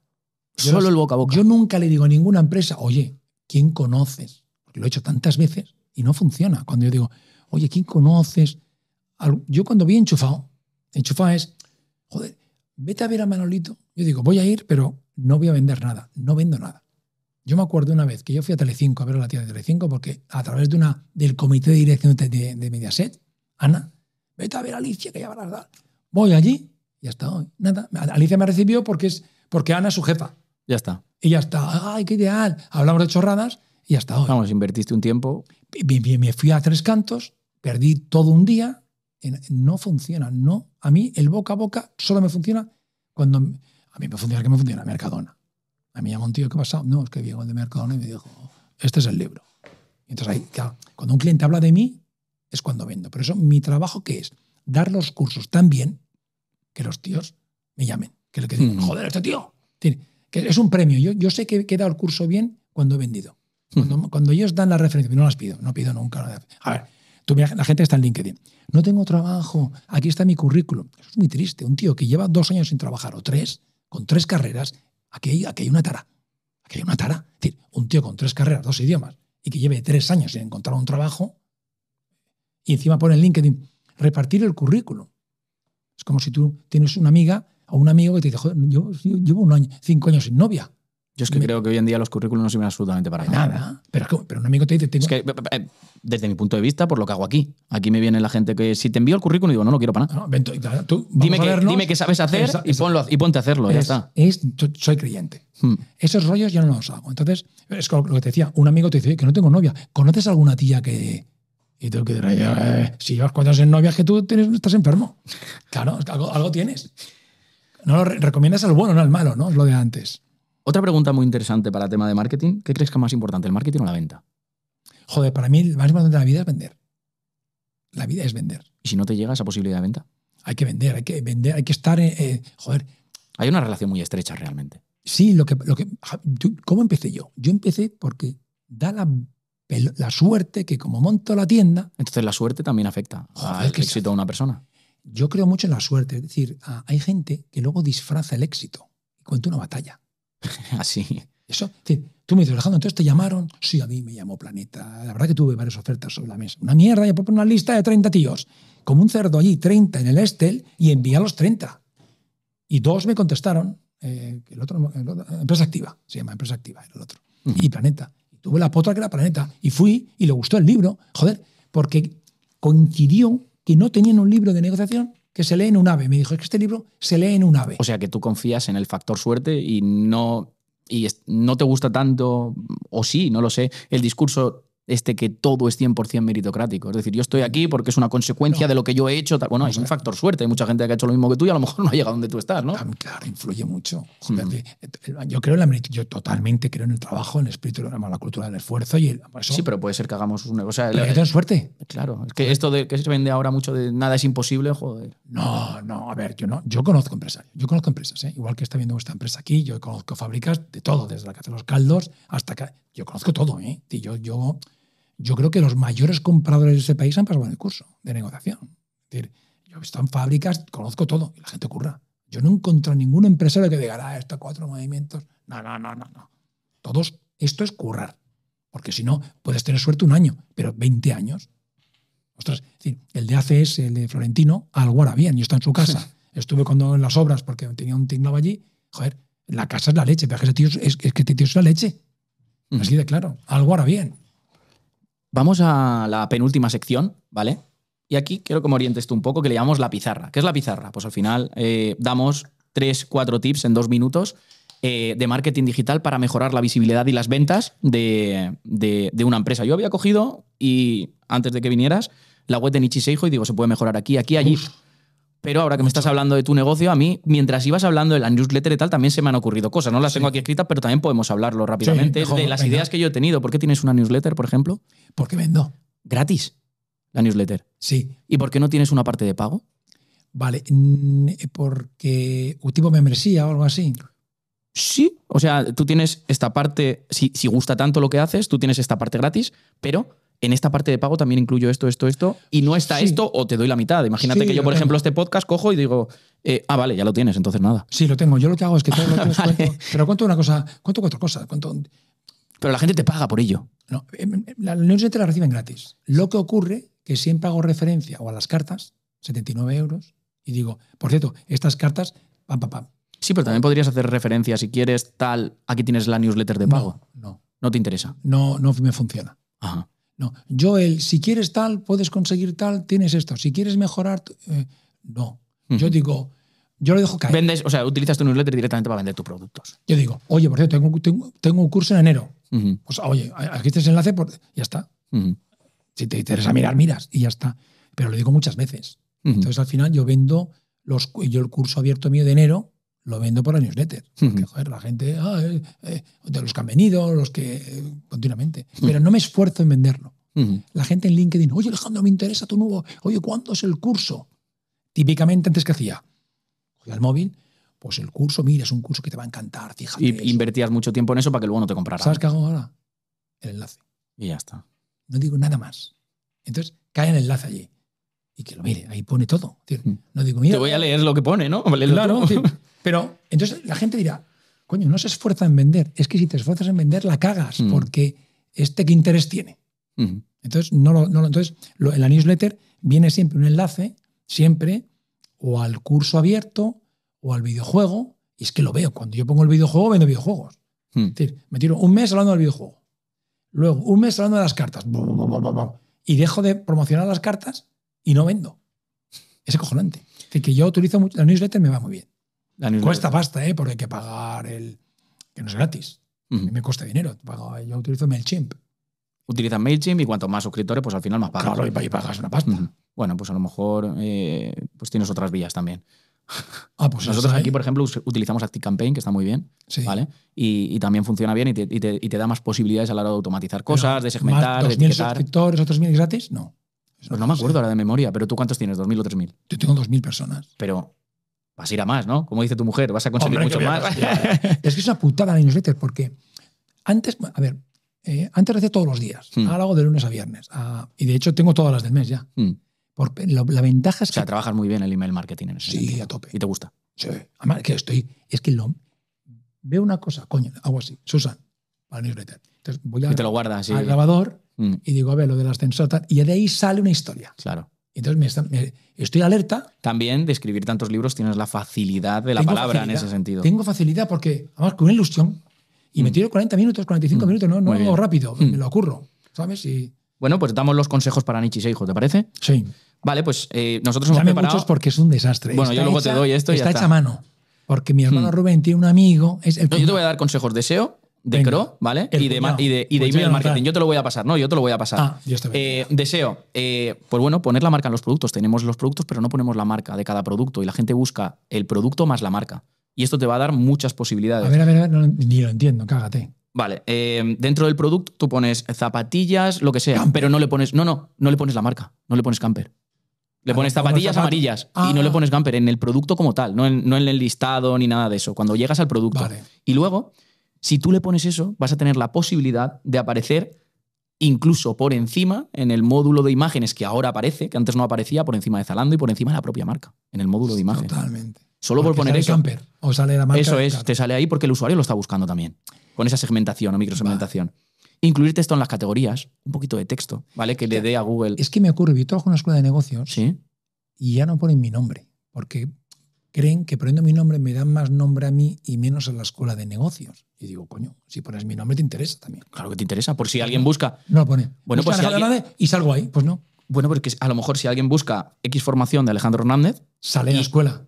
Solo el boca a boca. Yo nunca le digo a ninguna empresa, oye, ¿quién conoces? lo he hecho tantas veces y no funciona. Cuando yo digo, oye, ¿quién conoces? Yo cuando vi enchufado, enchufado es, joder, vete a ver a Manolito. Yo digo, voy a ir, pero no voy a vender nada, no vendo nada. Yo me acuerdo una vez que yo fui a Telecinco a ver a la tía de Telecinco porque a través de una, del comité de dirección de, Mediaset, Ana, vete a ver a Alicia que ya va a dar. Voy allí y hasta hoy. Nada. Alicia me recibió porque, es, porque Ana es su jefa. Ya está. Y ya está. ¡Ay, qué ideal! Hablamos de chorradas y hasta hoy. Vamos, invertiste un tiempo. Me, me fui a tres cantos, perdí todo un día. No funciona. No. A mí el boca a boca solo me funciona cuando... A mí me funciona que me funciona Mercadona. A mí me llamó un tío, ¿qué pasa? No, es que llegó el de Mercadona y me dijo, este es el libro. Entonces, ahí, claro, cuando un cliente habla de mí, es cuando vendo. Pero eso, mi trabajo, ¿qué es? Dar los cursos tan bien que los tíos me llamen. Que le que mm. joder, este tío. Que es un premio. Yo, sé que, he dado el curso bien cuando he vendido. Mm. Cuando, ellos dan la referencia no las pido, no pido nunca. A ver, la gente está en LinkedIn. No tengo trabajo, aquí está mi currículum. es muy triste. Un tío que lleva dos años sin trabajar o tres, con tres carreras, Aquí hay, una tara. Aquí hay una tara. decir, un tío con tres carreras, dos idiomas, y que lleve tres años sin encontrar un trabajo, y encima pone en LinkedIn, repartir el currículum. Es como si tú tienes una amiga o un amigo que te dice, yo llevo un año, cinco años sin novia. Yo es que creo que hoy en día los currículos no sirven absolutamente para nada. nada. ¿eh? Pero, un amigo te dice... Eh, desde mi punto de vista, por lo que hago aquí. Aquí me viene la gente que si te envío el currículum, digo, no lo quiero para nada. dime, qué sabes hacer Y, ponte a hacerlo, ya está. soy creyente. Hmm. Esos rollos yo no los hago. Entonces, es lo que te decía, un amigo te dice que no tengo novia. ¿Conoces alguna tía que...? Y tengo que dirás, si llevas cuatro años en novia, que tú estás enfermo. Claro, algo, tienes. No lo recomiendas al bueno, no al malo, ¿no? Es lo de antes. Otra pregunta muy interesante para el tema de marketing. ¿Qué crees que es más importante, el marketing o la venta? Joder, para mí lo más importante de la vida es vender. La vida es vender. ¿Y si no te llega esa posibilidad de venta? Hay que vender, hay que vender, hay que estar. Eh, eh, joder. Hay una relación muy estrecha realmente. Sí, lo que. ¿Cómo empecé yo? Yo empecé porque da la, suerte que como monto la tienda. Entonces la suerte también afecta al éxito de una persona. Yo creo mucho en la suerte. Es decir, hay gente que luego disfraza el éxito y cuenta una batalla. Así. Eso, tú me dices, Alejandro, entonces te llamaron. Sí, a mí me llamó Planeta. La verdad que tuve varias ofertas sobre la mesa. Una mierda, yo una lista de 30 tíos. Como un cerdo allí, 30 en el Estel y envía los 30. Y dos me contestaron. Eh, el, otro, Empresa Activa, se llama Empresa Activa, el otro. Y Planeta. Y tuve la potra que era Planeta. Y fui y le gustó el libro. Joder, porque coincidió que no tenían un libro de negociación que se lee en un ave. Me dijo, es que este libro se lee en un ave. O sea que tú confías en el factor suerte y no, y no te gusta tanto, o sí, no lo sé, el discurso este que todo es 100% meritocrático. Es decir, yo estoy aquí porque es una consecuencia de lo que yo he hecho. Bueno, es un factor suerte. Hay mucha gente que ha hecho lo mismo que tú y a lo mejor no ha llegado donde tú estás, ¿no? Claro, influye mucho. Mm. Yo creo en la yo totalmente creo en el trabajo, en el espíritu, en la cultura del esfuerzo y Sí, pero puede ser que hagamos un negocio... Pero suerte. Claro, es que esto de que se vende ahora mucho de nada es imposible, joder. No, no, a ver, yo no, yo conozco empresas. yo conozco empresas, ¿eh? igual que está viendo esta empresa aquí, yo conozco fábricas de todo, desde la que hace los caldos hasta que. Yo conozco todo, ¿eh? Y yo, yo yo creo que los mayores compradores de ese país han pasado en el curso de negociación. Es decir, yo he visto en fábricas, conozco todo, y la gente curra. Yo no encuentro ningún empresario que diga, ah, estos cuatro movimientos. No, no, no, no, no. Todos, esto es currar. Porque si no, puedes tener suerte un año, pero 20 años. Ostras, es decir, el de ACS, el de Florentino, algo hará bien, yo estaba en su casa. Estuve cuando en las obras porque tenía un tinglado allí. Joder, la casa es la leche, pero es que ese tío es, que este tío es la leche. Mm. Así de claro, algo hará bien. Vamos a la penúltima sección, ¿vale? Y aquí quiero que me orientes tú un poco, que le llamamos la pizarra. ¿Qué es la pizarra? Pues al final eh, damos tres, cuatro tips en dos minutos eh, de marketing digital para mejorar la visibilidad y las ventas de, de, una empresa. Yo había cogido, y antes de que vinieras, la web de Nichi y digo, se puede mejorar aquí, aquí, allí. Pero ahora que me estás hablando de tu negocio, a mí, mientras ibas hablando de la newsletter y tal, también se me han ocurrido cosas. No las tengo aquí escritas, pero también podemos hablarlo rápidamente de las ideas que yo he tenido. ¿Por qué tienes una newsletter, por ejemplo? Porque vendo. ¿Gratis? La newsletter. Sí. ¿Y por qué no tienes una parte de pago? Vale, porque un tipo membresía o algo así. Sí, o sea, tú tienes esta parte, si, si gusta tanto lo que haces, tú tienes esta parte gratis, pero en esta parte de pago también incluyo esto, esto, esto, y no está esto o te doy la mitad. Imagínate que yo, por ejemplo, este podcast cojo y digo, eh, ah, vale, ya lo tienes, entonces nada. Sí, lo tengo. Yo lo que hago es que todo Pero cuento una cosa, cuento cuatro cosas. Pero la gente te paga por ello. No, em, em, la newsletter la reciben gratis. Lo que ocurre que siempre hago referencia o a las cartas, 79 euros, y digo, por cierto, estas cartas, pam, pam, pam. Sí, pero también podrías hacer referencia, si quieres, tal, aquí tienes la newsletter de pago. No, no. No te interesa. No, no me funciona. Ajá. No, Joel, si quieres tal, puedes conseguir tal, tienes esto. Si quieres mejorar, eh, no. Yo digo, yo lo dejo caer. Vendes, o sea, utilizas tu newsletter directamente para vender tus productos. Yo digo, oye, por cierto, tengo, tengo, tengo un curso en enero. O sea, pues, oye, aquí este enlace, por... ya está. Si te interesa mirar, miras y ya está. Pero lo digo muchas veces. Entonces, al final, yo vendo los, yo el curso abierto mío de enero lo vendo por la newsletter. la gente, ah, eh, eh, de los que han venido, los que. Eh, continuamente. Pero no me esfuerzo en venderlo. La gente en LinkedIn, oye, Alejandro, me interesa tu nuevo. Oye, ¿cuándo es el curso? Típicamente, antes que hacía, cogía el móvil, pues el curso, mira, es un curso que te va a encantar, fíjate. Y invertías mucho tiempo en eso para que luego no te comprara. ¿Sabes qué hago ahora? El enlace. Y ya está. No digo nada más. Entonces, cae el enlace allí y que lo mire. Ahí pone todo. Mm. No digo, mira. Te voy a leer lo que pone, ¿no? Claro. Pero entonces la gente dirá, coño, no se esfuerza en vender. Es que si te esfuerzas en vender, la cagas, mm. porque este qué interés tiene. Mm. Entonces, no entonces en la newsletter viene siempre un enlace, siempre, o al curso abierto, o al videojuego. Y es que lo veo. Cuando yo pongo el videojuego, vendo videojuegos. Es decir, me tiro un mes hablando del videojuego. Luego, un mes hablando de las cartas. Y dejo de promocionar las cartas y no vendo. Es acojonante. Decir, que yo utilizo mucho. La newsletter me va muy bien. Cuesta pasta, ¿eh? Porque hay que pagar el. que no es gratis. Me cuesta dinero. Yo utilizo MailChimp. Utilizas MailChimp y cuanto más suscriptores, pues al final más pagas. Claro, y pagas una pasta. Bueno, pues a lo mejor eh, pues tienes otras vías también. Ah, pues Nosotros aquí, por ejemplo, utilizamos ActiveCampaign, que está muy bien, sí. ¿vale? Y, también funciona bien y te, da más posibilidades a la hora de automatizar cosas, de segmentar, de suscriptores, otros mil gratis? No. No, me acuerdo ahora de memoria, pero ¿tú cuántos tienes? ¿2.000 o 3.000? Yo tengo 2.000 personas. Pero vas a ir a más, ¿no? Como dice tu mujer, vas a conseguir mucho más. es que es una putada la newsletter porque antes, a ver, eh, antes lo hacía todos los días, hmm. ahora hago de lunes a viernes. Ah, y de hecho tengo todas las del mes ya. Hmm. la, ventaja es o sea, trabajas muy bien el email marketing en ese Sí, a tope. ¿Y te gusta? Sí. Además, que estoy... Es que lo, veo una cosa, coño, hago así, Susan, para newsletter. y te lo guardas, al sí. grabador Mm. Y digo, a ver, lo de ascensor. Tal, y de ahí sale una historia. Claro. Entonces me estoy alerta. También de escribir tantos libros tienes la facilidad de la palabra en ese sentido. Tengo facilidad porque, además, con ilusión. Y me mm. tiro 40 minutos, 45 mm. minutos, no, no rápido, me lo ocurro, ¿sabes? Y... Bueno, pues damos los consejos para Nietzsche hijos ¿te parece? Sí. Vale, pues eh, nosotros hemos Dame preparado... muchos porque es un desastre. Bueno, yo luego te doy esto y Está ya hecha mano. Porque mi hermano Rubén tiene un amigo... Es yo te voy a dar consejos de SEO de ¿vale? y de, y email marketing. Yo te lo voy a pasar, no, yo te lo voy a pasar. Ah, yo eh, deseo, eh, pues bueno, poner la marca en los productos. Tenemos los productos, pero no ponemos la marca de cada producto. Y la gente busca el producto más la marca. Y esto te va a dar muchas posibilidades. A ver, a ver, a ver ni lo entiendo, cágate. Vale, eh, dentro del producto tú pones zapatillas, lo que sea, pero no le pones, no, no, no le pones la marca, no le pones camper. Le ah, pones zapatillas amarillas y no le ah. pones camper en el producto como tal, no en, no en, el listado ni nada de eso, cuando llegas al producto. Y luego si tú le pones eso, vas a tener la posibilidad de aparecer incluso por encima en el módulo de imágenes que ahora aparece, que antes no aparecía, por encima de Zalando y por encima de la propia marca, en el módulo de imágenes. Totalmente. Solo por poner eso. o sale la marca. Eso es, te sale ahí porque el usuario lo está buscando también, con esa segmentación o microsegmentación. segmentación. Incluir en las categorías, un poquito de texto, ¿vale? Que le dé a Google. Es que me ocurre, yo trabajo en una escuela de negocios ¿Sí? y ya no ponen mi nombre, porque creen que poniendo mi nombre me dan más nombre a mí y menos a la escuela de negocios. Y digo, coño, si pones mi nombre te interesa también. Claro que te interesa, por si pues alguien busca. No lo pone. Bueno, pues y salgo ahí, pues no. Bueno, porque a lo mejor si alguien busca X formación de Alejandro Hernández. Sale en la escuela.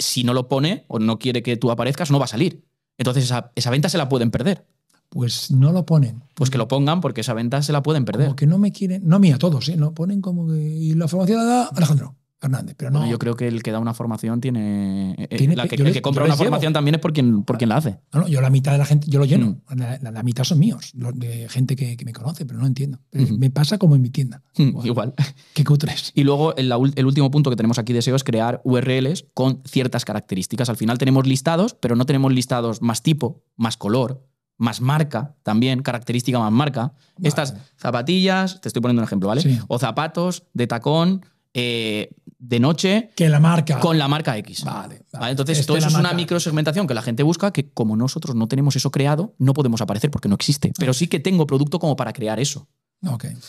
Si no lo pone o no quiere que tú aparezcas, no va a salir. Entonces esa, venta se la pueden perder. Pues no lo ponen. Pues que lo pongan porque esa venta se la pueden perder. Porque no me quieren, no a mí, a todos, ¿eh? No ponen como que. Y la formación la da Alejandro. Hernández. Pero no. yo creo que el que da una formación tiene. Eh, eh, la que, el que compra una formación también es por quien, la hace. No, no, yo la mitad de la gente, yo lo lleno. Mm. La, mitad son míos, de gente que, me conoce, pero no entiendo. Me pasa como en mi tienda. Igual. Qué cutres. Y luego el, último punto que tenemos aquí deseo es crear URLs con ciertas características. Al final tenemos listados, pero no tenemos listados más tipo, más color, más marca también, característica más marca. Estas zapatillas, te estoy poniendo un ejemplo, ¿vale? O zapatos de tacón eh, de noche. Que la marca. Con la marca X. Vale. Entonces, este todo eso es una microsegmentación que la gente busca, que como nosotros no tenemos eso creado, no podemos aparecer porque no existe. Pero sí que tengo producto como para crear eso.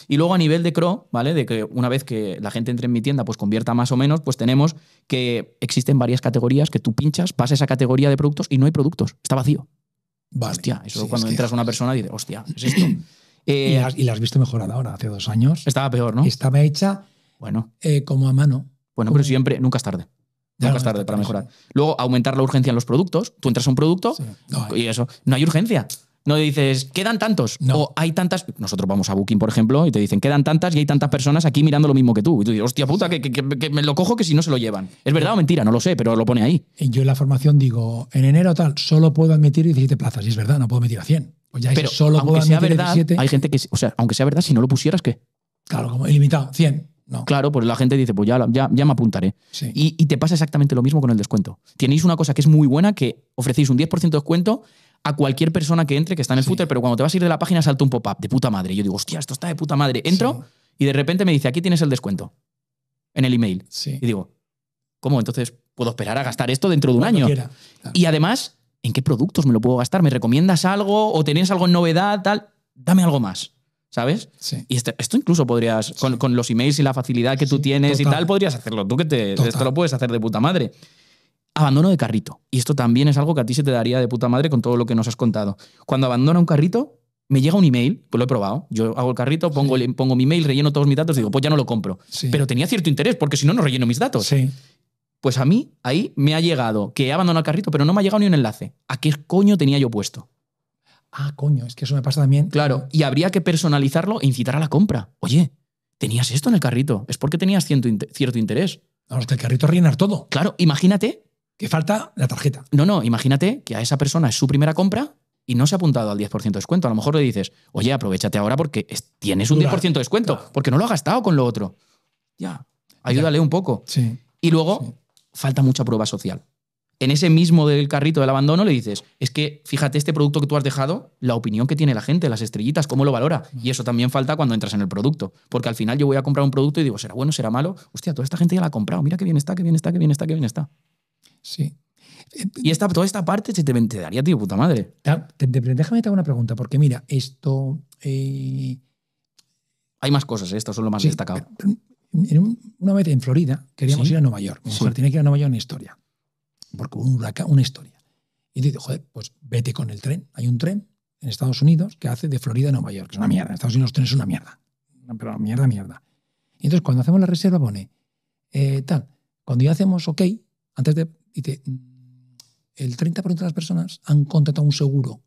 Y luego a nivel de CRO, ¿vale? De que una vez que la gente entre en mi tienda, pues convierta más o menos, pues tenemos que existen varias categorías que tú pinchas, pasa esa categoría de productos y no hay productos, está vacío. Vale. Hostia, eso cuando entras una persona dice, hostia, es esto. Eh, y, y la has visto mejorada ahora, hace dos años. Estaba peor, ¿no? Estaba hecha bueno. Eh, como a mano. Bueno, pero siempre, nunca es tarde. Nunca es tarde para mejorar. Luego, aumentar la urgencia en los productos. Tú entras a un producto y eso. No hay urgencia. No dices, quedan tantos. O hay tantas. Nosotros vamos a Booking, por ejemplo, y te dicen, quedan tantas y hay tantas personas aquí mirando lo mismo que tú. Y tú dices, hostia puta, que, me lo cojo que si no se lo llevan. ¿Es verdad o mentira? No lo sé, pero lo pone ahí. yo en la formación digo, en enero tal, solo puedo admitir 17 plazas. Y es verdad, no puedo admitir a 100. Pues pero solo aunque sea verdad, Hay gente que, o sea, aunque sea verdad, si no lo pusieras, ¿qué? Claro, como ilimitado, 100. Claro, pues la gente dice, pues ya, ya, me apuntaré. Y, te pasa exactamente lo mismo con el descuento. Tenéis una cosa que es muy buena, que ofrecéis un 10% de descuento a cualquier persona que entre, que está en el footer, pero cuando te vas a ir de la página salta un pop-up de puta madre. Yo digo, hostia, esto está de puta madre. Entro y de repente me dice, aquí tienes el descuento en el email. Y digo, ¿cómo? Entonces puedo esperar a gastar esto dentro de un año. Y además, ¿en qué productos me lo puedo gastar? ¿Me recomiendas algo? ¿O tenéis algo en novedad? Tal, dame algo más. ¿sabes? Sí. Y este, esto incluso podrías, con, los emails y la facilidad que tú tienes y tal, podrías hacerlo. Tú que te, esto lo puedes hacer de puta madre. Abandono de carrito. Y esto también es algo que a ti se te daría de puta madre con todo lo que nos has contado. Cuando abandona un carrito, me llega un email, pues lo he probado. Yo hago el carrito, pongo, le pongo mi email, relleno todos mis datos y digo, pues ya no lo compro. Pero tenía cierto interés, porque si no, no relleno mis datos. Sí. Pues a mí, ahí me ha llegado que he abandonado el carrito, pero no me ha llegado ni un enlace. ¿A qué coño tenía yo puesto? Ah, coño, es que eso me pasa también. Claro, y habría que personalizarlo e incitar a la compra. Oye, tenías esto en el carrito, es porque tenías cierto interés. Vamos, el carrito rellenar todo. Claro, imagínate. Que falta la tarjeta. No, no, imagínate que a esa persona es su primera compra y no se ha apuntado al 10% de descuento. A lo mejor le dices, oye, aprovechate ahora porque tienes un 10% de descuento, porque no lo ha gastado con lo otro. Ya, ayúdale un poco. Y luego, falta mucha prueba social en ese mismo del carrito del abandono le dices, es que fíjate este producto que tú has dejado, la opinión que tiene la gente, las estrellitas, cómo lo valora. Y eso también falta cuando entras en el producto. Porque al final yo voy a comprar un producto y digo, ¿será bueno, será malo? Hostia, toda esta gente ya la ha comprado, mira qué bien está, qué bien está, qué bien está, qué bien está. Sí. Y toda esta parte te, daría, tío, puta madre. déjame te hago una pregunta, porque mira, esto... Eh, Hay más cosas, eh, esto son lo más destacado. una vez en Florida queríamos ir a Nueva York. tiene que ir a Nueva York en historia porque un huracán, una historia. Y dice, joder, pues vete con el tren. Hay un tren en Estados Unidos que hace de Florida a Nueva York, es una mierda. En Estados Unidos los trenes son una mierda. Pero mierda, mierda. Y entonces cuando hacemos la reserva pone, eh, tal, cuando ya hacemos OK, antes de, dice, mm, el 30% de las personas han contratado un seguro.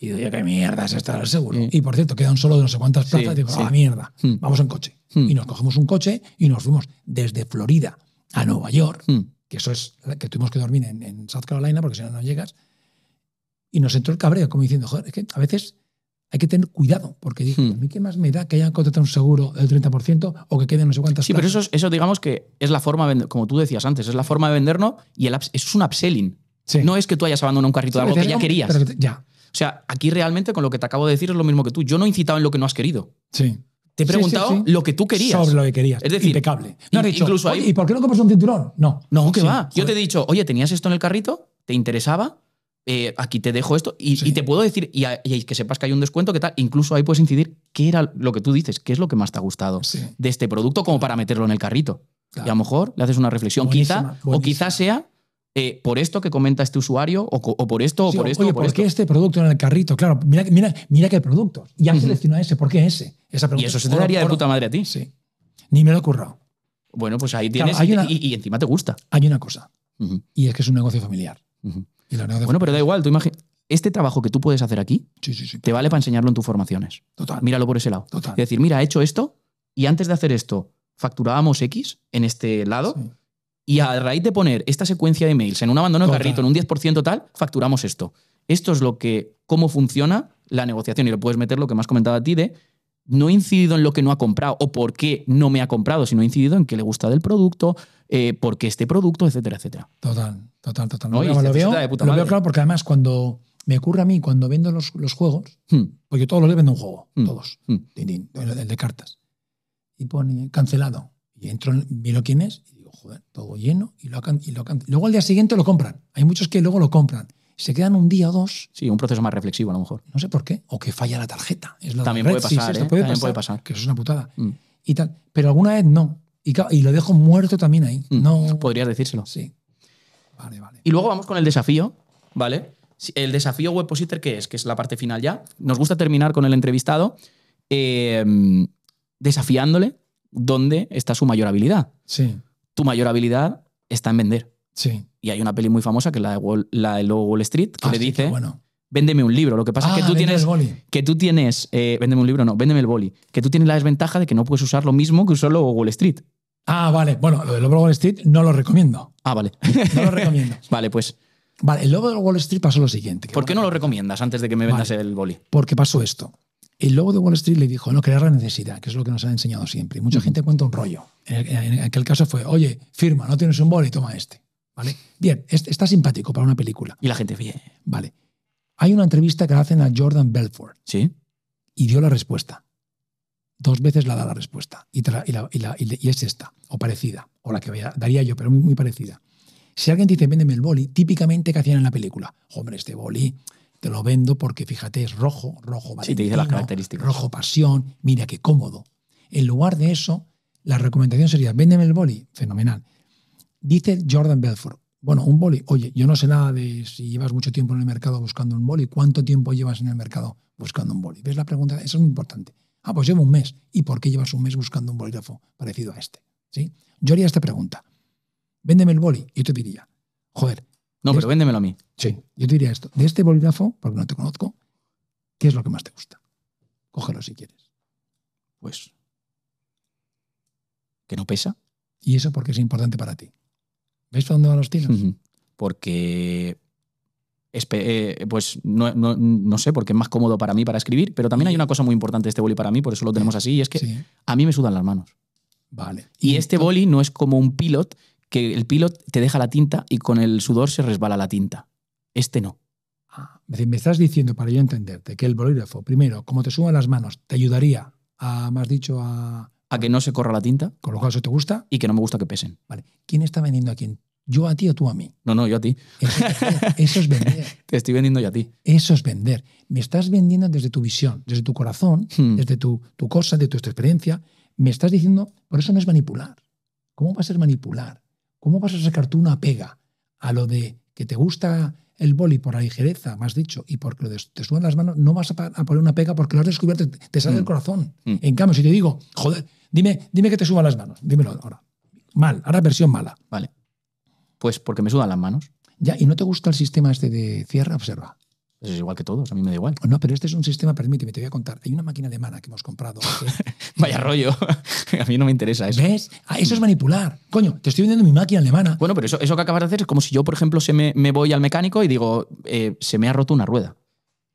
y digo, qué mierda es esta seguro. Y por cierto, quedan solo de no sé cuántas plazas. digo, ah, mierda, hmm. vamos en coche. Hmm. Y nos cogemos un coche y nos fuimos desde Florida a Nueva York. Hmm que eso es que tuvimos que dormir en, South Carolina porque si no, no llegas. Y nos entró el cabreo, como diciendo, joder, es que a veces hay que tener cuidado, porque dije, hmm. a mí qué más me da que hayan contratado un seguro del 30% o que queden no sé cuántas. Sí, pero eso, eso digamos que es la forma, como tú decías antes, es la forma de vendernos y el, eso es un upselling. No es que tú hayas abandonado un carrito de algo que ya querías. ya. O sea, aquí realmente con lo que te acabo de decir es lo mismo que tú. Yo no he incitado en lo que no has querido. Sí. Te he preguntado lo que tú querías. Sobre lo que querías. Es decir, impecable. ¿y por qué no compras un cinturón? No. No, que va. Yo te he dicho, oye, tenías esto en el carrito, te interesaba, eh, aquí te dejo esto y, te puedo decir, y, que sepas que hay un descuento, qué tal. Incluso ahí puedes incidir qué era lo que tú dices, qué es lo que más te ha gustado de este producto, como para meterlo en el carrito. Y a lo mejor le haces una reflexión, quizá, o quizás sea eh, por esto que comenta este usuario, o, por esto, o por esto. Oye, por, qué este producto en el carrito? Claro, mira, mira, mira qué producto. Ya selecciona ese, ¿por qué ese? Esa pregunta. Y eso se te daría de puta madre a ti. Sí. Ni me lo he currado. Bueno, pues ahí tienes y, encima te gusta. Hay una cosa, y es que es un negocio familiar. bueno, pero da igual, tú imagen Este trabajo que tú puedes hacer aquí te vale para enseñarlo en tus formaciones. Total. Míralo por ese lado. Total. Es decir, mira, he hecho esto y antes de hacer esto facturábamos X en este lado y a raíz de poner esta secuencia de mails en un abandono de carrito, en un 10% tal, facturamos esto. Esto es lo que, cómo funciona la negociación. Y lo puedes meter lo que me has comentado a ti de no he incidido en lo que no ha comprado o por qué no me ha comprado, sino he incidido en qué le gusta del producto, eh, por qué este producto, etcétera, etcétera. Total, total, total. No, lo, veo, lo veo claro porque además cuando me ocurre a mí, cuando vendo los, juegos, hmm. porque yo todos los días vendo un juego, hmm. todos, hmm. el de cartas, y pone cancelado. Y entro, miro quién es joder, todo lleno y lo, y Luego al día siguiente lo compran. Hay muchos que luego lo compran. Se quedan un día o dos. Sí, un proceso más reflexivo a lo mejor. No sé por qué. O que falla la tarjeta. también puede, pasar, ¿eh? también puede pasar. Que eso es una putada. Mm. Y tal. Pero alguna vez no. Y, lo dejo muerto también ahí. Mm. No. Podrías decírselo. Sí. Vale, vale. Y luego vamos con el desafío, ¿vale? El desafío WebPositor, que es? Que es la parte final ya. Nos gusta terminar con el entrevistado em, desafiándole dónde está su mayor habilidad. Sí tu mayor habilidad está en vender. Sí. Y hay una peli muy famosa que es la de, Wall, la de Wall Street que ah, le dice, bueno. véndeme un libro. Lo que pasa es que ah, tú tienes, que tú tienes, eh, véndeme un libro, no, véndeme el boli, que tú tienes la desventaja de que no puedes usar lo mismo que usó luego Wall Street. Ah, vale. Bueno, lo de Lobo Wall Street no lo recomiendo. Ah, vale. No lo recomiendo. vale, pues. Vale, el logo de Wall Street pasó lo siguiente. ¿Por qué no lo recomiendas antes de que me vendas el boli? Porque pasó esto. El logo de Wall Street le dijo no crear la necesidad, que es lo que nos han enseñado siempre. mucha gente cuenta un rollo. En, aquel caso fue, oye, firma, no tienes un boli, toma este. ¿Vale? Bien, está simpático para una película. Y la gente, bien. Vale. Hay una entrevista que hacen a Jordan Belfort. Sí. Y dio la respuesta. Dos veces la da la respuesta. Y, y, es esta, o parecida, o la que daría yo, pero muy, parecida. Si alguien dice, véndeme el boli, típicamente que hacían en la película. Hombre, este boli te lo vendo porque fíjate, es rojo, rojo, sí, te dice las características. rojo pasión, mira qué cómodo. En lugar de eso, la recomendación sería, véndeme el boli, fenomenal. Dice Jordan Belfort, bueno, un boli, oye, yo no sé nada de si llevas mucho tiempo en el mercado buscando un boli, cuánto tiempo llevas en el mercado buscando un boli. ¿Ves la pregunta? Eso es muy importante. Ah, pues llevo un mes. ¿Y por qué llevas un mes buscando un bolígrafo parecido a este? ¿Sí? Yo haría esta pregunta. Véndeme el boli. Yo te diría, joder. No, pero véndemelo a mí. Sí, yo te diría esto. De este bolígrafo, porque no te conozco, ¿qué es lo que más te gusta? Cógelo si quieres. Pues que no pesa. ¿Y eso porque es importante para ti? ¿Ves dónde van los tiros? Porque eh, pues no, no, sé, porque es más cómodo para mí para escribir, pero también hay una cosa muy importante de este boli para mí, por eso lo tenemos eh, así, y es que a mí me sudan las manos. Vale. Y, este boli no es como un pilot, que el pilot te deja la tinta y con el sudor se resbala la tinta. Este no. Ah, me estás diciendo, para yo entenderte, que el bolígrafo, primero, como te sudan las manos, te ayudaría a, más dicho, a a que no se corra la tinta. Con lo cual, eso te gusta. Y que no me gusta que pesen. Vale. ¿Quién está vendiendo a quién? ¿Yo a ti o tú a mí? No, no, yo a ti. Eso, es vender. te estoy vendiendo yo a ti. Eso es vender. Me estás vendiendo desde tu visión, desde tu corazón, hmm. desde tu, cosa, de tu experiencia. Me estás diciendo, por eso no es manipular. ¿Cómo vas a ser manipular? ¿Cómo vas a sacar tú una pega a lo de que te gusta el boli por la ligereza, más dicho, y porque te suben las manos, no vas a, poner una pega porque lo has descubierto, te sale del hmm. corazón. Hmm. En cambio, si te digo, joder, Dime, dime que te suban las manos. Dímelo ahora. Mal, ahora versión mala. Vale. Pues porque me sudan las manos. Ya, ¿y no te gusta el sistema este de cierre, observa? Pues es igual que todos, a mí me da igual. No, pero este es un sistema, permíteme, te voy a contar. Hay una máquina de que hemos comprado. Vaya rollo. a mí no me interesa eso. ¿Ves? Ah, eso es manipular. Coño, te estoy vendiendo mi máquina alemana. Bueno, pero eso, eso que acabas de hacer es como si yo, por ejemplo, se me, voy al mecánico y digo, eh, se me ha roto una rueda.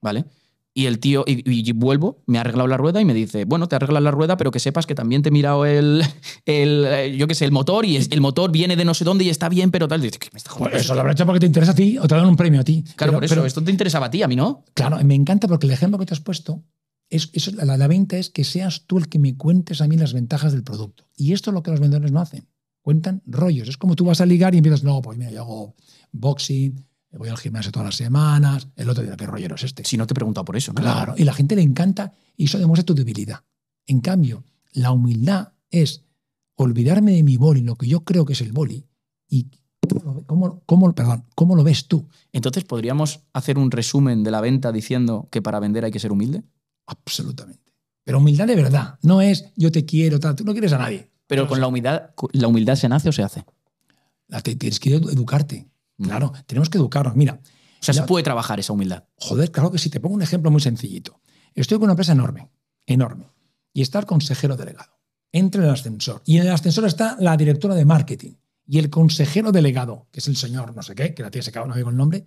¿Vale? Y el tío, y, vuelvo, me ha arreglado la rueda y me dice, bueno, te arregla la rueda, pero que sepas que también te he mirado el, el eh, yo qué sé, el motor y el motor viene de no sé dónde y está bien, pero tal. Dice, pues eso lo habrá hecho porque te interesa a ti o te dan un premio a ti. Claro, pero, esto te interesaba a ti, a mí no. Claro, me encanta porque el ejemplo que te has puesto, es, la, la, venta es que seas tú el que me cuentes a mí las ventajas del producto. Y esto es lo que los vendedores no hacen. Cuentan rollos. Es como tú vas a ligar y empiezas, no, pues mira, yo hago boxing, voy al gimnasio todas las semanas, el otro día, ¿qué rollero es este? Si no te he preguntado por eso. Claro, claro. y la gente le encanta y eso demuestra tu debilidad. En cambio, la humildad es olvidarme de mi boli, lo que yo creo que es el boli, y cómo, perdón, cómo lo ves tú. Entonces, ¿podríamos hacer un resumen de la venta diciendo que para vender hay que ser humilde? Absolutamente. Pero humildad de verdad, no es yo te quiero, tú no quieres a nadie. Pero con la humildad, ¿la humildad se nace o se hace? tienes que educarte. Claro, tenemos que educarnos. Mira. O sea, se puede trabajar esa humildad. Joder, claro que sí. Te pongo un ejemplo muy sencillito. Estoy con una empresa enorme, enorme, y está el consejero delegado. Entra en el ascensor. Y en el ascensor está la directora de marketing y el consejero delegado, que es el señor no sé qué, que la tía se acaba, no digo el nombre,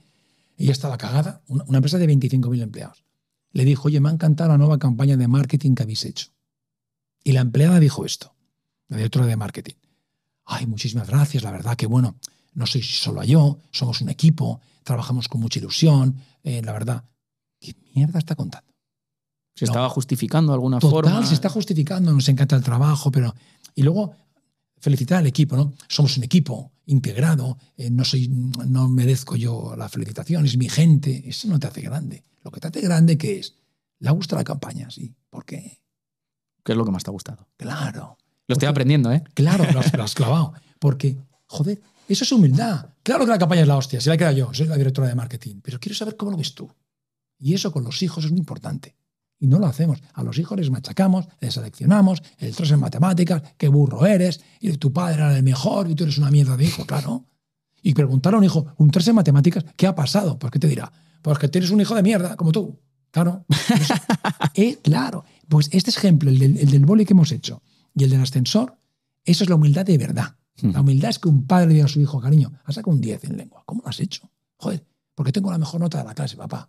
y estaba cagada, una, empresa de 25.000 empleados. Le dijo, oye, me ha encantado la nueva campaña de marketing que habéis hecho. Y la empleada dijo esto, la directora de marketing. Ay, muchísimas gracias, la verdad que bueno, no soy solo yo, somos un equipo, trabajamos con mucha ilusión, eh, la verdad. ¿Qué mierda está contando? Se estaba justificando de alguna Total, forma. se está justificando, nos encanta el trabajo, pero. Y luego, felicitar al equipo, ¿no? Somos un equipo integrado, eh, no, soy, no merezco yo la felicitación, es mi gente, eso no te hace grande. Lo que te hace grande que es, le gusta la campaña, sí, ¿por qué? ¿Qué es lo que más te ha gustado? Claro. Lo estoy aprendiendo, ¿eh? Claro, lo has clavado. Porque, joder, eso es humildad. Claro que la campaña es la hostia, si la he yo, soy la directora de marketing, pero quiero saber cómo lo ves tú. Y eso con los hijos es muy importante. Y no lo hacemos. A los hijos les machacamos, les seleccionamos, el tres en matemáticas, qué burro eres, y tu padre era el mejor y tú eres una mierda de hijo, claro. Y preguntar a un hijo, un tres en matemáticas, ¿qué ha pasado? Pues ¿qué te dirá? Pues que tienes un hijo de mierda, como tú. Claro. Eh, claro. Pues este ejemplo, el del, el del boli que hemos hecho y el del ascensor, eso es la humildad de verdad. Mm. La humildad es que un padre diga a su hijo, cariño, has sacado un 10 en lengua. ¿Cómo lo has hecho? Joder, porque tengo la mejor nota de la clase, papá.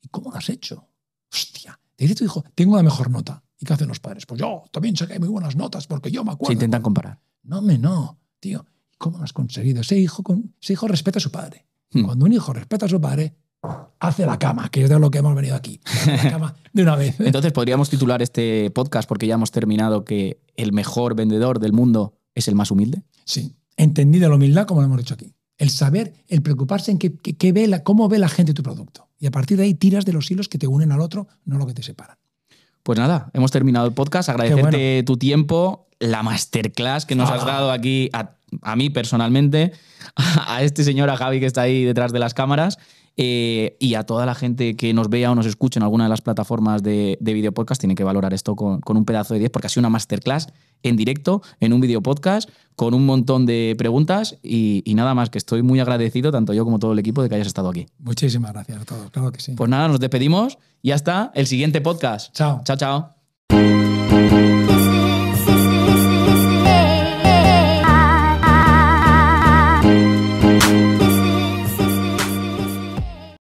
¿Y cómo lo has hecho? Hostia, te dice tu hijo, tengo la mejor nota. ¿Y qué hacen los padres? Pues yo también saqué muy buenas notas porque yo me acuerdo. Se intentan comparar. No, me no, tío. ¿Cómo lo has conseguido? Ese hijo, con, ese hijo respeta a su padre. Mm. Cuando un hijo respeta a su padre, hace la cama, que es de lo que hemos venido aquí. La cama de una vez. Entonces podríamos titular este podcast, porque ya hemos terminado, que el mejor vendedor del mundo es el más humilde? Sí, entendida la humildad, como lo hemos dicho aquí. El saber, el preocuparse en qué, qué, cómo ve la gente tu producto. Y a partir de ahí tiras de los hilos que te unen al otro, no lo que te separan. Pues nada, hemos terminado el podcast. Agradecerte tu tiempo, la masterclass que nos has ah. dado aquí a, mí personalmente, a, a este señor, a Javi que está ahí detrás de las cámaras. Eh, y a toda la gente que nos vea o nos escuche en alguna de las plataformas de, video podcast, tiene que valorar esto con, un pedazo de 10, porque ha sido una masterclass en directo, en un video podcast, con un montón de preguntas y, y, nada más, que estoy muy agradecido, tanto yo como todo el equipo, de que hayas estado aquí. Muchísimas gracias a todos, claro que sí. Pues nada, nos despedimos y hasta el siguiente podcast. Chao. Chao, chao.